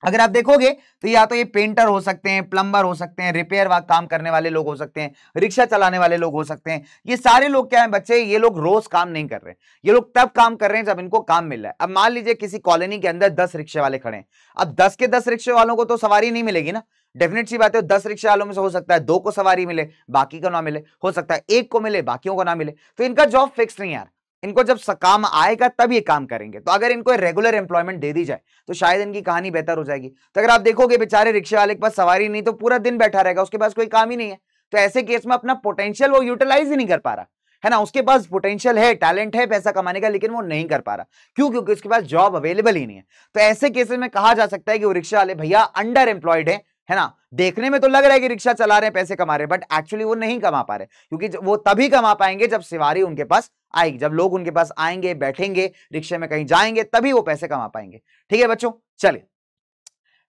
अगर आप देखोगे तो या तो ये पेंटर हो सकते हैं प्लम्बर हो सकते हैं रिपेयर वर्क काम करने वाले लोग हो सकते हैं रिक्शा चलाने वाले लोग हो सकते हैं ये सारे लोग क्या है बच्चे ये लोग रोज काम नहीं कर रहे हैं ये लोग तब काम कर रहे हैं जब इनको काम मिल रहा है अब मान लीजिए किसी कॉलोनी के अंदर दस रिक्शे वाले खड़े हैं अब दस के दस रिक्शे वालों को तो सवारी नहीं मिलेगी ना डेफिनेट सी बात है दस रिक्शा वालों में से हो सकता है दो को सवारी मिले बाकी को ना मिले हो सकता है एक को मिले बाकियों को ना मिले तो इनका जॉब फिक्स नहीं यार इनको जब काम आएगा तब ये काम करेंगे तो अगर इनको रेगुलर एम्प्लॉयमेंट दे दी जाए तो शायद इनकी कहानी बेहतर हो जाएगी तो अगर आप देखोगे बेचारे रिक्शा वाले के पास सवारी नहीं तो पूरा दिन बैठा रहेगा उसके पास कोई काम ही नहीं है तो ऐसे केस में अपना पोटेंशियल वो यूटिलाइज ही नहीं कर पा रहा है ना उसके पास पोटेंशियल है टैलेंट है पैसा कमाने का लेकिन वो नहीं कर पा रहा क्यों क्योंकि उसके पास जॉब अवेलेबल ही नहीं है तो ऐसे केसेस में कहा जा सकता है कि वो रिक्शा वाले भैया अंडर एम्प्लॉयड है है ना देखने में तो लग रहा है कि रिक्शा चला रहे हैं पैसे कमा रहे हैं बट एक्चुअली वो नहीं कमा पा रहे क्योंकि वो तभी कमा पाएंगे जब सिवारी उनके पास आएगी जब लोग उनके पास आएंगे बैठेंगे रिक्शे में कहीं जाएंगे तभी वो पैसे कमा पाएंगे ठीक है बच्चों चलिए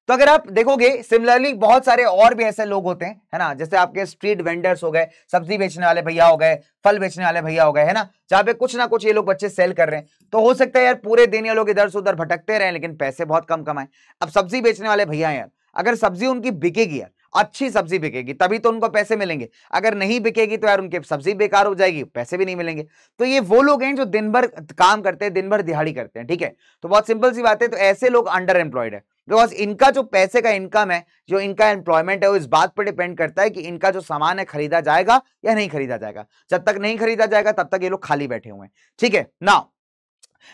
तो अगर आप देखोगे सिमिलरली बहुत सारे और भी ऐसे लोग होते हैं है ना जैसे आपके स्ट्रीट वेंडर्स हो गए सब्जी बेचने वाले भैया हो गए फल बेचने वाले भैया हो गए है ना जहाँ पे कुछ ना कुछ ये लोग बच्चे सेल कर रहे हैं तो हो सकता है यार पूरे दिन ये लोग इधर से उधर भटकते रहे लेकिन पैसे बहुत कम कमाए अब सब्जी बेचने वाले भैया यार अगर सब्जी उनकी बिकेगी यार अच्छी सब्जी बिकेगी तभी तो उनको पैसे मिलेंगे अगर नहीं बिकेगी तो यार उनके सब्जी बेकार हो जाएगी पैसे भी नहीं मिलेंगे तो ये वो लोग हैं जो दिन भर काम करते हैं दिन भर दिहाड़ी करते हैं ठीक है तो बहुत सिंपल सी बात है तो ऐसे लोग अंडर एम्प्लॉयड है बिकॉज इनका जो पैसे का इनकम है जो इनका एम्प्लॉयमेंट है वो इस बात पर डिपेंड करता है कि इनका जो सामान है खरीदा जाएगा या नहीं खरीदा जाएगा जब तक नहीं खरीदा जाएगा तब तक ये लोग खाली बैठे हुए हैं ठीक है ना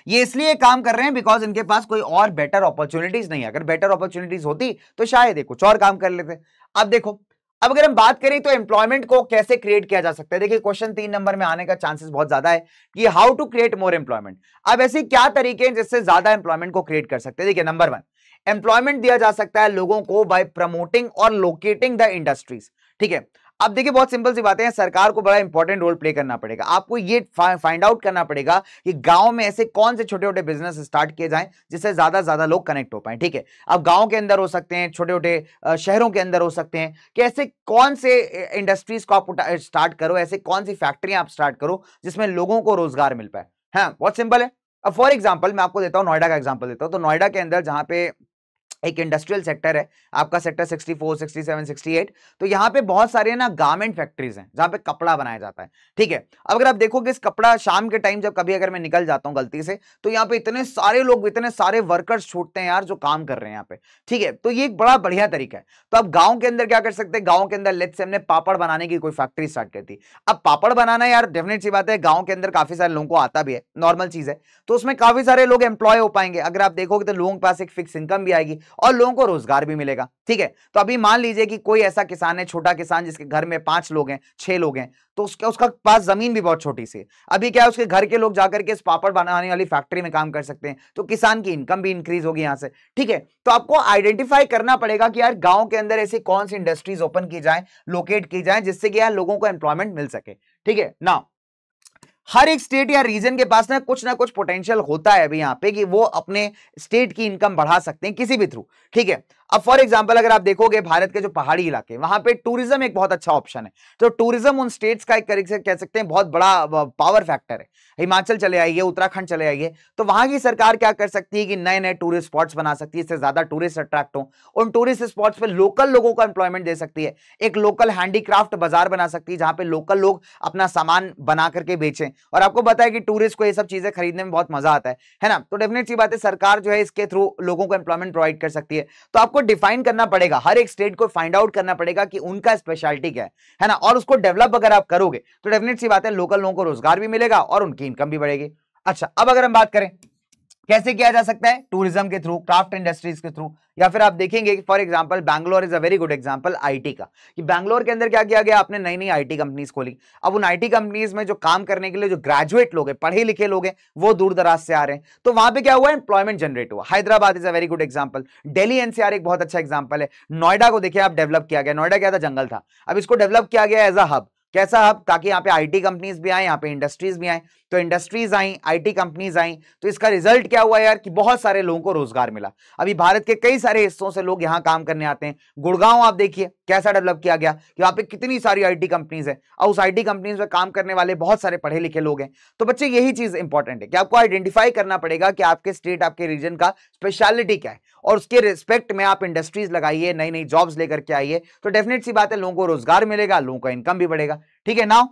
ये इसलिए काम कर रहे हैं बिकॉज इनके पास कोई और बेटर अपॉर्चुनिटीज नहीं अगर बेटर अपॉर्चुनिटीज होती तो शायद कुछ और काम कर लेते अब देखो अब अगर हम बात करें तो एम्प्लॉयमेंट को कैसे क्रिएट किया जा सकता है देखिए क्वेश्चन तीन नंबर में आने का चांसेस बहुत ज्यादा है कि how to create more employment अब ऐसे क्या तरीके हैं जिससे ज्यादा एम्प्लॉयमेंट को क्रिएट कर सकते हैं देखिए नंबर वन एम्प्लॉयमेंट दिया जा सकता है लोगों को बाय प्रमोटिंग और लोकेटिंग द इंडस्ट्रीज ठीक है अब देखिए बहुत सिंपल सी बातें हैं सरकार को बड़ा इंपॉर्टेंट रोल प्ले करना पड़ेगा आपको ये फाइंड आउट करना पड़ेगा कि गांव में ऐसे कौन से छोटे छोटे बिजनेस स्टार्ट किए जाएं जिससे ज्यादा ज्यादा लोग कनेक्ट हो पाए ठीक है अब गाँव के अंदर हो सकते हैं छोटे छोटे शहरों के अंदर हो सकते हैं कि ऐसे कौन से इंडस्ट्रीज को आप स्टार्ट करो ऐसे कौन सी फैक्ट्रियां आप स्टार्ट करो जिसमें लोगों को रोजगार मिल पाए हाँ बहुत सिंपल है अब फॉर एग्जाम्पल मैं आपको देता हूँ नोएडा का एग्जाम्पल देता हूँ तो नोएडा के अंदर जहाँ पे एक इंडस्ट्रियल सेक्टर है आपका सेक्टर 64, 67, 68 तो यहाँ पे बहुत सारे ना गारमेंट फैक्ट्रीज हैं जहाँ पे कपड़ा बनाया जाता है ठीक है अब अगर आप देखोगे इस कपड़ा शाम के टाइम जब कभी अगर मैं निकल जाता हूँ गलती से तो यहाँ पे इतने सारे लोग इतने सारे वर्कर्स छूटते हैं यार जो काम कर रहे हैं यहाँ पे ठीक है तो ये एक बड़ा बढ़िया तरीका है तो आप गाँव के अंदर क्या कर सकते हैं गाँव के अंदर लेट से हमने पापड़ बनाने की कोई फैक्ट्री स्टार्ट कर दी अब पापड़ बनाना यार डेफिनेट सी बात है गाँव के अंदर काफी सारे लोगों को आता भी है नॉर्मल चीज है तो उसमें काफी सारे लोग एम्प्लॉय हो पाएंगे अगर आप देखोगे तो लोगों के पास एक फिक्स इनकम भी आएगी और लोगों को रोजगार भी मिलेगा ठीक है तो अभी मान लीजिए कि कोई ऐसा किसान है छोटा किसान जिसके घर में पांच लोग हैं छह लोग हैं तो उसके उसका पास जमीन भी बहुत छोटी सी अभी क्या है उसके घर के लोग जाकर के इस पापड़ बनाने वाली फैक्ट्री में काम कर सकते हैं तो किसान की इनकम भी इंक्रीज होगी यहाँ से ठीक है तो आपको आइडेंटिफाई करना पड़ेगा कि यार गांव के अंदर ऐसी कौन सी इंडस्ट्रीज ओपन की जाए लोकेट की जाए जिससे कि यार लोगों को एम्प्लॉयमेंट मिल सके ठीक है ना हर एक स्टेट या रीजन के पास ना कुछ ना कुछ पोटेंशियल होता है अभी यहाँ पे कि वो अपने स्टेट की इनकम बढ़ा सकते हैं किसी भी थ्रू ठीक है अब फॉर एग्जाम्पल अगर आप देखोगे भारत के जो पहाड़ी इलाके वहां पे टूरिज्म एक बहुत अच्छा ऑप्शन है तो टूरिज्म उन स्टेट्स का एक तरीके से कह सकते हैं बहुत बड़ा पावर फैक्टर है हिमाचल चले आइए उत्तराखंड चले आइए तो वहां की सरकार क्या कर सकती है कि नए नए टूरिस्ट स्पॉट्स बना सकती है इससे ज्यादा टूरिस्ट अट्रैक्ट हो उन टूरिस्ट स्पॉट्स पर लोकल लोगों को एम्प्लॉयमेंट दे सकती है एक लोकल हैंडीक्राफ्ट बाजार बना सकती है जहां पे लोकल लोग अपना सामान बना करके बेचें और आपको पता कि टूरिस्ट को ये सब चीजें खरीदने में बहुत मजा आता है है ना तो डेफिनेटली बात है सरकार जो है इसके थ्रू लोगों को एम्प्लॉयमेंट प्रोवाइड कर सकती है तो आपको डिफाइन करना पड़ेगा हर एक स्टेट को फाइंड आउट करना पड़ेगा कि उनका स्पेशलिटी क्या है है ना और उसको डेवलप अगर आप करोगे तो डेफिनेट सी बात है लोकल लोगों को रोजगार भी मिलेगा और उनकी इनकम भी बढ़ेगी अच्छा अब अगर हम बात करें कैसे किया जा सकता है टूरिज्म के थ्रू क्राफ्ट इंडस्ट्रीज के थ्रू या फिर आप देखेंगे for example Bangalore is a very good example IT का कि बैंगलोर के अंदर क्या किया गया आपने नई नई आईटी कंपनीज खोली अब उन आईटी कंपनीज में जो काम करने के लिए जो ग्रेजुएट लोग हैं पढ़े लिखे लोग हैं वो दूर दराज से आ रहे हैं तो वहां पर क्या हुआ एम्प्लॉयमेंट जनरेट हुआ Hyderabad is a very good example Delhi NCR एक बहुत अच्छा एग्जाम्पल है नोएडा को देखिए आप डेवलप किया गया नोएडा क्या था जंगल था अब इसको डेवलप किया गया एज अ हब कैसा हब ताकि यहाँ पे आईटी कंपनीज भी आए यहाँ पे इंडस्ट्रीज भी आए तो इंडस्ट्रीज आई आईटी कंपनीज आई तो इसका रिजल्ट क्या हुआ यार कि बहुत सारे लोगों को रोजगार मिला अभी भारत के कई सारे हिस्सों से लोग यहाँ काम करने आते हैं गुड़गांव आप देखिए कैसा डेवलप किया गया कि यहाँ पे कितनी सारी टी कंपनीज है और उस टी कंपनीज में काम करने वाले बहुत सारे पढ़े लिखे लोग हैं तो बच्चे यही चीज इंपॉर्टेंट है कि आपको आइडेंटिफाई करना पड़ेगा कि आपके स्टेट आपके रीजन का स्पेशलिटी क्या है और उसके रिस्पेक्ट में आप इंडस्ट्रीज लगाइए नई नई जॉब्स लेकर के आइए तो डेफिनेट सी बात है लोगों को रोजगार मिलेगा लोगों का इनकम भी बढ़ेगा ठीक है नाउ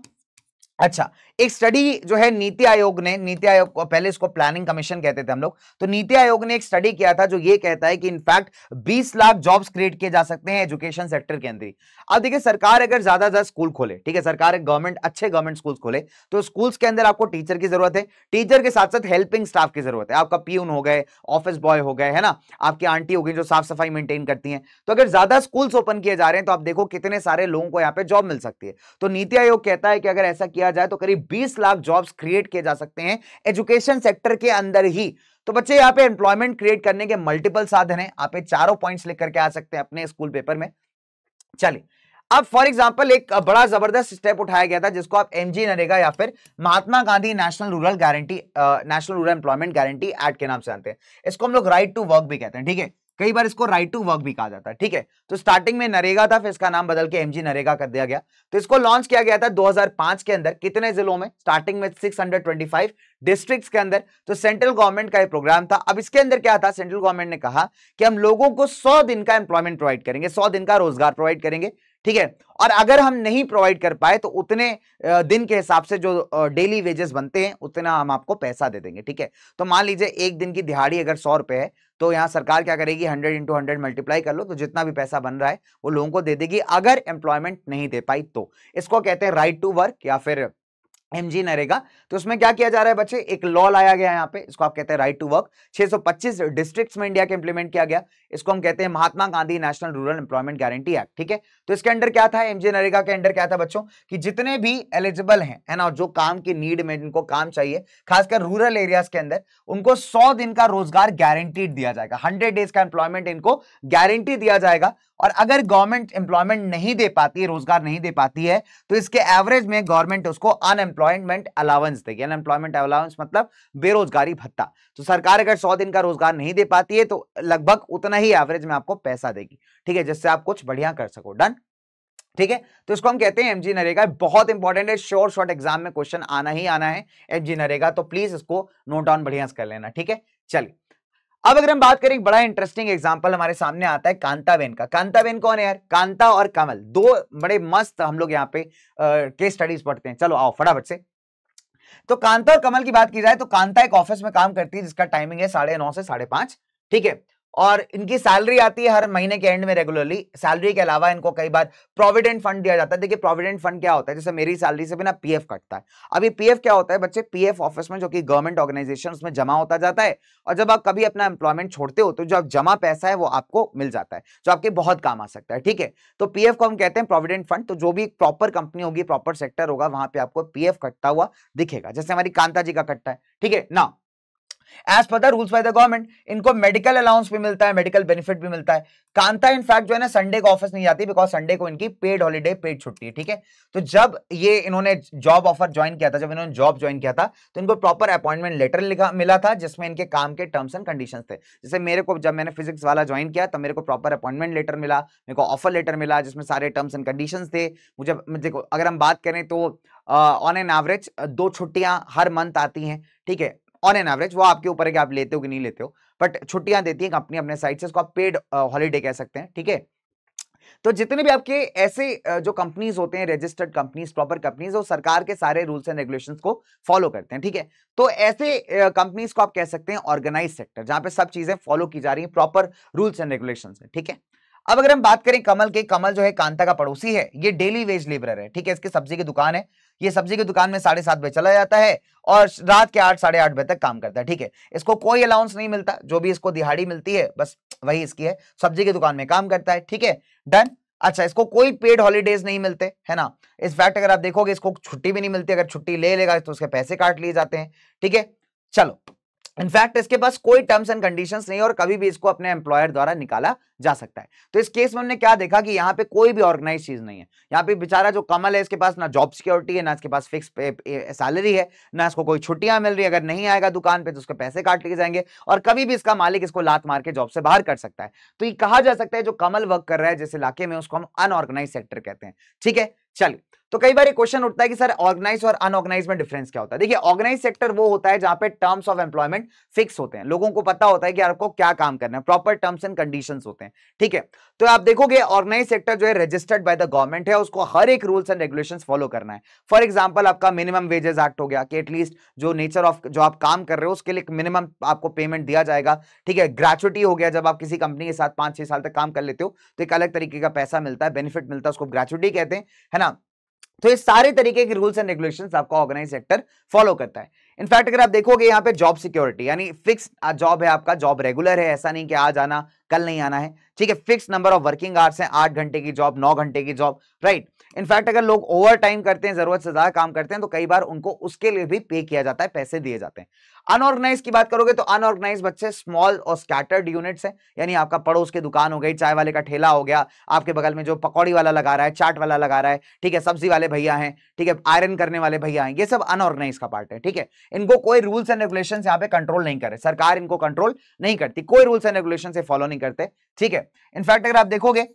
अच्छा एक स्टडी जो है नीति आयोग ने नीति आयोग को पहले इसको प्लानिंग कमीशन कहते थे हम लोग तो नीति आयोग ने एक स्टडी किया था जो ये कहता है कि इनफैक्ट 20 लाख जॉब्स क्रिएट किए जा सकते हैं एजुकेशन सेक्टर के अंदर अब देखिए सरकार अगर ज्यादा ज्यादा स्कूल खोले ठीक है सरकार गवर्नमेंट अच्छे गवर्नमेंट स्कूल खोले तो स्कूल्स के अंदर आपको टीचर की जरूरत है टीचर के साथ साथ हेल्पिंग स्टाफ की जरूरत है आपका पीयून हो गए ऑफिस बॉय हो गए है ना आपकी आंटी हो गई जो साफ सफाई मेंटेन करती है तो अगर ज्यादा स्कूल्स ओपन किए जा रहे हैं तो आप देखो कितने सारे लोगों को यहाँ पे जॉब मिल सकती है तो नीति आयोग कहता है कि अगर ऐसा किया जाए तो करीब बीस लाख जॉब्स क्रिएट किए जा सकते हैं एजुकेशन सेक्टर के अंदर ही तो बच्चे यहाँ पे एम्प्लॉयमेंट क्रिएट करने के मल्टीपल साधन है आप चारों पॉइंट्स लेकर के आ सकते हैं अपने स्कूल पेपर में चलिए अब फॉर एग्जाम्पल एक बड़ा जबरदस्त स्टेप उठाया गया था जिसको आप एमजी नरेगा या फिर Mahatma Gandhi national rural guarantee national rural employment guarantee act के नाम से जानते हैं इसको हम लोग राइट टू वर्क भी कहते हैं ठीक है कई बार इसको राइट टू वर्क भी कहा जाता है ठीक है तो स्टार्टिंग में नरेगा था फिर इसका नाम बदल के एमजी नरेगा कर दिया गया तो इसको लॉन्च किया गया था 2005 के अंदर कितने जिलों में स्टार्टिंग में 625 डिस्ट्रिक्ट्स के अंदर तो सेंट्रल गवर्नमेंट का ये प्रोग्राम था अब इसके अंदर क्या था सेंट्रल गवर्नमेंट ने कहा कि हम लोगों को सौ दिन का एम्प्लॉयमेंट प्रोवाइड करेंगे सौ दिन का रोजगार प्रोवाइड करेंगे ठीक है और अगर हम नहीं प्रोवाइड कर पाए तो उतने दिन के हिसाब से जो डेली वेजेस बनते हैं उतना हम आपको पैसा दे देंगे ठीक है तो मान लीजिए एक दिन की दिहाड़ी अगर सौ रुपए है तो यहाँ सरकार क्या करेगी हंड्रेड इंटू हंड्रेड मल्टीप्लाई कर लो तो जितना भी पैसा बन रहा है वो लोगों को दे देगी अगर एम्प्लॉयमेंट नहीं दे पाई तो इसको कहते हैं राइट टू वर्क या फिर एम जी नरेगा तो उसमें क्या किया जा रहा है बच्चे एक लॉ लाया गया यहाँ पे इसको आप कहते हैं राइट टू वर्क 625 डिस्ट्रिक्ट्स में इंडिया के इंप्लीमेंट किया गया इसको हम कहते हैं Mahatma Gandhi national rural employment guarantee act ठीक है तो इसके अंडर क्या था एम जी नरेगा के अंडर क्या था बच्चों की जितने भी एलिजिबल है ना जो काम की नीड में जिनको काम चाहिए खासकर रूरल एरियाज के अंदर उनको सौ दिन का रोजगार गारंटीड दिया जाएगा हंड्रेड डेज का एम्प्लॉयमेंट इनको गारंटी दिया जाएगा और अगर गवर्नमेंट एम्प्लॉयमेंट नहीं दे पाती है रोजगार नहीं दे पाती है तो इसके एवरेज में गवर्नमेंट उसको अनएम्प्लॉयमेंट अलाउंस देगी अनएम्प्लॉयमेंट अलाउंस मतलब बेरोजगारी भत्ता तो सरकार अगर सौ दिन का रोजगार नहीं दे पाती है तो लगभग उतना ही एवरेज में आपको पैसा देगी ठीक है जिससे आप कुछ बढ़िया कर सको डन ठीक है तो इसको हम कहते हैं एमजी नरेगा बहुत इंपॉर्टेंट है श्योर शॉर्ट एग्जाम में क्वेश्चन आना ही आना है एमजी नरेगा तो प्लीज इसको नोट डाउन बढ़िया से कर लेना ठीक है चलिए अब अगर हम बात करें एक बड़ा इंटरेस्टिंग एग्जाम्पल हमारे सामने आता है कांताबेन का कांताबेन कौन है यार कांता और कमल दो बड़े मस्त हम लोग यहाँ पे केस स्टडीज पढ़ते हैं चलो आओ फटाफट से तो कांता और कमल की बात की जाए तो कांता एक ऑफिस में काम करती है जिसका टाइमिंग है साढ़े नौ से साढ़े पांच ठीक है और इनकी सैलरी आती है हर महीने के एंड में रेगुलरली सैलरी के अलावा इनको कई बार प्रोविडेंट फंड दिया जाता है देखिए प्रोविडेंट फंड क्या होता है जैसे मेरी सैलरी से भी ना पीएफ कटता है अभी पीएफ क्या होता है बच्चे पीएफ ऑफिस में जो कि गवर्नमेंट ऑर्गेनाइजेशन उसमें जमा होता जाता है और जब आप कभी अपना एम्प्लॉयमेंट छोड़ते हो तो जो आप जमा पैसा है वो आपको मिल जाता है जो आपके बहुत काम आ सकता है ठीक है तो पी को हम कहते हैं प्रोविडेंट फंड तो जो भी प्रॉपर कंपनी होगी प्रॉपर सेक्टर होगा वहां पर आपको पी कटता हुआ दिखेगा जैसे हमारी कांता जी का कट्टा है ठीक है ना as per the rules by the government इनको मेडिकल अलाउंस भी मिलता है मेडिकल बेनिफिट भी मिलता है कांता इनफैक्ट जो है ना संडे को ऑफिस नहीं जाती बिकॉज संडे को इनकी पेड हॉलीडे पेड छुट्टी है ठीक है तो जब ये इन्होंने जॉब ऑफर ज्वाइन किया था जब इन्होंने जॉब ज्वाइन किया था तो इनको प्रॉपर अपॉइंटमेंट लेटर लिखा मिला था जिसमें इनके काम के टर्म्स एंड कंडीशन थे जैसे मेरे को जब मैंने फिजिक्स वाला ज्वाइन किया तब मेरे को प्रॉपर अपॉइंटमेंट लेटर मिला मेरे को ऑफर लेटर मिला जिसमें सारे टर्म्स एंड कंडीशन थे मुझे देखो अगर हम बात करें तो ऑन एन एवरेज दो छुट्टियां हर मंथ आती हैं ठीक है ऑन एन एवरेज वो आपके ऊपर है कि आप लेते हो कि नहीं लेते हो बट छुट्टियां देती है कंपनी अपने साइड से उसको आप पेड हॉलीडे कह सकते हैं ठीक है तो जितने भी आपके ऐसे जो कंपनीज होते हैं रजिस्टर्ड कंपनीज प्रॉपर कंपनीज वो सरकार के सारे रूल्स एंड रेगुलेशंस को फॉलो करते हैं ठीक है तो ऐसे कंपनीज को आप कह सकते हैं ऑर्गेनाइज सेक्टर जहां पे सब चीजें फॉलो की जा रही हैं प्रॉपर रूल्स एंड रेगुलेशंस ठीक है अब अगर हम बात करें कमल के कमल जो है कांता का पड़ोसी है ये डेली वेज लेबर है ठीक है इसकी सब्जी की दुकान है ये सब्जी की दुकान में साढ़े सात बजे चला जाता है और रात के आठ साढ़े आठ बजे तक काम करता है ठीक है इसको कोई अलाउंस नहीं मिलता जो भी इसको दिहाड़ी मिलती है बस वही इसकी है सब्जी की दुकान में काम करता है ठीक है डन अच्छा इसको कोई पेड हॉलीडेज नहीं मिलते है ना इस फैक्ट अगर आप देखोगे इसको छुट्टी भी नहीं मिलती अगर छुट्टी ले लेगा तो उसके पैसे काट लिए जाते हैं ठीक है चलो इनफैक्ट इसके पास कोई टर्म्स एंड कंडीशंस नहीं और कभी भी इसको अपने एम्प्लॉयर द्वारा निकाला जा सकता है तो इस केस में हमने क्या देखा कि यहाँ पे कोई भी ऑर्गेनाइज चीज नहीं है यहाँ पे बेचारा जो कमल है इसके पास ना जॉब सिक्योरिटी है ना इसके पास फिक्स सैलरी है ना इसको कोई छुट्टियां मिल रही है अगर नहीं आएगा दुकान पर तो उसके पैसे काट लिए जाएंगे और कभी भी इसका मालिक इसको लात मार के जॉब से बाहर कर सकता है तो ये कहा जा सकता है जो कमल वर्क कर रहा है जिस इलाके में उसको हम अनऑर्गेनाइज सेक्टर कहते हैं ठीक है चलिए तो कई बार क्वेश्चन उठता है कि सर ऑर्गेनाइज और अनऑर्गेनाइज में डिफरेंस क्या होता है देखिए ऑर्गेनाइज सेक्टर वो होता है जहां पे टर्म्स ऑफ एम्प्लॉयमेंट फिक्स होते हैं लोगों को पता होता है कि आपको क्या काम करना है प्रॉपर टर्म्स एंड कंडीशन होते हैं ठीक है तो आप देखोगे ऑर्गेनाइज सेक्टर जो है रजिस्टर्ड बाय द गवर्नमेंट है उसको हर एक रूल्स एंड रेगुलेशन फॉलो करना है फॉर एग्जाम्पल आपका मिनिमम वेजेस एक्ट हो गया कि एटलीस्ट जो नेचर ऑफ जो आप काम कर रहे हो उसके लिए मिनिमम आपको पेमेंट दिया जाएगा ठीक है ग्रेचुटी हो गया जब आप किसी कंपनी के साथ पांच छह साल तक काम कर लेते हो तो एक अलग तरीके का पैसा मिलता है बेनिफिट मिलता है उसको ग्रेचुटी कहते हैं है ना तो ये सारे तरीके के रूल्स एंड रेगुलेशन आपका ऑर्गेनाइज सेक्टर फॉलो करता है इनफैक्ट अगर आप देखोगे यहाँ पे जॉब सिक्योरिटी यानी फिक्स जॉब है आपका जॉब रेगुलर है ऐसा नहीं कि आज आना कल नहीं आना है ठीक है fix number of working hours है आठ घंटे की जॉब नौ घंटे की जॉब राइट इनफैक्ट अगर लोग ओवर टाइम करते हैं जरूरत से ज्यादा काम करते हैं तो कई बार उनको उसके लिए भी पे किया जाता है पैसे दिए जाते हैं अनऑर्गेनाइज की बात करोगे तो अनऑर्गेनाइज बच्चे स्मॉल और स्कैटर्ड यूनिट्स हैं यानी आपका पड़ोस की दुकान हो गई चाय वाले का ठेला हो गया आपके बगल में जो पकौड़ी वाला लगा रहा है चाट वाला लगा रहा है ठीक है सब्जी वाले भैया हैं ठीक है आयरन करने वाले भैया हैं ये सब अनऑर्गेनाइज का पार्ट है ठीक है इनको कोई रूल्स एंड रेगुलेशन यहाँ पे कंट्रोल नहीं करे सरकार इनको कंट्रोल नहीं करती कोई रूल्स एंड रेगुलेशन से फॉलो नहीं नहीं करते ठीक है इनफैक्ट अगर आप देखोगे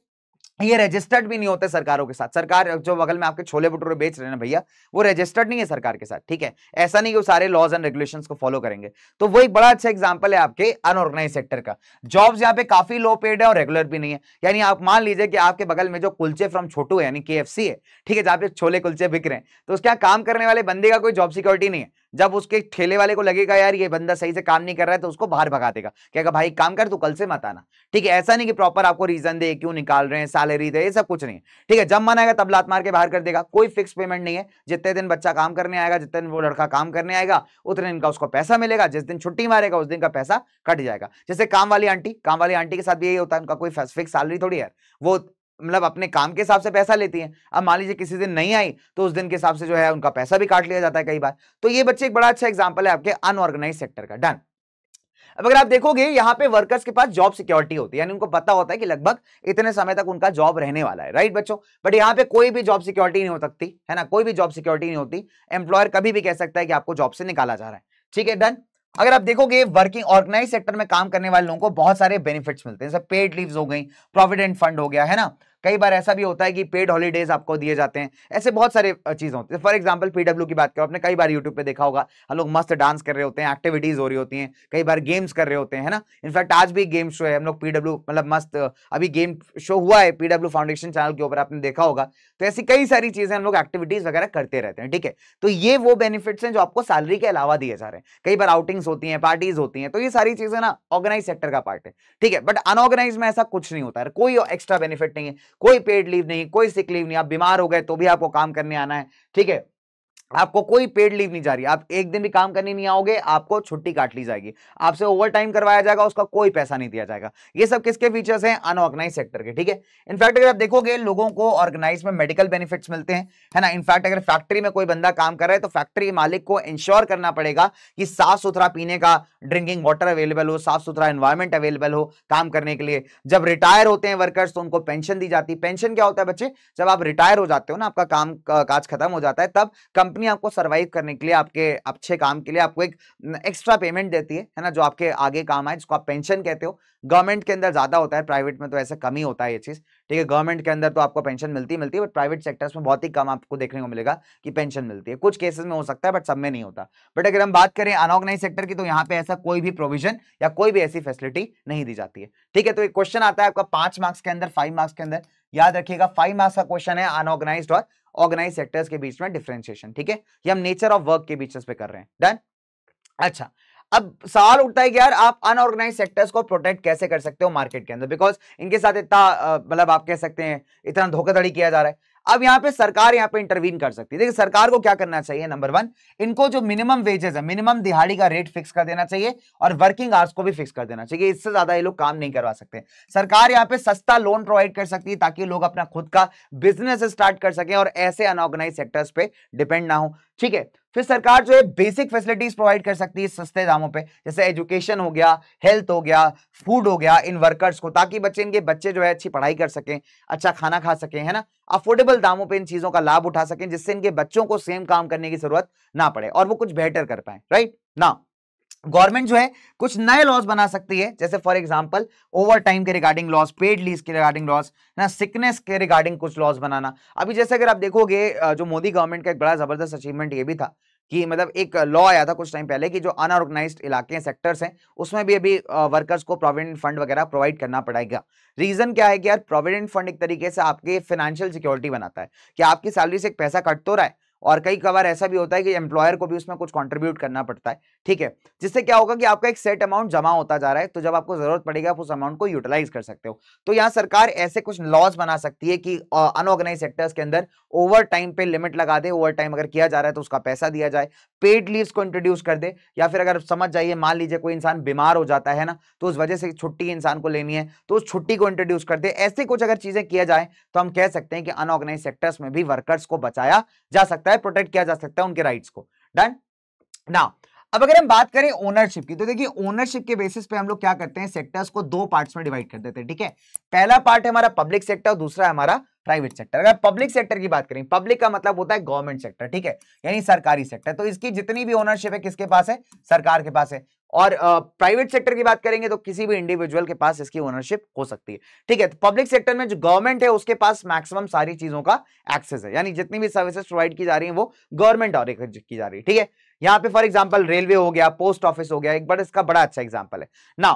ये रजिस्टर्ड भी नहीं होते सरकारों के साथ सरकार जो बगल में आपके छोले भटूरे बेच रहे हैं भैया वो रजिस्टर्ड नहीं है सरकार के साथ ठीक है ऐसा नहीं कि वो सारे लॉज एंड रेगुलेशन को फॉलो करेंगे तो वो एक बड़ा अच्छा एग्जाम्पल है आपके अनऑर्गेनाइज सेक्टर का जॉब्स यहाँ पे काफी लो पेड है और रेगुलर भी नहीं है यानी आप मान लीजिए कि आपके बगल में जो कुल्चे फ्रॉम छोटू है यानी के है ठीक है जहाँ पे छोले कुल्चे बिक रहे हैं तो उसके यहाँ काम करने वाले बंदे का कोई जॉब सिक्योरिटी नहीं है जब उसके ठेले वाले को लगेगा यार ये बंदा सही से काम नहीं कर रहा है तो उसको बाहर भगा देगा कहेगा भाई काम कर तू कल से मत आना ठीक है ऐसा नहीं कि प्रॉपर आपको रीजन दे क्यों निकाल रहे हैं सैलरी दे ये सब कुछ नहीं है ठीक है जब मन आएगा तब लात मार के बाहर कर देगा कोई फिक्स पेमेंट नहीं है जितने दिन बच्चा काम करने आएगा जितने दिन वो लड़का काम करने आएगा उतने दिन का उसको पैसा मिलेगा जिस दिन छुट्टी मारेगा उस दिन का पैसा कट जाएगा जैसे काम वाली आंटी काम वाली आंटी के साथ भी यही होता है उनका कोई फिक्स सैलरी थोड़ी है वो मतलब अपने काम के हिसाब से पैसा लेती हैं अब मान लीजिए किसी दिन नहीं आई तो उस दिन के हिसाब से जो है उनका पैसा भी काट लिया जाता है कई बार तो ये बच्चे एक बड़ा अच्छा एग्जाम्पल है आपके अनऑर्गेनाइज सेक्टर का डन अब अगर आप देखोगे यहाँ पे वर्कर्स के पास जॉब सिक्योरिटी होती है यानी उनको पता होता है कि लगभग इतने समय तक उनका जॉब रहने वाला है राइट बच्चों बट यहाँ पे कोई भी जॉब सिक्योरिटी नहीं हो सकती है ना कोई भी जॉब सिक्योरिटी नहीं होती एम्प्लॉयर कभी भी कह सकता है कि आपको जॉब से निकाला जा रहा है ठीक है डन अगर आप देखोगे वर्किंग ऑर्गेनाइज सेक्टर में काम करने वाले लोगों को बहुत सारे बेनिफिट्स मिलते हैं जैसे पेड लीव्स हो गई प्रोविडेंट फंड हो गया है ना कई बार ऐसा भी होता है कि पेड हॉलीडेज आपको दिए जाते हैं ऐसे बहुत सारे चीज़ होती है फॉर एग्जाम्पल पीडब्ल्यू की बात करो आपने कई बार यूट्यूब पर देखा होगा हम लोग मस्त डांस कर रहे होते हैं एक्टिविटीज़ हो रही होती हैं कई बार गेम्स कर रहे होते हैं ना इनफैक्ट आज भी गेम शो है हम लोग पीडब्ल्यू मतलब मस्त अभी गेम शो हुआ है पीडब्ल्यू फाउंडेशन चैनल के ऊपर आपने देखा होगा तो ऐसी कई सारी चीज़ें हम लोग एक्टिविटीज़ वगैरह करते रहते हैं ठीक है तो ये वो बेनिफिट्स हैं जो आपको सैलरी के अलावा दिए जा रहे हैं कई बार आउटिंग्स होती हैं पार्टीज होती हैं तो ये सारी चीज़ें ना ऑर्गेनाइज सेक्टर का पार्ट है ठीक है बट अनऑर्गेनाइज में ऐसा कुछ नहीं होता है कोई एक्स्ट्रा बेनिफिट नहीं है कोई पेड लीव नहीं कोई सिक लीव नहीं आप बीमार हो गए तो भी आपको काम करने आना है ठीक है हाँ। आपको कोई पेड लीव नहीं जा रही आप एक दिन भी काम करने नहीं आओगे आपको छुट्टी काट ली जाएगी आपसे ओवर टाइम करवाया जाएगा उसका कोई पैसा नहीं दिया जाएगा ये सब किसके फीचर्स हैं अनऑर्गेनाइज सेक्टर के ठीक है इनफैक्ट अगर आप देखोगे लोगों को ऑर्गेनाइज में मेडिकल बेनिफिट्स मिलते हैं है ना इनफैक्ट अगर फैक्ट्री में कोई बंदा काम कर रहा है तो फैक्ट्री मालिक को इंश्योर करना पड़ेगा कि साफ सुथरा पीने का ड्रिंकिंग वाटर अवेलेबल हो साफ सुथरा इन्वायरमेंट अवेलेबल हो काम करने के लिए जब रिटायर होते हैं वर्कर्स तो उनको पेंशन दी जाती है पेंशन क्या होता है बच्चे जब आप रिटायर हो जाते हो ना आपका काम काज खत्म हो जाता है तब कंपनी कंपनी आपको सर्वाइव करने के लिए आपके अच्छे काम के लिए आपको एक एक्स्ट्रा पेमेंट देती है है ना जो आपके आगे काम आए जिसको आप पेंशन कहते हो गवर्नमेंट के अंदर ज़्यादा होता है प्राइवेट में तो ऐसा कम ही होता है ये चीज़ ठीक है गवर्नमेंट के अंदर तो आपको पेंशन मिलती मिलती है बट प्राइवेट सेक्टर्स में बहुत ही कम आपको देखने को मिलेगा कि पेंशन मिलती है कुछ केसेस में हो सकता है बट सब में नहीं होता बट अगर हम बात करें अनऑर्गनाइज सेक्टर की तो यहाँ पे ऐसा कोई भी प्रोविजन या कोई भी ऐसी फैसिलिटी नहीं दी जाती है ठीक है तो एक क्वेश्चन आता है आपका पांच मार्क्स के अंदर फाइव मार्क्स के अंदर याद रखिएगा फाइव मार्क्स का क्वेश्चन है अनऑर्गेनाइज और ऑर्गेनाइज सेक्टर्स के बीच में डिफ्रेंशिएशन ठीक है ये हम नेचर ऑफ वर्क के बीच पे कर रहे हैं डन अच्छा अब सवाल उठता है कि यार आप अनऑर्गेनाइज सेक्टर्स को प्रोटेक्ट कैसे कर सकते हो मार्केट के अंदर बिकॉज इनके साथ इतना मतलब आप कह सकते हैं इतना धोखाधड़ी किया जा रहा है अब यहाँ पे सरकार यहाँ पे इंटरवीन कर सकती है देखिए सरकार को क्या करना चाहिए नंबर वन इनको जो मिनिमम वेजेस है मिनिमम दिहाड़ी का रेट फिक्स कर देना चाहिए और वर्किंग आवर्स को भी फिक्स कर देना चाहिए इससे ज्यादा ये लोग काम नहीं करवा सकते सरकार यहाँ पे सस्ता लोन प्रोवाइड कर सकती है ताकि लोग अपना खुद का बिजनेस स्टार्ट कर सके और ऐसे अनऑर्गेनाइज सेक्टर्स पे डिपेंड ना हो ठीक है फिर सरकार जो है बेसिक फैसिलिटीज प्रोवाइड कर सकती है सस्ते दामों पे जैसे एजुकेशन हो गया हेल्थ हो गया फूड हो गया इन वर्कर्स को ताकि बच्चे इनके बच्चे जो है अच्छी पढ़ाई कर सकें अच्छा खाना खा सकें है ना अफोर्डेबल दामों पे इन चीजों का लाभ उठा सकें जिससे इनके बच्चों को सेम काम करने की जरूरत ना पड़े और वो कुछ बेहतर कर पाए राइट ना गवर्नमेंट जो है कुछ नए लॉज बना सकती है जैसे फॉर एग्जांपल ओवर टाइम के रिगार्डिंग लॉज पेड लीज के रिगार्डिंग लॉज ना सिकनेस के रिगार्डिंग कुछ लॉज बनाना अभी जैसे अगर आप देखोगे जो मोदी गवर्नमेंट का एक बड़ा जबरदस्त अचीवमेंट ये भी था कि मतलब एक लॉ आया था कुछ टाइम पहले कि जो अनऑर्गेनाइज इलाके हैं सेक्टर्स हैं उसमें भी अभी वर्कर्स को प्रोविडेंट फंड वगैरह प्रोवाइड करना पड़ेगा रीजन क्या है कि यार प्रोविडेंट फंड एक तरीके से आपके फाइनेंशियल सिक्योरिटी बनाता है कि आपकी सैलरी से एक पैसा कट तो रहा है और कई कबार ऐसा भी होता है कि एम्प्लॉयर को भी उसमें कुछ कंट्रीब्यूट करना पड़ता है ठीक है जिससे क्या होगा कि आपका एक सेट अमाउंट जमा होता जा रहा है तो जब आपको जरूरत पड़ेगी आप उस अमाउंट को यूटिलाइज कर सकते हो तो यहाँ सरकार ऐसे कुछ लॉज बना सकती है कि अनऑर्गेनाइज सेक्टर्स के अंदर ओवर टाइम पे लिमिट लगा दे ओवर टाइम अगर किया जा रहा है तो उसका पैसा दिया जाए पेड लीव को इंट्रोड्यूस कर दे या फिर अगर समझ जाइए मान लीजिए कोई इंसान बीमार हो जाता है ना तो उस वजह से छुट्टी इंसान को लेनी है तो उस छुट्टी को इंट्रोड्यूस कर दे ऐसे कुछ अगर चीजें किया जाए तो हम कह सकते हैं कि अनऑर्गेनाइज सेक्टर्स में भी वर्कर्स को बचाया जा सकता सकता है प्रोटेक्ट किया जा सकता है उनके राइट्स को डन ना अब अगर हम बात करें ओनरशिप की तो देखिए ओनरशिप के बेसिस पे हम लोग क्या करते हैं सेक्टर्स को दो पार्ट्स में डिवाइड कर देते हैं ठीक है पहला पार्ट है हमारा पब्लिक सेक्टर और दूसरा है हमारा प्राइवेट सेक्टर अगर पब्लिक सेक्टर की बात करें पब्लिक का मतलब होता है गवर्नमेंट सेक्टर ठीक है यानी सरकारी सेक्टर तो इसकी जितनी भी ओनरशिप है किसके पास है सरकार के पास है और प्राइवेट सेक्टर की बात करेंगे तो किसी भी इंडिविजुअल के पास इसकी ओनरशिप हो सकती है ठीक है तो पब्लिक सेक्टर में जो गवर्नमेंट है उसके पास मैक्सिमम सारी चीजों का एक्सेस है यानी जितनी भी सर्विसेज प्रोवाइड की जा रही है वो गवर्नमेंट और की जा रही है ठीक है यहाँ पे फॉर एग्जाम्पल रेलवे हो गया पोस्ट ऑफिस हो गया एक बड़ा इसका बड़ा अच्छा एग्जाम्पल है ना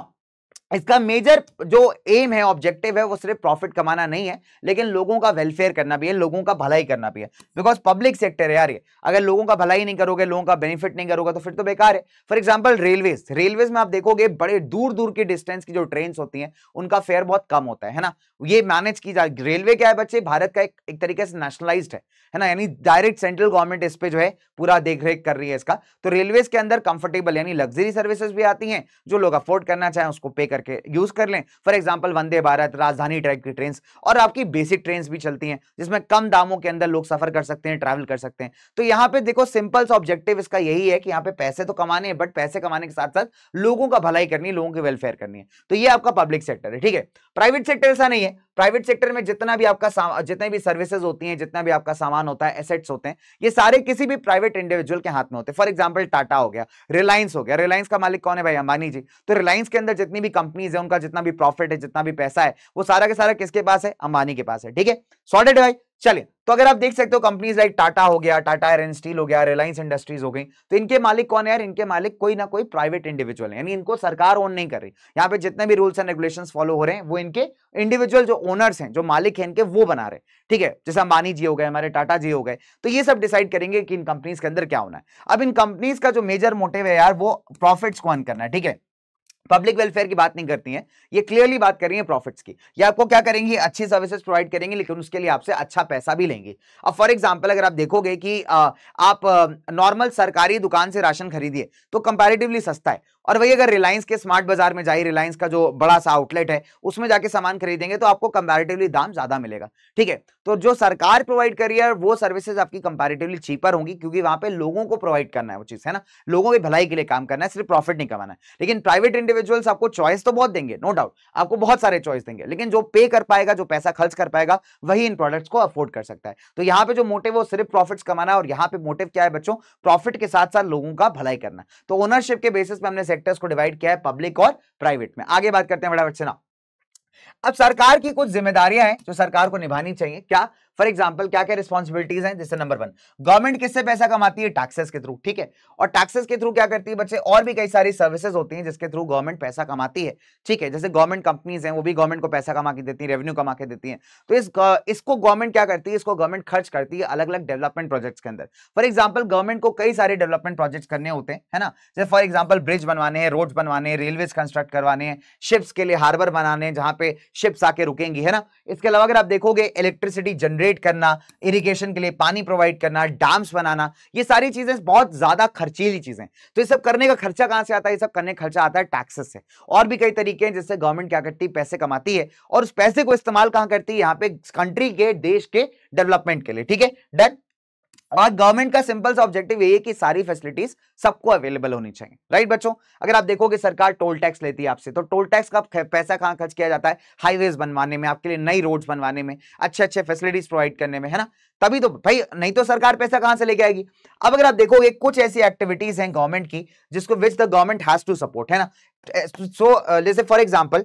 इसका मेजर जो एम है ऑब्जेक्टिव है वो सिर्फ प्रॉफिट कमाना नहीं है लेकिन लोगों का वेलफेयर करना भी है लोगों का भलाई करना भी है बिकॉज पब्लिक सेक्टर है यार ये अगर लोगों का भलाई नहीं करोगे लोगों का बेनिफिट नहीं करोगे तो फिर तो बेकार है फॉर एग्जाम्पल रेलवेज रेलवेज में आप देखोगे बड़े दूर दूर की डिस्टेंस की जो ट्रेन होती है उनका फेयर बहुत कम होता है, है ना ये मैनेज की जा रेलवे क्या है बच्चे भारत का एक, एक तरीके से नेशनलाइज है है ना यानी डायरेक्ट सेंट्रल गवर्नमेंट इस पे जो है पूरा देख रेख कर रही है इसका तो रेलवेज के अंदर कंफर्टेबल यानी लग्जरी सर्विसेज भी आती है जो लोग अफोर्ड करना चाहें उसको पे कर करके यूज कर लें फॉर एग्जाम्पल वंदे भारत राजधानी टाइप की ट्रेन और आपकी बेसिक ट्रेन भी चलती हैं जिसमें कम दामों के अंदर लोग सफर कर सकते हैं ट्रैवल कर सकते हैं तो यहाँ पे देखो सिंपल सा ऑब्जेक्टिव इसका यही है कि यहाँ पे पैसे तो कमाने हैं बट पैसे कमाने के साथ साथ लोगों का भलाई करनी है लोगों की वेलफेयर करनी है तो ये आपका पब्लिक सेक्टर है ठीक है प्राइवेट सेक्टर ऐसा नहीं है प्राइवेट सेक्टर में जितना भी आपका जितने भी सर्विसेज होती हैं जितना भी आपका सामान होता है एसेट्स होते हैं ये सारे किसी भी प्राइवेट इंडिविजुअल के हाथ में होते हैं फॉर एग्जांपल टाटा हो गया रिलायंस हो गया रिलायंस का मालिक कौन है भाई अंबानी जी तो रिलायंस के अंदर जितनी भी कंपनी कंपनीज है उनका जितना भी प्रॉफिट है जितना भी पैसा है वो सारा के सारा किसके पास है अंबानी के पास है ठीक है सॉर्टेड भाई चलिए तो अगर आप देख सकते हो कंपनीज लाइक टाटा हो गया टाटा एयर स्टील हो गया रिलायंस इंडस्ट्रीज हो गई तो इनके मालिक कौन है यार इनके मालिक कोई ना कोई प्राइवेट इंडिविजुअल है यानी इनको सरकार ओन नहीं कर रही यहाँ पे जितने भी रूल्स एंड रेगुलेशंस फॉलो हो रहे हैं वो इनके इंडिविजुअल जो ओनर्स हैं जो मालिक हैं इनके वो बना रहे ठीक है जैसे अंबानी जी हो गए हमारे टाटा जी हो गए तो ये सब डिसाइड करेंगे कि इन कंपनीज के अंदर क्या होना है अब इन कंपनीज का जो मेजर मोटिव है यार वो प्रॉफिट्स को अर्न करना है ठीक है पब्लिक वेलफेयर की बात नहीं करती है ये क्लियरली बात करेंगे प्रॉफिट्स की ये आपको क्या करेंगी अच्छी सर्विसेज प्रोवाइड करेंगे लेकिन उसके लिए आपसे अच्छा पैसा भी लेंगे अब फॉर एग्जांपल अगर आप देखोगे कि आ, आप नॉर्मल सरकारी दुकान से राशन खरीदिए तो कंपैरेटिवली सस्ता है और वही अगर रिलायंस के स्मार्ट बाजार में जाए रिलायंस का जो बड़ा सा आउटलेट है उसमें जाके सामान खरीदेंगे तो आपको कंपेरेटिवली दाम ज्यादा मिलेगा ठीक है तो जो सरकार प्रोवाइड कर रही है वो सर्विसेज आपकी कंपेरेटिवली चीपर होंगी क्योंकि वहां पे लोगों को प्रोवाइड करना है वो चीज है ना लोगों की भलाई के लिए काम करना है सिर्फ प्रॉफिट नहीं कमाना है लेकिन प्राइवेट इंडिविजुअल्स आपको चॉइस तो बहुत देंगे नो डाउट आपको बहुत सारे चॉइस देंगे लेकिन जो पे कर पाएगा जो पैसा खर्च कर पाएगा वही इन प्रोडक्ट्स को अफोर्ड कर सकता है तो यहाँ पे जो मोटिव है वो सिर्फ प्रॉफिट कमाना है और यहाँ पे मोटिव क्या है बच्चों प्रॉफिट के साथ साथ लोगों का भलाई करना तो ओनरशिप के बेसिस पे हमने सेक्टर्स को डिवाइड किया है पब्लिक और प्राइवेट में आगे बात करते हैं बड़ा बच्चे ना अब सरकार की कुछ जिम्मेदारियां हैं जो सरकार को निभानी चाहिए क्या फॉर एग्जाम्पल क्या क्या रिस्पॉन्सिबिलिटीज हैं जैसे नंबर वन गवर्नमेंट किससे पैसा कमाती है टैक्सेस के थ्रू ठीक है और टैक्सेस के थ्रू क्या करती है बच्चे और भी कई सारी सर्विसेज होती हैं जिसके थ्रू गवर्नमेंट पैसा कमाती है ठीक है जैसे गवर्नमेंट कंपनीज हैं वो भी गवर्नमेंट को पैसा कमा के देती है रेवेन्यू कमा के देती है तो इस इसको गवर्नमेंट क्या करती है इसको गवर्नमेंट खर्च करती है अलग अलग डेवलपमेंट प्रोजेक्ट्स के अंदर फॉर एग्जाम्पल गवर्नमेंट को कई सारे डेवलपमेंट प्रोजेक्ट करने होते हैं है ना जैसे फॉर एग्जाम्पल ब्रिज बनवाने हैं रोड बनवाने हैं कंस्ट्रक्ट करवाने हैं शिप्स के लिए हार्बर बनाने हैं जहां पे शिप्स आके रुकेंगी है ना इसके अलावा अगर आप देखोगे इलेक्ट्रिसिटी जनरेट जनरेट करना इरिगेशन के लिए पानी प्रोवाइड करना डैम्स बनाना ये सारी चीज़ें बहुत ज़्यादा खर्चीली चीज़ें तो ये सब करने का खर्चा कहां से आता है ये सब करने का खर्चा आता है टैक्सेस से और भी कई तरीके हैं जिससे गवर्नमेंट क्या करती है पैसे कमाती है और उस पैसे को इस्तेमाल कहां करती है यहां पर कंट्री के देश के डेवलपमेंट के लिए ठीक है डन आज गवर्नमेंट का सिंपल सा ऑब्जेक्टिव ये है कि सारी फैसिलिटीज सबको अवेलेबल होनी चाहिए राइट बच्चों अगर आप देखोगे सरकार टोल टैक्स लेती है आपसे तो टोल टैक्स का पैसा कहाँ खर्च किया जाता है हाईवेज बनवाने में आपके लिए नई रोड्स बनवाने में अच्छे अच्छे फैसिलिटीज प्रोवाइड करने में है ना तभी तो भाई नहीं तो सरकार पैसा कहाँ से लेके आएगी अब अगर आप देखोगे कुछ ऐसी एक्टिविटीज हैं गवर्नमेंट की जिसको which the government has to support है ना सो जैसे फॉर एग्जाम्पल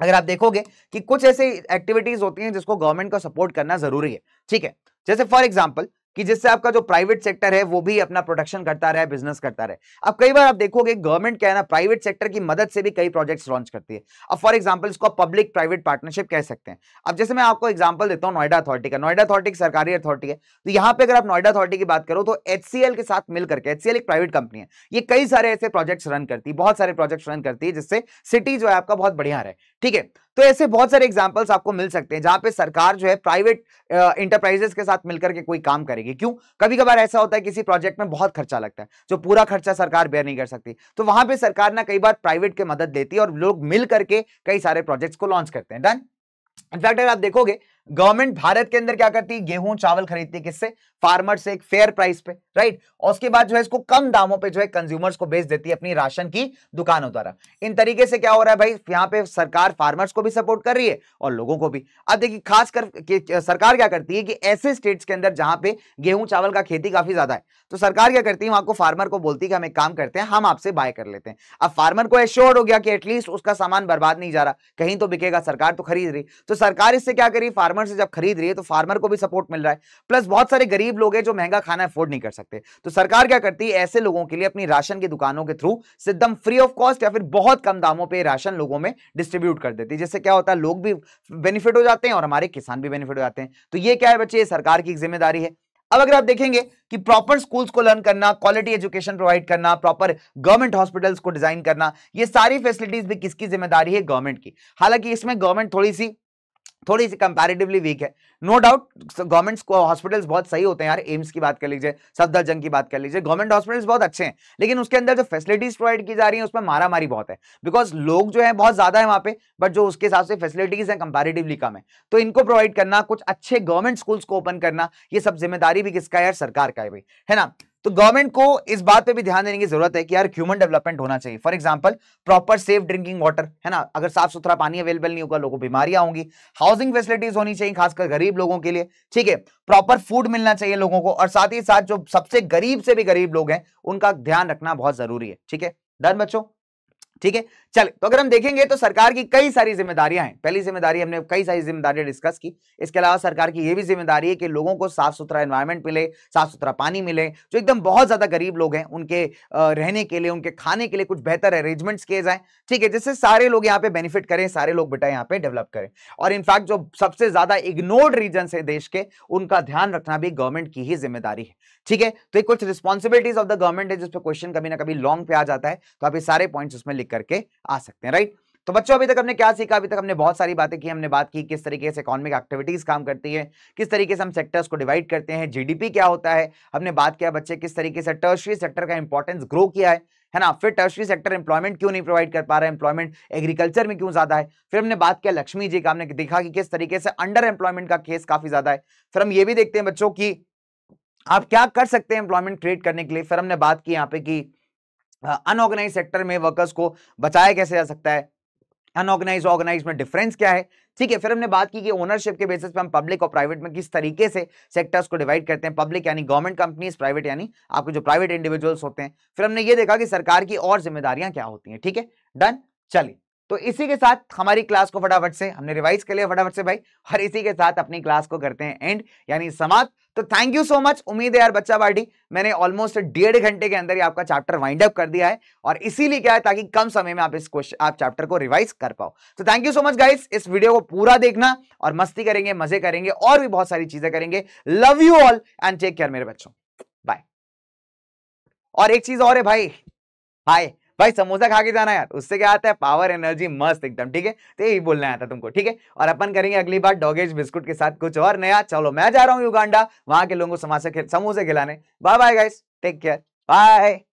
अगर आप देखोगे कि कुछ ऐसी एक्टिविटीज होती हैं जिसको गवर्नमेंट को सपोर्ट करना जरूरी है ठीक है जैसे फॉर एग्जाम्पल कि जिससे आपका जो प्राइवेट सेक्टर है वो भी अपना प्रोडक्शन करता रहे बिजनेस करता रहे अब कई बार आप देखोगे गवर्नमेंट क्या है ना प्राइवेट सेक्टर की मदद से भी कई प्रोजेक्ट्स लॉन्च करती है अब फॉर एग्जाम्पल इसको पब्लिक प्राइवेट पार्टनरशिप कह सकते हैं अब जैसे मैं आपको एग्जाम्पल देता हूँ नोएडा अथॉरिटी का नोएडा अथॉरिटी सरकारी अथॉरिटी है तो यहाँ पे अगर आप नोएडा अथॉरिटी की बात करो तो एच के साथ मिलकर करके एच एक प्राइवेट कंपनी है ये कई सारे ऐसे प्रोजेक्ट्स रन करती है बहुत सारे प्रोजेक्ट्स रन करती है जिससे सिटी जो है आपका बहुत बढ़िया रहे ठीक है तो ऐसे बहुत सारे एग्जाम्पल्स आपको मिल सकते हैं जहां पे सरकार जो है प्राइवेट इंटरप्राइजेस के साथ मिलकर के कोई काम करेगी क्यों कभी कभार ऐसा होता है किसी प्रोजेक्ट में बहुत खर्चा लगता है जो पूरा खर्चा सरकार बेयर नहीं कर सकती तो वहां पर सरकार ना कई बार प्राइवेट की मदद लेती है और लोग मिल करके कई सारे प्रोजेक्ट को लॉन्च करते हैं डन इनफैक्ट अगर आप देखोगे गवर्नमेंट भारत के अंदर क्या करती है गेहूं चावल खरीदती है किससे फार्मर से एक फेयर प्राइस पे राइट और उसके बाद जो है इसको कम दामों पे जो है कंज्यूमर्स को बेच देती है अपनी राशन की दुकानों द्वारा इन तरीके से क्या हो रहा है भाई यहाँ पे सरकार फार्मर्स को भी सपोर्ट कर रही है और लोगों को भी अब देखिए खासकर सरकार क्या करती है कि ऐसे स्टेट्स के अंदर जहां पे गेहूं चावल का खेती काफी ज्यादा है तो सरकार क्या करती है वहां को फार्मर को बोलती है कि हम एक काम करते हैं हम आपसे बाय कर लेते हैं अब फार्मर को एश्योर हो गया कि एटलीस्ट उसका सामान बर्बाद नहीं जा रहा कहीं तो बिकेगा सरकार तो खरीद रही तो सरकार इससे क्या करी फार्मर फार्मर से जब खरीद रही है तो फार्मर को भी सपोर्ट मिल रहा है प्लस बहुत सारे गरीब लोग हैं जो महंगा खाना अफोर्ड नहीं कर सकते तो सरकार क्या करती है ऐसे लोगों के लिए अपनी राशन की दुकानों के थ्रू एकदम फ्री ऑफ कॉस्ट या फिर बहुत कम दामों पर राशन लोगों में डिस्ट्रीब्यूट कर देती है जिससे क्या होता है लोग भी बेनिफिट हो जाते हैं और हमारे किसान भी बेनिफिट हो जाते हैं तो ये क्या है बच्चे सरकार की जिम्मेदारी है अब अगर आप देखेंगे कि प्रॉपर स्कूल्स को लर्न करना क्वालिटी एजुकेशन प्रोवाइड करना प्रॉपर गवर्नमेंट हॉस्पिटल्स को डिजाइन करना ये सारी फैसिलिटीज भी किसकी जिम्मेदारी है गवर्नमेंट की हालांकि इसमें गवर्नमेंट थोड़ी सी थोड़ी सी कंपैरेटिवली वीक है नो डाउट गवर्नमेंट्स को हॉस्पिटल्स बहुत सही होते हैं यार एम्स की बात कर लीजिए सफदरजंग की बात कर लीजिए गवर्नमेंट हॉस्पिटल्स बहुत अच्छे हैं लेकिन उसके अंदर जो फैसिलिटीज प्रोवाइड की जा रही है उसमें मारा मारी बहुत है बिकॉज लोग जो है बहुत ज़्यादा है वहाँ पे बट जो उसके हिसाब से फैसिलिटीज़ हैं कंपेरेटिवली कम है तो इनको प्रोवाइड करना कुछ अच्छे गवर्नमेंट स्कूल्स को ओपन करना ये सब जिम्मेदारी भी किसका है यार सरकार का है भाई है ना तो गवर्नमेंट को इस बात पे भी ध्यान देने की जरूरत है कि यार ह्यूमन डेवलपमेंट होना चाहिए for example proper safe drinking water है ना अगर साफ सुथरा पानी अवेलेबल नहीं होगा लोगों को बीमारियां होंगी हाउसिंग फैसिलिटीज होनी चाहिए खासकर गरीब लोगों के लिए ठीक है प्रॉपर फूड मिलना चाहिए लोगों को और साथ ही साथ जो सबसे गरीब से भी गरीब लोग हैं उनका ध्यान रखना बहुत जरूरी है ठीक है डन बच्चों ठीक है चले तो अगर हम देखेंगे तो सरकार की कई सारी जिम्मेदारियां हैं पहली जिम्मेदारी हमने कई सारी जिम्मेदारियां डिस्कस की इसके अलावा सरकार की यह भी जिम्मेदारी है कि लोगों को साफ सुथरा एनवायरमेंट मिले साफ सुथरा पानी मिले जो एकदम बहुत ज्यादा गरीब लोग हैं उनके रहने के लिए उनके खाने के लिए कुछ बेहतर अरेंजमेंट्स किए जाए ठीक है जिससे सारे लोग यहाँ पे बेनिफिट करें सारे लोग बेटा यहाँ पे डेवलप करें और इनफैक्ट जो सबसे ज्यादा इग्नोर्ड रीजन है देश के उनका ध्यान रखना भी गवर्नमेंट की ही जिम्मेदारी है ठीक है तो ये कुछ रिस्पॉन्सिबिलिटीज ऑफ द गवर्नमेंट है जिसपे क्वेश्चन कभी ना कभी लॉन्ग पे आ जाता है तो आप ये सारे पॉइंट उसमें लिख करके आ सकते हैं राइट तो बच्चों अभी तक हमने क्या सीखा अभी तक हमने बहुत सारी बातें की हमने बात की किस तरीके से इकोनॉमिक एक्टिविटीज काम करती है किस तरीके से हम सेक्टर्स को डिवाइड करते हैं जीडीपी क्या होता है हमने बात किया बच्चे किस तरीके से टर्शरी सेक्टर का इंपॉर्टेंस ग्रो किया है है ना फिर टर्शरी सेक्टर एम्प्लॉयमेंट क्यों नहीं प्रोवाइड कर पा रहा है एम्प्लॉयमेंट एग्रीकल्चर में क्यों ज्यादा है फिर हमने बात किया लक्ष्मी जी का हमने देखा कि किस तरीके से अंडर एम्प्लॉयमेंट का केस काफी ज्यादा है फिर हम ये भी देखते हैं बच्चों की आप क्या कर सकते हैं एम्प्लॉयमेंट क्रिएट करने के लिए फिर हमने बात की यहाँ पे की अनऑर्गेनाइज सेक्टर में वर्कर्स को बचाया कैसे जा सकता है अनऑर्गेनाइज ऑर्गेनाइज में डिफरेंस क्या है ठीक है फिर हमने बात की कि ओनरशिप के बेसिस पे हम पब्लिक और प्राइवेट में किस तरीके से सेक्टर्स को डिवाइड करते हैं पब्लिक यानी गवर्नमेंट कंपनीज प्राइवेट यानी आपके जो प्राइवेट इंडिविजुअल्स होते हैं फिर हमने ये देखा कि सरकार की और जिम्मेदारियां क्या होती हैं ठीक है डन चलिए तो इसी के साथ हमारी क्लास को फटाफट से हमने रिवाइज कर लिया फटाफट से भाई और इसी के साथ अपनी क्लास को करते हैं एंड यानी समाप्त तो थैंक यू सो मच उम्मीद है यार बच्चा पार्टी मैंने ऑलमोस्ट डेढ़ घंटे के अंदर ही आपका चैप्टर वाइंड अप कर दिया है और इसीलिए क्या है ताकि कम समय में आप इस क्वेश्चन आप चैप्टर को रिवाइज कर पाओ तो thank you so much guys इस वीडियो को पूरा देखना और मस्ती करेंगे मजे करेंगे और भी बहुत सारी चीजें करेंगे love you all and take care मेरे बच्चों बाय और एक चीज और है भाई बाय भाई समोसा खा के जाना यार उससे क्या आता है पावर एनर्जी मस्त एकदम ठीक है तो यही बोलना आता तुमको ठीक है और अपन करेंगे अगली बार डॉगेज बिस्कुट के साथ कुछ और नया चलो मैं जा रहा हूँ युगांडा वहां के लोगों को समोसे समोसे खिलाने bye bye guys take care bye